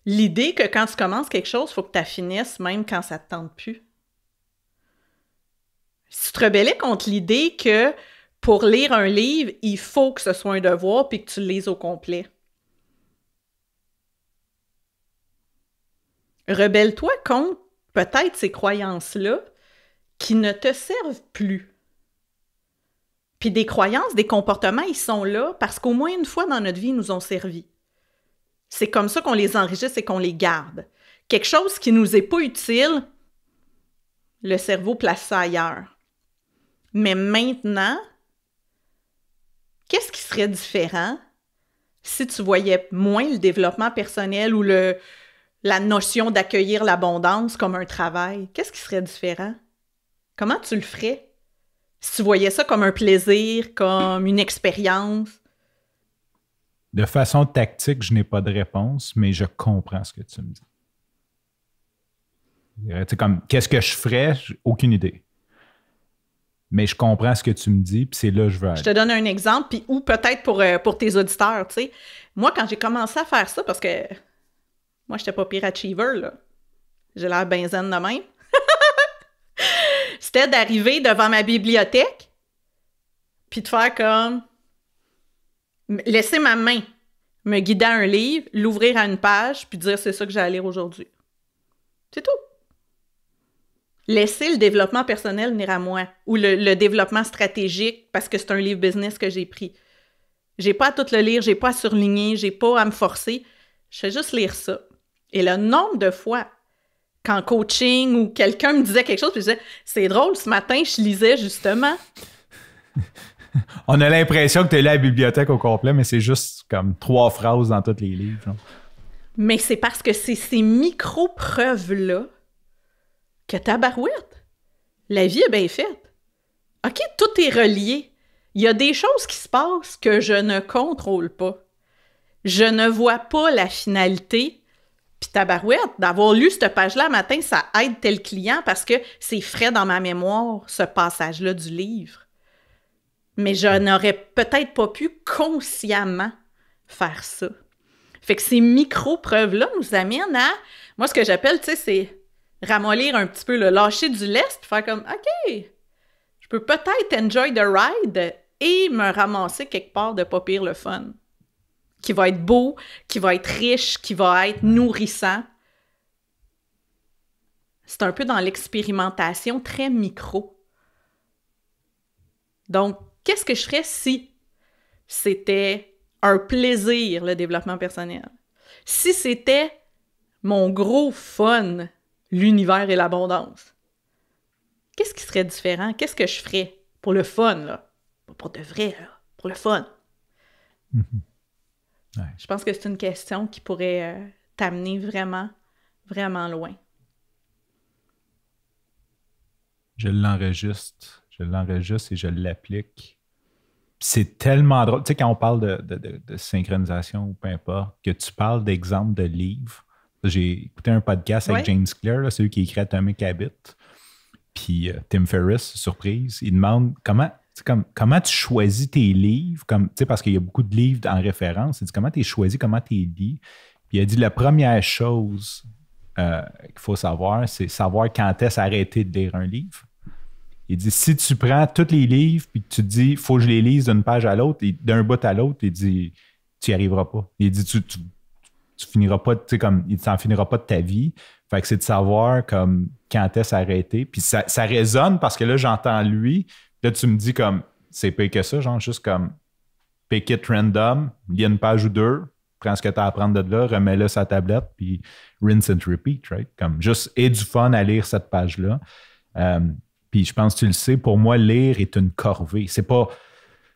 l'idée que quand tu commences quelque chose, il faut que tu finisses même quand ça te tente plus. Si tu te rebellais contre l'idée que pour lire un livre, il faut que ce soit un devoir puis que tu le lises au complet. Rebelle-toi contre peut-être ces croyances-là qui ne te servent plus. Puis des croyances, des comportements, ils sont là parce qu'au moins une fois dans notre vie, ils nous ont servi. C'est comme ça qu'on les enregistre et qu'on les garde. Quelque chose qui nous est pas utile, le cerveau place ça ailleurs. Mais maintenant, qu'est-ce qui serait différent si tu voyais moins le développement personnel ou le, la notion d'accueillir l'abondance comme un travail, qu'est-ce qui serait différent? Comment tu le ferais? Si tu voyais ça comme un plaisir, comme une expérience? De façon tactique, je n'ai pas de réponse, mais je comprends ce que tu me dis. C'est comme, qu'est-ce que je ferais? Aucune idée. Mais je comprends ce que tu me dis, puis c'est là que je veux aller. Je te donne un exemple, puis ou peut-être pour, euh, pour tes auditeurs, tu sais. Moi, quand j'ai commencé à faire ça, parce que moi, j'étais pas pire achiever, là. J'ai l'air benzène de même. C'était d'arriver devant ma bibliothèque, puis de faire comme. laisser ma main me guider à un livre, l'ouvrir à une page, puis dire c'est ça que à lire aujourd'hui. C'est tout. Laisser le développement personnel venir à moi, ou le, le développement stratégique, parce que c'est un livre business que j'ai pris. J'ai pas à tout le lire, j'ai pas à surligner, j'ai pas à me forcer. Je fais juste lire ça. Et le nombre de fois qu'en coaching ou quelqu'un me disait quelque chose, je disais, c'est drôle, ce matin, je lisais justement. On a l'impression que tu es là à la bibliothèque au complet, mais c'est juste comme trois phrases dans tous les livres. Mais c'est parce que c'est ces micro-preuves-là que ta barouette, la vie est bien faite. OK, tout est relié. Il y a des choses qui se passent que je ne contrôle pas. Je ne vois pas la finalité, puis tabarouette, d'avoir lu cette page-là matin, ça aide tel client parce que c'est frais dans ma mémoire, ce passage-là du livre. Mais je n'aurais peut-être pas pu consciemment faire ça. Fait que ces micro-preuves-là nous amènent à, moi, ce que j'appelle, tu sais, c'est ramollir un petit peu, le lâcher du lest, faire comme, OK, je peux peut-être enjoy the ride et me ramasser quelque part de pas pire le fun qui va être beau, qui va être riche, qui va être nourrissant. C'est un peu dans l'expérimentation très micro. Donc, qu'est-ce que je ferais si c'était un plaisir, le développement personnel? Si c'était mon gros fun, l'univers et l'abondance, qu'est-ce qui serait différent? Qu'est-ce que je ferais pour le fun, là? Pas pour de vrai, là, pour le fun. Mm-hmm. Je pense que c'est une question qui pourrait euh, t'amener vraiment, vraiment loin. Je l'enregistre, je l'enregistre et je l'applique. C'est tellement drôle. Tu sais, quand on parle de, synchronisation ou peu importe, que tu parles d'exemples de livres. J'ai écouté un podcast avec James Clear, c'est celui qui écrit Atomic Habit. Puis euh, Tim Ferriss, surprise, il demande comment comme, comment tu choisis tes livres, comme, parce qu'il y a beaucoup de livres en référence. Il dit comment tu choisi, comment tu lis. Puis il a dit la première chose euh, qu'il faut savoir, c'est savoir quand est-ce arrêter de lire un livre. Il dit si tu prends tous les livres puis tu te dis faut que je les lise d'une page à l'autre, d'un bout à l'autre, il dit tu n'y arriveras pas. Il dit tu, tu, finiras pas, sais, comme il t'en finira pas de ta vie. Fait que c'est de savoir comme quand est-ce arrêter. Puis ça, ça résonne parce que là, j'entends lui, Là, tu me dis comme, c'est pas que ça, genre, juste comme, pick it random, lis une page ou deux, prends ce que tu as à apprendre de là, remets-le sur la tablette, puis rinse and repeat, right? Comme, juste, et du fun à lire cette page-là. Euh, puis je pense que tu le sais, pour moi, lire est une corvée. C'est pas,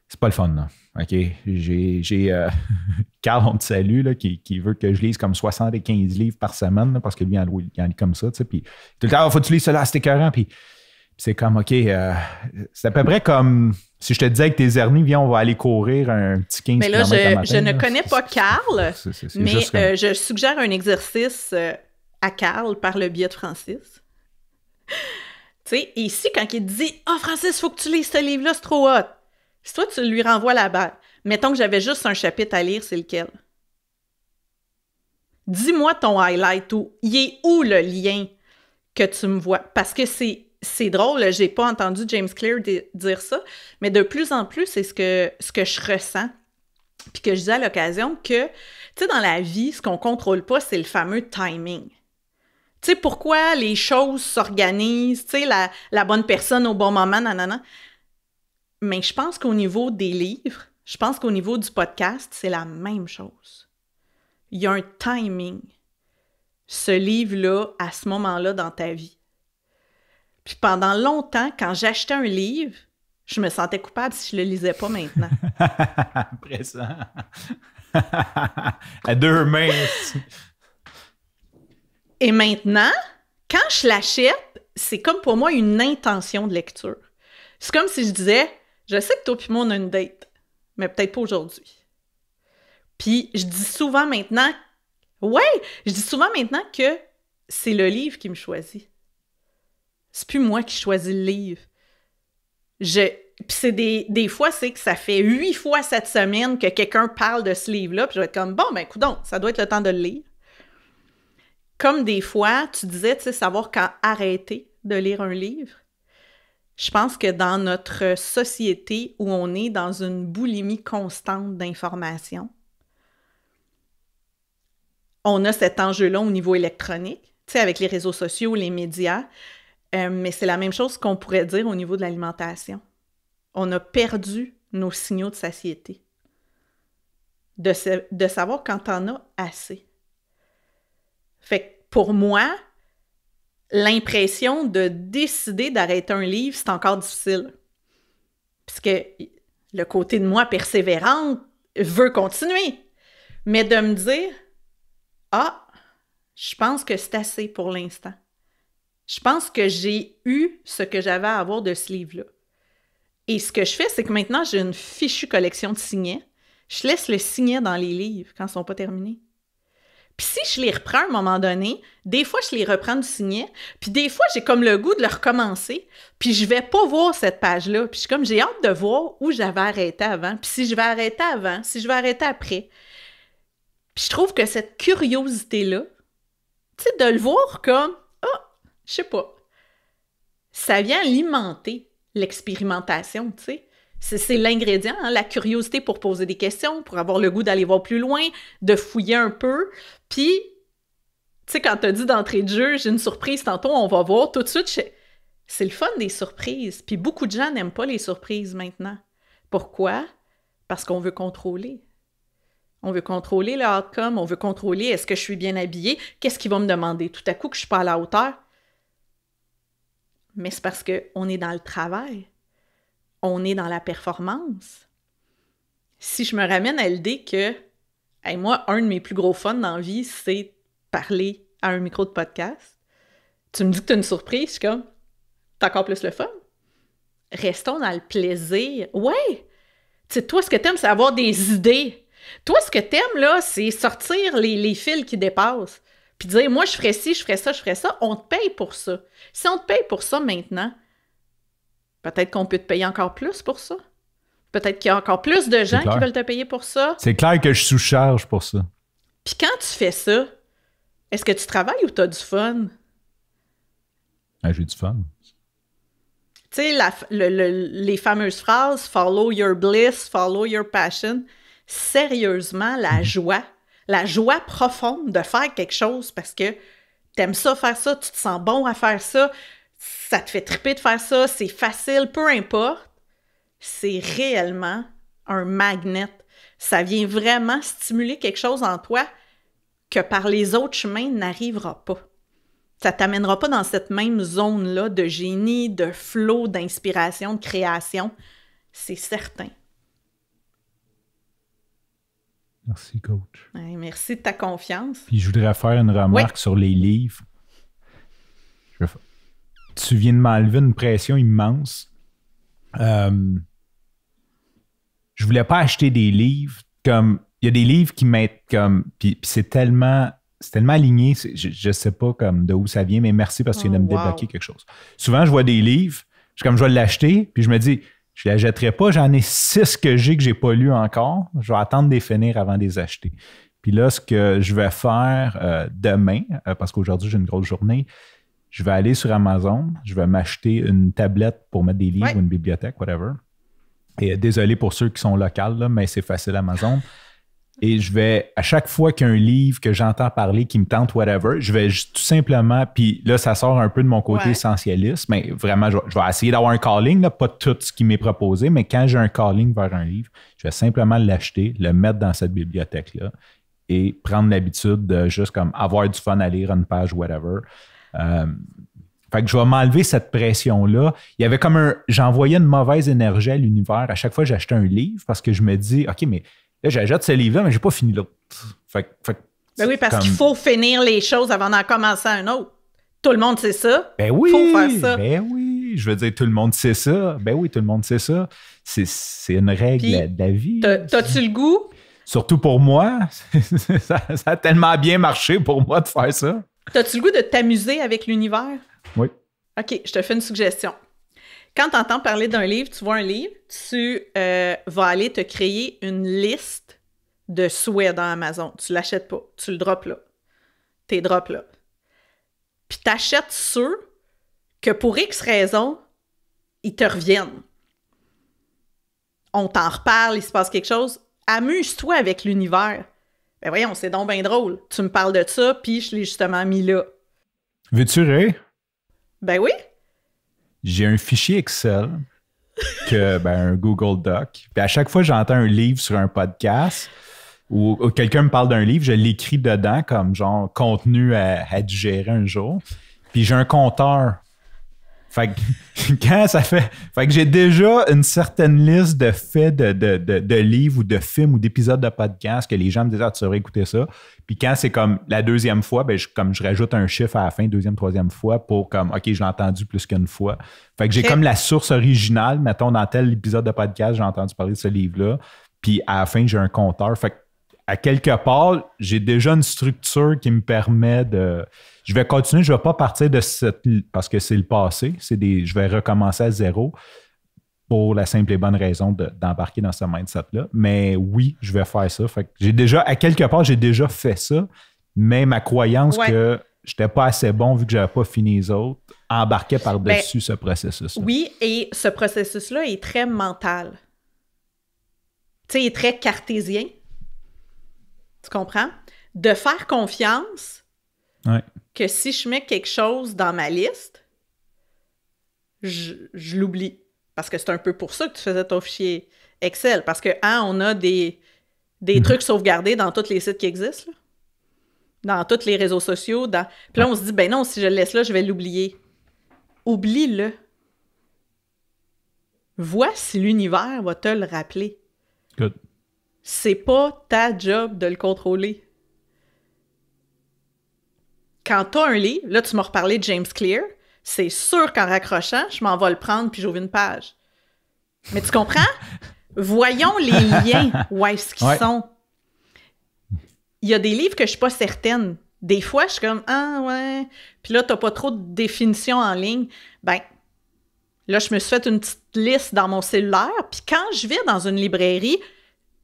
c'est pas le fun, non. OK? J'ai. Euh, Carl, on te salue, qui, veut que je lise comme 75 livres par semaine, parce que lui, il en, lit comme ça, tu sais. Puis tout le temps, ah, faut que tu lises cela, c'est écœurant. Puis c'est comme, OK, euh, c'est à peu près comme si je te disais que tes hernies, viens, on va aller courir un petit 15 Mais là, je, ne connais pas Carl, mais euh, je suggère un exercice euh, à Carl par le biais de Francis. tu sais, ici, quand il dit Ah, oh, Francis, faut que tu lises ce livre-là, c'est trop hot. Si toi, tu lui renvoies la balle, mettons que j'avais juste un chapitre à lire, c'est lequel? Dis-moi ton highlight ou il est où le lien que tu me vois? Parce que c'est c'est drôle, j'ai pas entendu James Clear dire ça, mais de plus en plus, c'est ce que, ce que je ressens. Puis que je disais à l'occasion que, tu sais, dans la vie, ce qu'on contrôle pas, c'est le fameux timing. Tu sais, pourquoi les choses s'organisent, tu sais, la, la, bonne personne au bon moment, nanana. Mais je pense qu'au niveau des livres, je pense qu'au niveau du podcast, c'est la même chose. Il y a un timing. Ce livre-là, à ce moment-là dans ta vie puis pendant longtemps, quand j'achetais un livre, je me sentais coupable si je le lisais pas maintenant. ça, à deux mains. Et maintenant, quand je l'achète, c'est comme pour moi une intention de lecture. C'est comme si je disais, je sais que toi et moi on a une date, mais peut-être pas aujourd'hui. Puis je dis souvent maintenant, ouais, je dis souvent maintenant que c'est le livre qui me choisit. C'est plus moi qui choisis le livre. Je... Puis des, fois, c'est que ça fait huit fois cette semaine que quelqu'un parle de ce livre-là, puis je vais être comme, bon, ben, donc, ça doit être le temps de le lire. Comme des fois, tu disais, tu sais, savoir quand arrêter de lire un livre. Je pense que dans notre société où on est dans une boulimie constante d'informations, on a cet enjeu-là au niveau électronique, tu sais, avec les réseaux sociaux, les médias. Euh, mais c'est la même chose qu'on pourrait dire au niveau de l'alimentation. On a perdu nos signaux de satiété. De, savoir quand on as assez. Fait que pour moi, l'impression de décider d'arrêter un livre, c'est encore difficile. Puisque le côté de moi persévérant veut continuer. Mais de me dire, ah, je pense que c'est assez pour l'instant. Je pense que j'ai eu ce que j'avais à avoir de ce livre-là. Et ce que je fais, c'est que maintenant, j'ai une fichue collection de signets. Je laisse le signet dans les livres quand ils sont pas terminés. Puis si je les reprends à un moment donné, des fois, je les reprends du signet, puis des fois, j'ai comme le goût de le recommencer, puis je vais pas voir cette page-là. Puis comme, j'ai hâte de voir où j'avais arrêté avant, puis si je vais arrêter avant, si je vais arrêter après. Puis je trouve que cette curiosité-là, tu sais, de le voir comme je sais pas. Ça vient alimenter l'expérimentation, tu sais. C'est l'ingrédient, hein, la curiosité pour poser des questions, pour avoir le goût d'aller voir plus loin, de fouiller un peu. Puis, tu sais, quand as dit d'entrée de jeu, j'ai une surprise tantôt, on va voir tout de suite. C'est le fun des surprises. Puis beaucoup de gens n'aiment pas les surprises maintenant. Pourquoi? Parce qu'on veut contrôler. On veut contrôler le outcome, on veut contrôler est-ce que je suis bien habillée, qu'est-ce qu'il va me demander tout à coup que je suis pas à la hauteur mais c'est parce qu'on est dans le travail, on est dans la performance. Si je me ramène à l'idée que, moi, un de mes plus gros fun dans la vie, c'est parler à un micro de podcast, tu me dis que tu une surprise, je suis comme, t'as encore plus le fun. Restons dans le plaisir. Ouais! Tu toi, ce que t'aimes, c'est avoir des idées. Toi, ce que t'aimes, là, c'est sortir les fils qui dépassent puis dire moi je ferais ci, je ferais ça, je ferais ça, on te paye pour ça. Si on te paye pour ça maintenant, peut-être qu'on peut te payer encore plus pour ça. Peut-être qu'il y a encore plus de gens qui veulent te payer pour ça. C'est clair que je sous-charge pour ça. Puis quand tu fais ça, est-ce que tu travailles ou tu as du fun? Ah, j'ai du fun. Tu sais, le, les fameuses phrases « follow your bliss »,« follow your passion », sérieusement, la mhm. joie, la joie profonde de faire quelque chose parce que t'aimes ça faire ça, tu te sens bon à faire ça, ça te fait triper de faire ça, c'est facile, peu importe, c'est réellement un magnet. Ça vient vraiment stimuler quelque chose en toi que par les autres chemins n'arrivera pas. Ça t'amènera pas dans cette même zone-là de génie, de flot, d'inspiration, de création. C'est certain. Merci, coach. merci de ta confiance. Puis je voudrais faire une remarque sur les livres. Tu viens de m'enlever une pression immense. Euh... Je voulais pas acheter des livres comme. Il y a des livres qui mettent comme. Puis, c'est tellement. C'est tellement aligné, je ne sais pas comme de où ça vient, mais merci parce que tu viens de me oh, débloquer quelque chose. Souvent, je vois des livres, je, comme je vais l'acheter, puis je me dis, je les jetterai pas. J'en ai six que j'ai que j'ai pas lu encore. Je vais attendre de finir avant de les acheter. Puis là, ce que je vais faire euh, demain, euh, parce qu'aujourd'hui, j'ai une grosse journée, je vais aller sur Amazon, je vais m'acheter une tablette pour mettre des livres ou une bibliothèque, whatever. Et euh, désolé pour ceux qui sont locaux, mais c'est facile Amazon. Et je vais, à chaque fois qu'un livre que j'entends parler qui me tente, whatever, je vais tout simplement, puis là, ça sort un peu de mon côté essentialiste, mais vraiment, je vais, essayer d'avoir un calling, pas tout ce qui m'est proposé, mais quand j'ai un calling vers un livre, je vais simplement l'acheter, le mettre dans cette bibliothèque-là et prendre l'habitude de juste comme avoir du fun à lire une page, whatever. Euh, fait que je vais m'enlever cette pression-là. Il y avait comme un. J'envoyais une mauvaise énergie à l'univers à chaque fois que j'achetais un livre parce que je me dis, OK, mais j'ai j'achète ce livre-là, mais j'ai pas fini l'autre. Fait, ben oui, parce qu'il faut finir les choses avant d'en commencer un autre. Tout le monde sait ça. Ben oui. Faut faire ça. Ben oui. Je veux dire, tout le monde sait ça. Ben oui, tout le monde sait ça. C'est une règle de la vie. T'as-tu le goût? Surtout pour moi. ça, ça, a tellement bien marché pour moi de faire ça. T'as-tu le goût de t'amuser avec l'univers? Oui. OK, je te fais une suggestion quand tu entends parler d'un livre, tu vois un livre, tu euh, vas aller te créer une liste de souhaits dans Amazon. Tu l'achètes pas, tu le drops là. T'es drops là. Puis t'achètes ceux que pour X raisons, ils te reviennent. On t'en reparle, il se passe quelque chose. Amuse-toi avec l'univers. Ben voyons, c'est donc bien drôle. Tu me parles de ça, puis je l'ai justement mis là. Veux-tu rire? Ben oui j'ai un fichier Excel que ben, un Google Doc. Puis à chaque fois j'entends un livre sur un podcast ou, quelqu'un me parle d'un livre, je l'écris dedans comme genre contenu à, à digérer un jour. Puis j'ai un compteur fait que, quand ça fait. Fait que j'ai déjà une certaine liste de faits de, de, livres ou de films ou d'épisodes de podcast que les gens me disent Ah, tu aurais écouter ça. Puis quand c'est comme la deuxième fois, ben, je, comme je rajoute un chiffre à la fin, deuxième, troisième fois pour comme OK, je entendu plus qu'une fois. Fait que j'ai comme la source originale. Mettons, dans tel épisode de podcast, j'ai entendu parler de ce livre-là. Puis à la fin, j'ai un compteur. Fait à quelque part, j'ai déjà une structure qui me permet de. Je vais continuer, je ne vais pas partir de cette. Parce que c'est le passé, c'est des, je vais recommencer à zéro pour la simple et bonne raison d'embarquer dans ce mindset-là. Mais oui, je vais faire ça. j'ai déjà, à quelque part, j'ai déjà fait ça, mais ma croyance que je n'étais pas assez bon vu que je n'avais pas fini les autres embarquait par-dessus ben, ce processus-là. Oui, et ce processus-là est très mental. Tu sais, il est très cartésien. Tu comprends? De faire confiance que si je mets quelque chose dans ma liste, je, l'oublie. Parce que c'est un peu pour ça que tu faisais ton fichier Excel. Parce que, hein, on a des, des mhm. trucs sauvegardés dans tous les sites qui existent, dans tous les réseaux sociaux. Dans... Puis là, on se dit, ben non, si je le laisse là, je vais l'oublier. Oublie-le. Vois si l'univers va te le rappeler. Good c'est pas ta job de le contrôler. Quand t'as un livre, là, tu m'as reparlé de James Clear, c'est sûr qu'en raccrochant, je m'en vais le prendre puis j'ouvre une page. Mais tu comprends? Voyons les liens, où ce qu'ils sont. Il y a des livres que je suis pas certaine. Des fois, je suis comme « Ah, ouais... » Puis là, t'as pas trop de définition en ligne. Ben, là, je me suis fait une petite liste dans mon cellulaire. Puis quand je vais dans une librairie,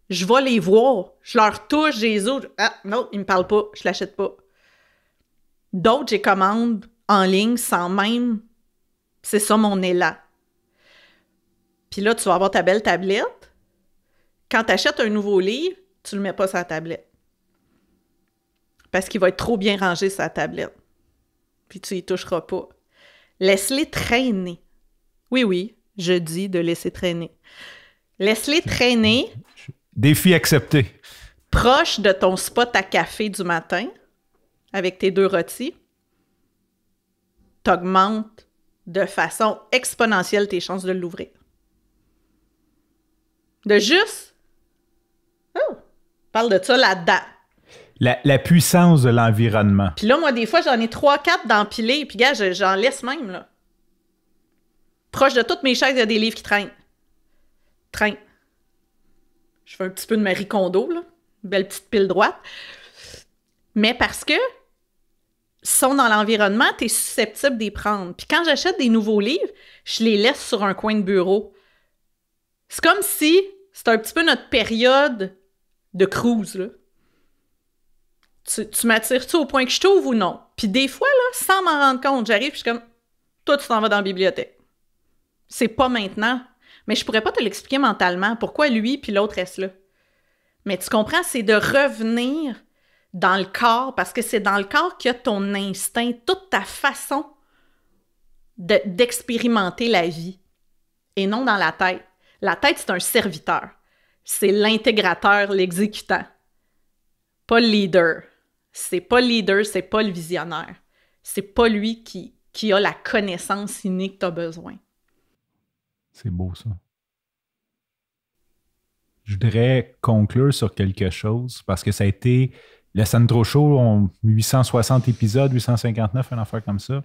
je vais les voir, je leur touche, les Ah, non, ils me parlent pas, je l'achète pas. D'autres, j'ai commande en ligne sans même. C'est ça mon élan. Puis là, tu vas avoir ta belle tablette. Quand tu achètes un nouveau livre, tu le mets pas sur la tablette. Parce qu'il va être trop bien rangé sa tablette. Puis tu y toucheras pas. Laisse-les traîner. Oui, oui, je dis de laisser traîner. Laisse-les traîner Défi accepté. Proche de ton spot à café du matin, avec tes deux rôtis, t'augmentes de façon exponentielle tes chances de l'ouvrir. De juste. Oh! Parle de ça là-dedans. La, la, puissance de l'environnement. Puis là, moi, des fois, j'en ai trois, quatre d'empilés, puis gars, j'en laisse même, là. Proche de toutes mes chaises, il y a des livres qui traînent. Traînent je fais un petit peu de Marie Kondo, belle petite pile droite. Mais parce que sont dans l'environnement, tu es susceptible d'y prendre. Puis quand j'achète des nouveaux livres, je les laisse sur un coin de bureau. C'est comme si c'était un petit peu notre période de cruise. Tu, tu m'attires-tu au point que je t'ouvre ou non? Puis des fois, là, sans m'en rendre compte, j'arrive, je suis comme, toi, tu t'en vas dans la bibliothèque. C'est pas maintenant, mais je pourrais pas te l'expliquer mentalement pourquoi lui puis l'autre reste là. Mais tu comprends, c'est de revenir dans le corps parce que c'est dans le corps qu'il y a ton instinct, toute ta façon d'expérimenter la vie et non dans la tête. La tête, c'est un serviteur. C'est l'intégrateur, l'exécutant. Pas le leader. C'est pas le leader, c'est pas le visionnaire. C'est pas lui qui, qui a la connaissance innée que tu as besoin. C'est beau ça. Je voudrais conclure sur quelque chose parce que ça a été le Sandro Show, 860 épisodes, 859, un affaire comme ça.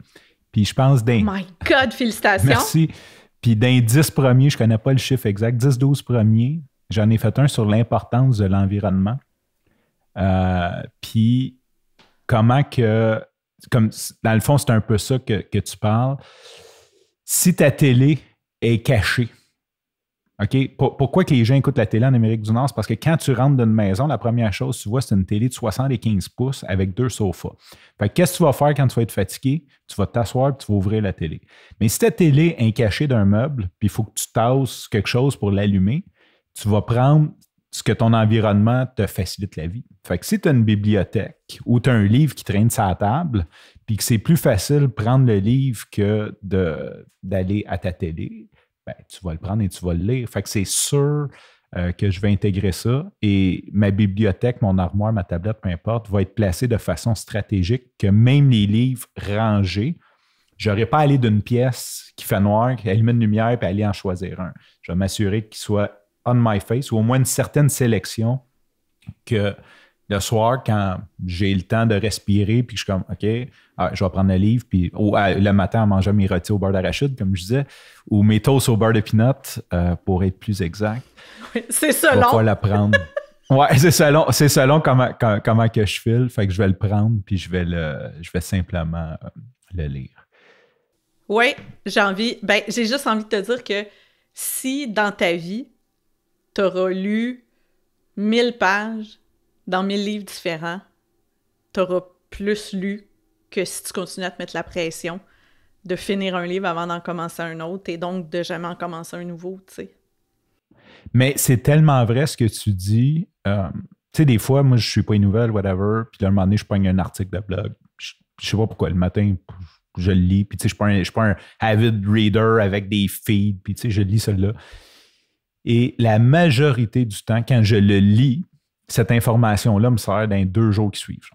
Puis je pense d'un. Oh my God, félicitations. Merci. Puis d'un 10 premiers, je ne connais pas le chiffre exact, 10-12 premiers, j'en ai fait un sur l'importance de l'environnement. Euh, puis comment que. Comme, dans le fond, c'est un peu ça que, que tu parles. Si ta télé est caché. OK? pourquoi que les gens écoutent la télé en Amérique du Nord? C'est parce que quand tu rentres d'une maison, la première chose que tu vois, c'est une télé de 75 pouces avec deux sofas. Fait qu'est-ce que tu vas faire quand tu vas être fatigué? Tu vas t'asseoir et tu vas ouvrir la télé. Mais si ta télé est cachée d'un meuble, puis il faut que tu tasses quelque chose pour l'allumer, tu vas prendre ce que ton environnement te facilite la vie. Fait que si tu as une bibliothèque ou tu as un livre qui traîne sur la table, puis que c'est plus facile de prendre le livre que d'aller à ta télé, ben, tu vas le prendre et tu vas le lire. Fait que c'est sûr euh, que je vais intégrer ça et ma bibliothèque, mon armoire, ma tablette, peu importe, va être placée de façon stratégique que même les livres rangés, je n'aurai pas à aller d'une pièce qui fait noir, qui allume une lumière et aller en choisir un. Je vais m'assurer qu'il soit on my face ou au moins une certaine sélection que le soir, quand j'ai le temps de respirer, puis je suis comme, OK, ah, je vais prendre le livre, puis ah, le matin, en mangeant mes rôtis au beurre d'arachide, comme je disais, ou mes toasts au beurre de peanut, euh, pour être plus exact. c'est selon. Je la prendre. ouais, c'est selon, c'est selon comment, comment, que je file. Fait que je vais le prendre, puis je vais, le, je vais simplement euh, le lire. Oui, j'ai envie. Ben, j'ai juste envie de te dire que si dans ta vie, tu auras lu 1000 pages dans mille livres différents, t'auras plus lu que si tu continues à te mettre la pression de finir un livre avant d'en commencer un autre et donc de jamais en commencer un nouveau, tu sais. Mais c'est tellement vrai ce que tu dis. Euh, tu sais, des fois, moi, je suis pas une nouvelle, whatever, puis d'un moment donné, je pogne un article de blog. Je, sais pas pourquoi, le matin, je le lis, puis tu sais, je suis pas un avid reader avec des feeds, puis tu sais, je lis celui-là. Et la majorité du temps, quand je le lis, cette information-là me sert dans les deux jours qui suivent.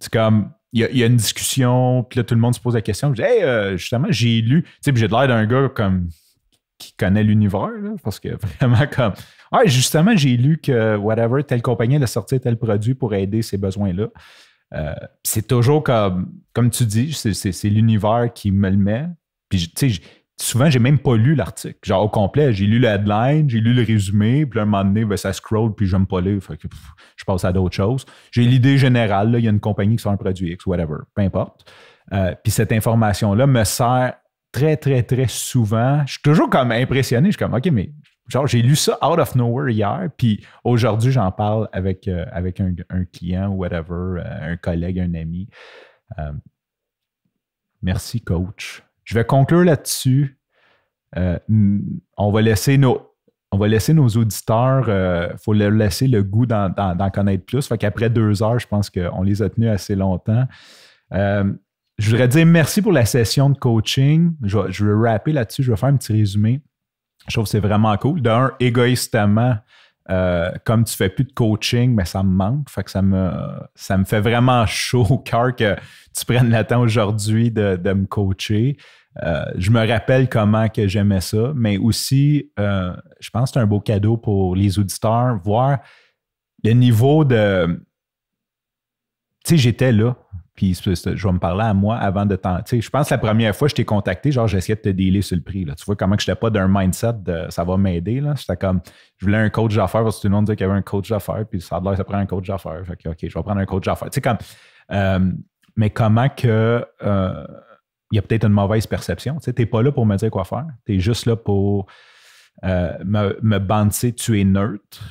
C'est comme, il y, a une discussion, puis là, tout le monde se pose la question. Je dis, hey, euh, justement, j'ai lu. Tu sais, puis j'ai l'air d'un gars comme qui connaît l'univers, parce que vraiment comme, ah, justement, j'ai lu que, whatever, telle compagnie a sorti tel produit pour aider ces besoins-là. Euh, c'est toujours comme, comme tu dis, c'est l'univers qui me le met. Puis, tu sais, souvent, j'ai même pas lu l'article. Genre, au complet, j'ai lu le headline, j'ai lu le résumé, puis à un moment donné, ben, ça scroll, puis je j'aime pas lire. je passe à d'autres choses. J'ai l'idée générale, il y a une compagnie qui sort un produit X, whatever, peu importe. Euh, puis cette information-là me sert très, très, très souvent. Je suis toujours comme impressionné. Je suis comme, OK, mais genre, j'ai lu ça out of nowhere hier, puis aujourd'hui, j'en parle avec, euh, avec un, client, whatever, euh, un collègue, un ami. merci, coach. Je vais conclure là-dessus. Euh, on, va laisser nos, on va laisser nos auditeurs, il euh, faut leur laisser le goût d'en connaître plus. Fait qu'après deux heures, je pense qu'on les a tenus assez longtemps. Euh, je voudrais dire merci pour la session de coaching. Je, je vais rapper là-dessus, je vais faire un petit résumé. Je trouve que c'est vraiment cool. D'un, égoïstement, euh, comme tu fais plus de coaching, mais ça me manque. Fait que ça me, ça me fait vraiment chaud au cœur que tu prennes le temps aujourd'hui de, me coacher. Euh, je me rappelle comment que j'aimais ça, mais aussi, euh, je pense que c'est un beau cadeau pour les auditeurs, voir le niveau de... Tu sais, j'étais là. Puis je vais me parler à moi avant de t'en. Je pense que la première fois que je t'ai contacté, genre, j'essayais de te dealer sur le prix. Là. Tu vois comment je n'étais pas d'un mindset de ça va m'aider. J'étais comme, je voulais un coach d'affaires parce que tout le monde disait qu'il y avait un coach d'affaires. Puis ça a l'air ça prend un coach d'affaires. Fait que, OK, je vais prendre un coach d'affaires. Tu sais, comme. Euh, mais comment que. Euh, il y a peut-être une mauvaise perception. Tu sais, n'es pas là pour me dire quoi faire. Tu es juste là pour euh, me, me banter, tu es neutre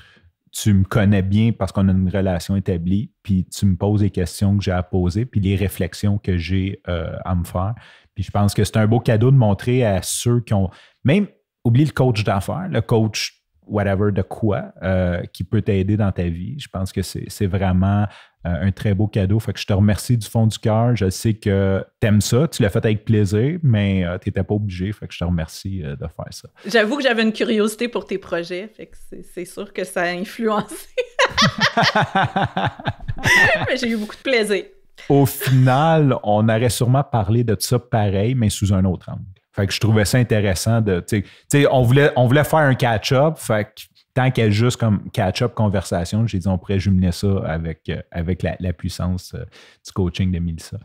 tu me connais bien parce qu'on a une relation établie, puis tu me poses les questions que j'ai à poser, puis les réflexions que j'ai euh, à me faire. Puis je pense que c'est un beau cadeau de montrer à ceux qui ont, même, oublie le coach d'affaires, le coach whatever de quoi euh, qui peut t'aider dans ta vie. Je pense que c'est vraiment euh, un très beau cadeau. Fait que je te remercie du fond du cœur. Je sais que t'aimes ça, tu l'as fait avec plaisir, mais euh, tu n'étais pas obligé. Fait que je te remercie de faire ça. J'avoue que j'avais une curiosité pour tes projets. Fait que c'est sûr que ça a influencé. mais j'ai eu beaucoup de plaisir. Au final, on aurait sûrement parlé de ça pareil, mais sous un autre angle. Fait que je trouvais ça intéressant de. on, voulait, on voulait faire un catch-up. Fait tant qu'elle juste comme catch-up conversation, j'ai dit on pourrait jumeler ça avec, euh, avec la, puissance euh, du coaching de Milsa.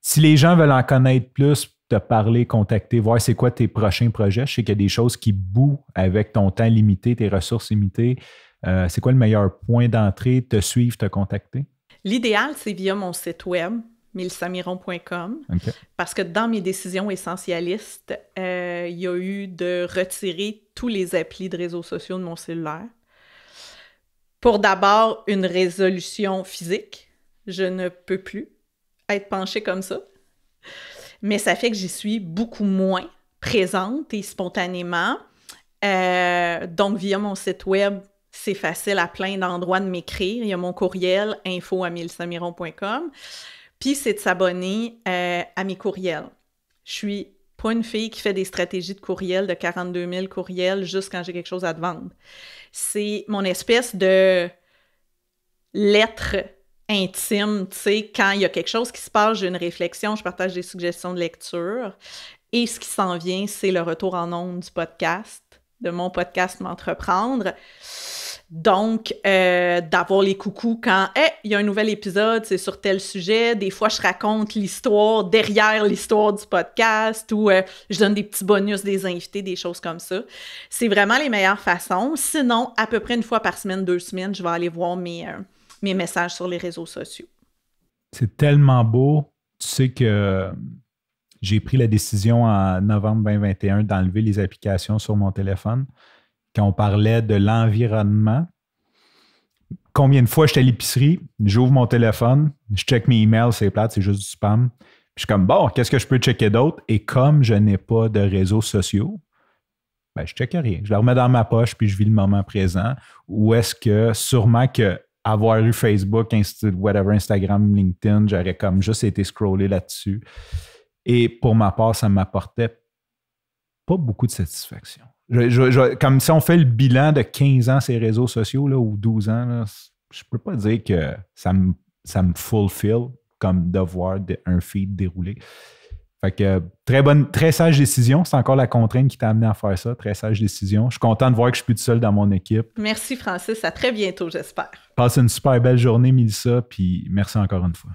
Si les gens veulent en connaître plus, te parler, contacter, voir c'est quoi tes prochains projets. Je sais qu'il y a des choses qui bouent avec ton temps limité, tes ressources limitées. Euh, c'est quoi le meilleur point d'entrée, te suivre, te contacter? L'idéal, c'est via mon site web milsamiron.com parce que dans mes décisions essentialistes, euh, il y a eu de retirer tous les applis de réseaux sociaux de mon cellulaire. Pour d'abord une résolution physique, je ne peux plus être penchée comme ça. Mais ça fait que j'y suis beaucoup moins présente et spontanément. Euh, donc, via mon site web, c'est facile à plein d'endroits de m'écrire. Il y a mon courriel info à milsamiron.com. Puis c'est de s'abonner euh, à mes courriels. Je suis pas une fille qui fait des stratégies de courriel de 42 000 courriels juste quand j'ai quelque chose à te vendre. C'est mon espèce de lettre intime, tu sais, quand il y a quelque chose qui se passe, j'ai une réflexion, je partage des suggestions de lecture. Et ce qui s'en vient, c'est le retour en ondes du podcast, de mon podcast M'entreprendre. Donc, euh, d'avoir les coucous quand, il y a un nouvel épisode, c'est sur tel sujet. Des fois, je raconte l'histoire derrière l'histoire du podcast ou euh, je donne des petits bonus des invités, des choses comme ça. C'est vraiment les meilleures façons. Sinon, à peu près une fois par semaine, deux semaines, je vais aller voir mes, euh, mes messages sur les réseaux sociaux. C'est tellement beau. Tu sais que j'ai pris la décision en novembre 2021 d'enlever les applications sur mon téléphone quand on parlait de l'environnement. Combien de fois j'étais à l'épicerie, j'ouvre mon téléphone, je check mes emails, c'est plate, c'est juste du spam. je suis comme, bon, qu'est-ce que je peux checker d'autre? Et comme je n'ai pas de réseaux sociaux, ben, je check rien. Je le remets dans ma poche, puis je vis le moment présent. Ou est-ce que sûrement que avoir eu Facebook, whatever, Instagram, LinkedIn, j'aurais comme juste été scrollé là-dessus. Et pour ma part, ça m'apportait pas beaucoup de satisfaction comme si on fait le bilan de 15 ans ces réseaux sociaux là, ou 12 ans, là, je peux pas dire que ça me, ça me fulfill comme de voir un feed déroulé. Fait que très bonne, très sage décision. C'est encore la contrainte qui t'a amené à faire ça. Très sage décision. Je suis content de voir que je suis plus tout seul dans mon équipe. Merci Francis. À très bientôt, j'espère. Passe une super belle journée, Mélissa, puis merci encore une fois.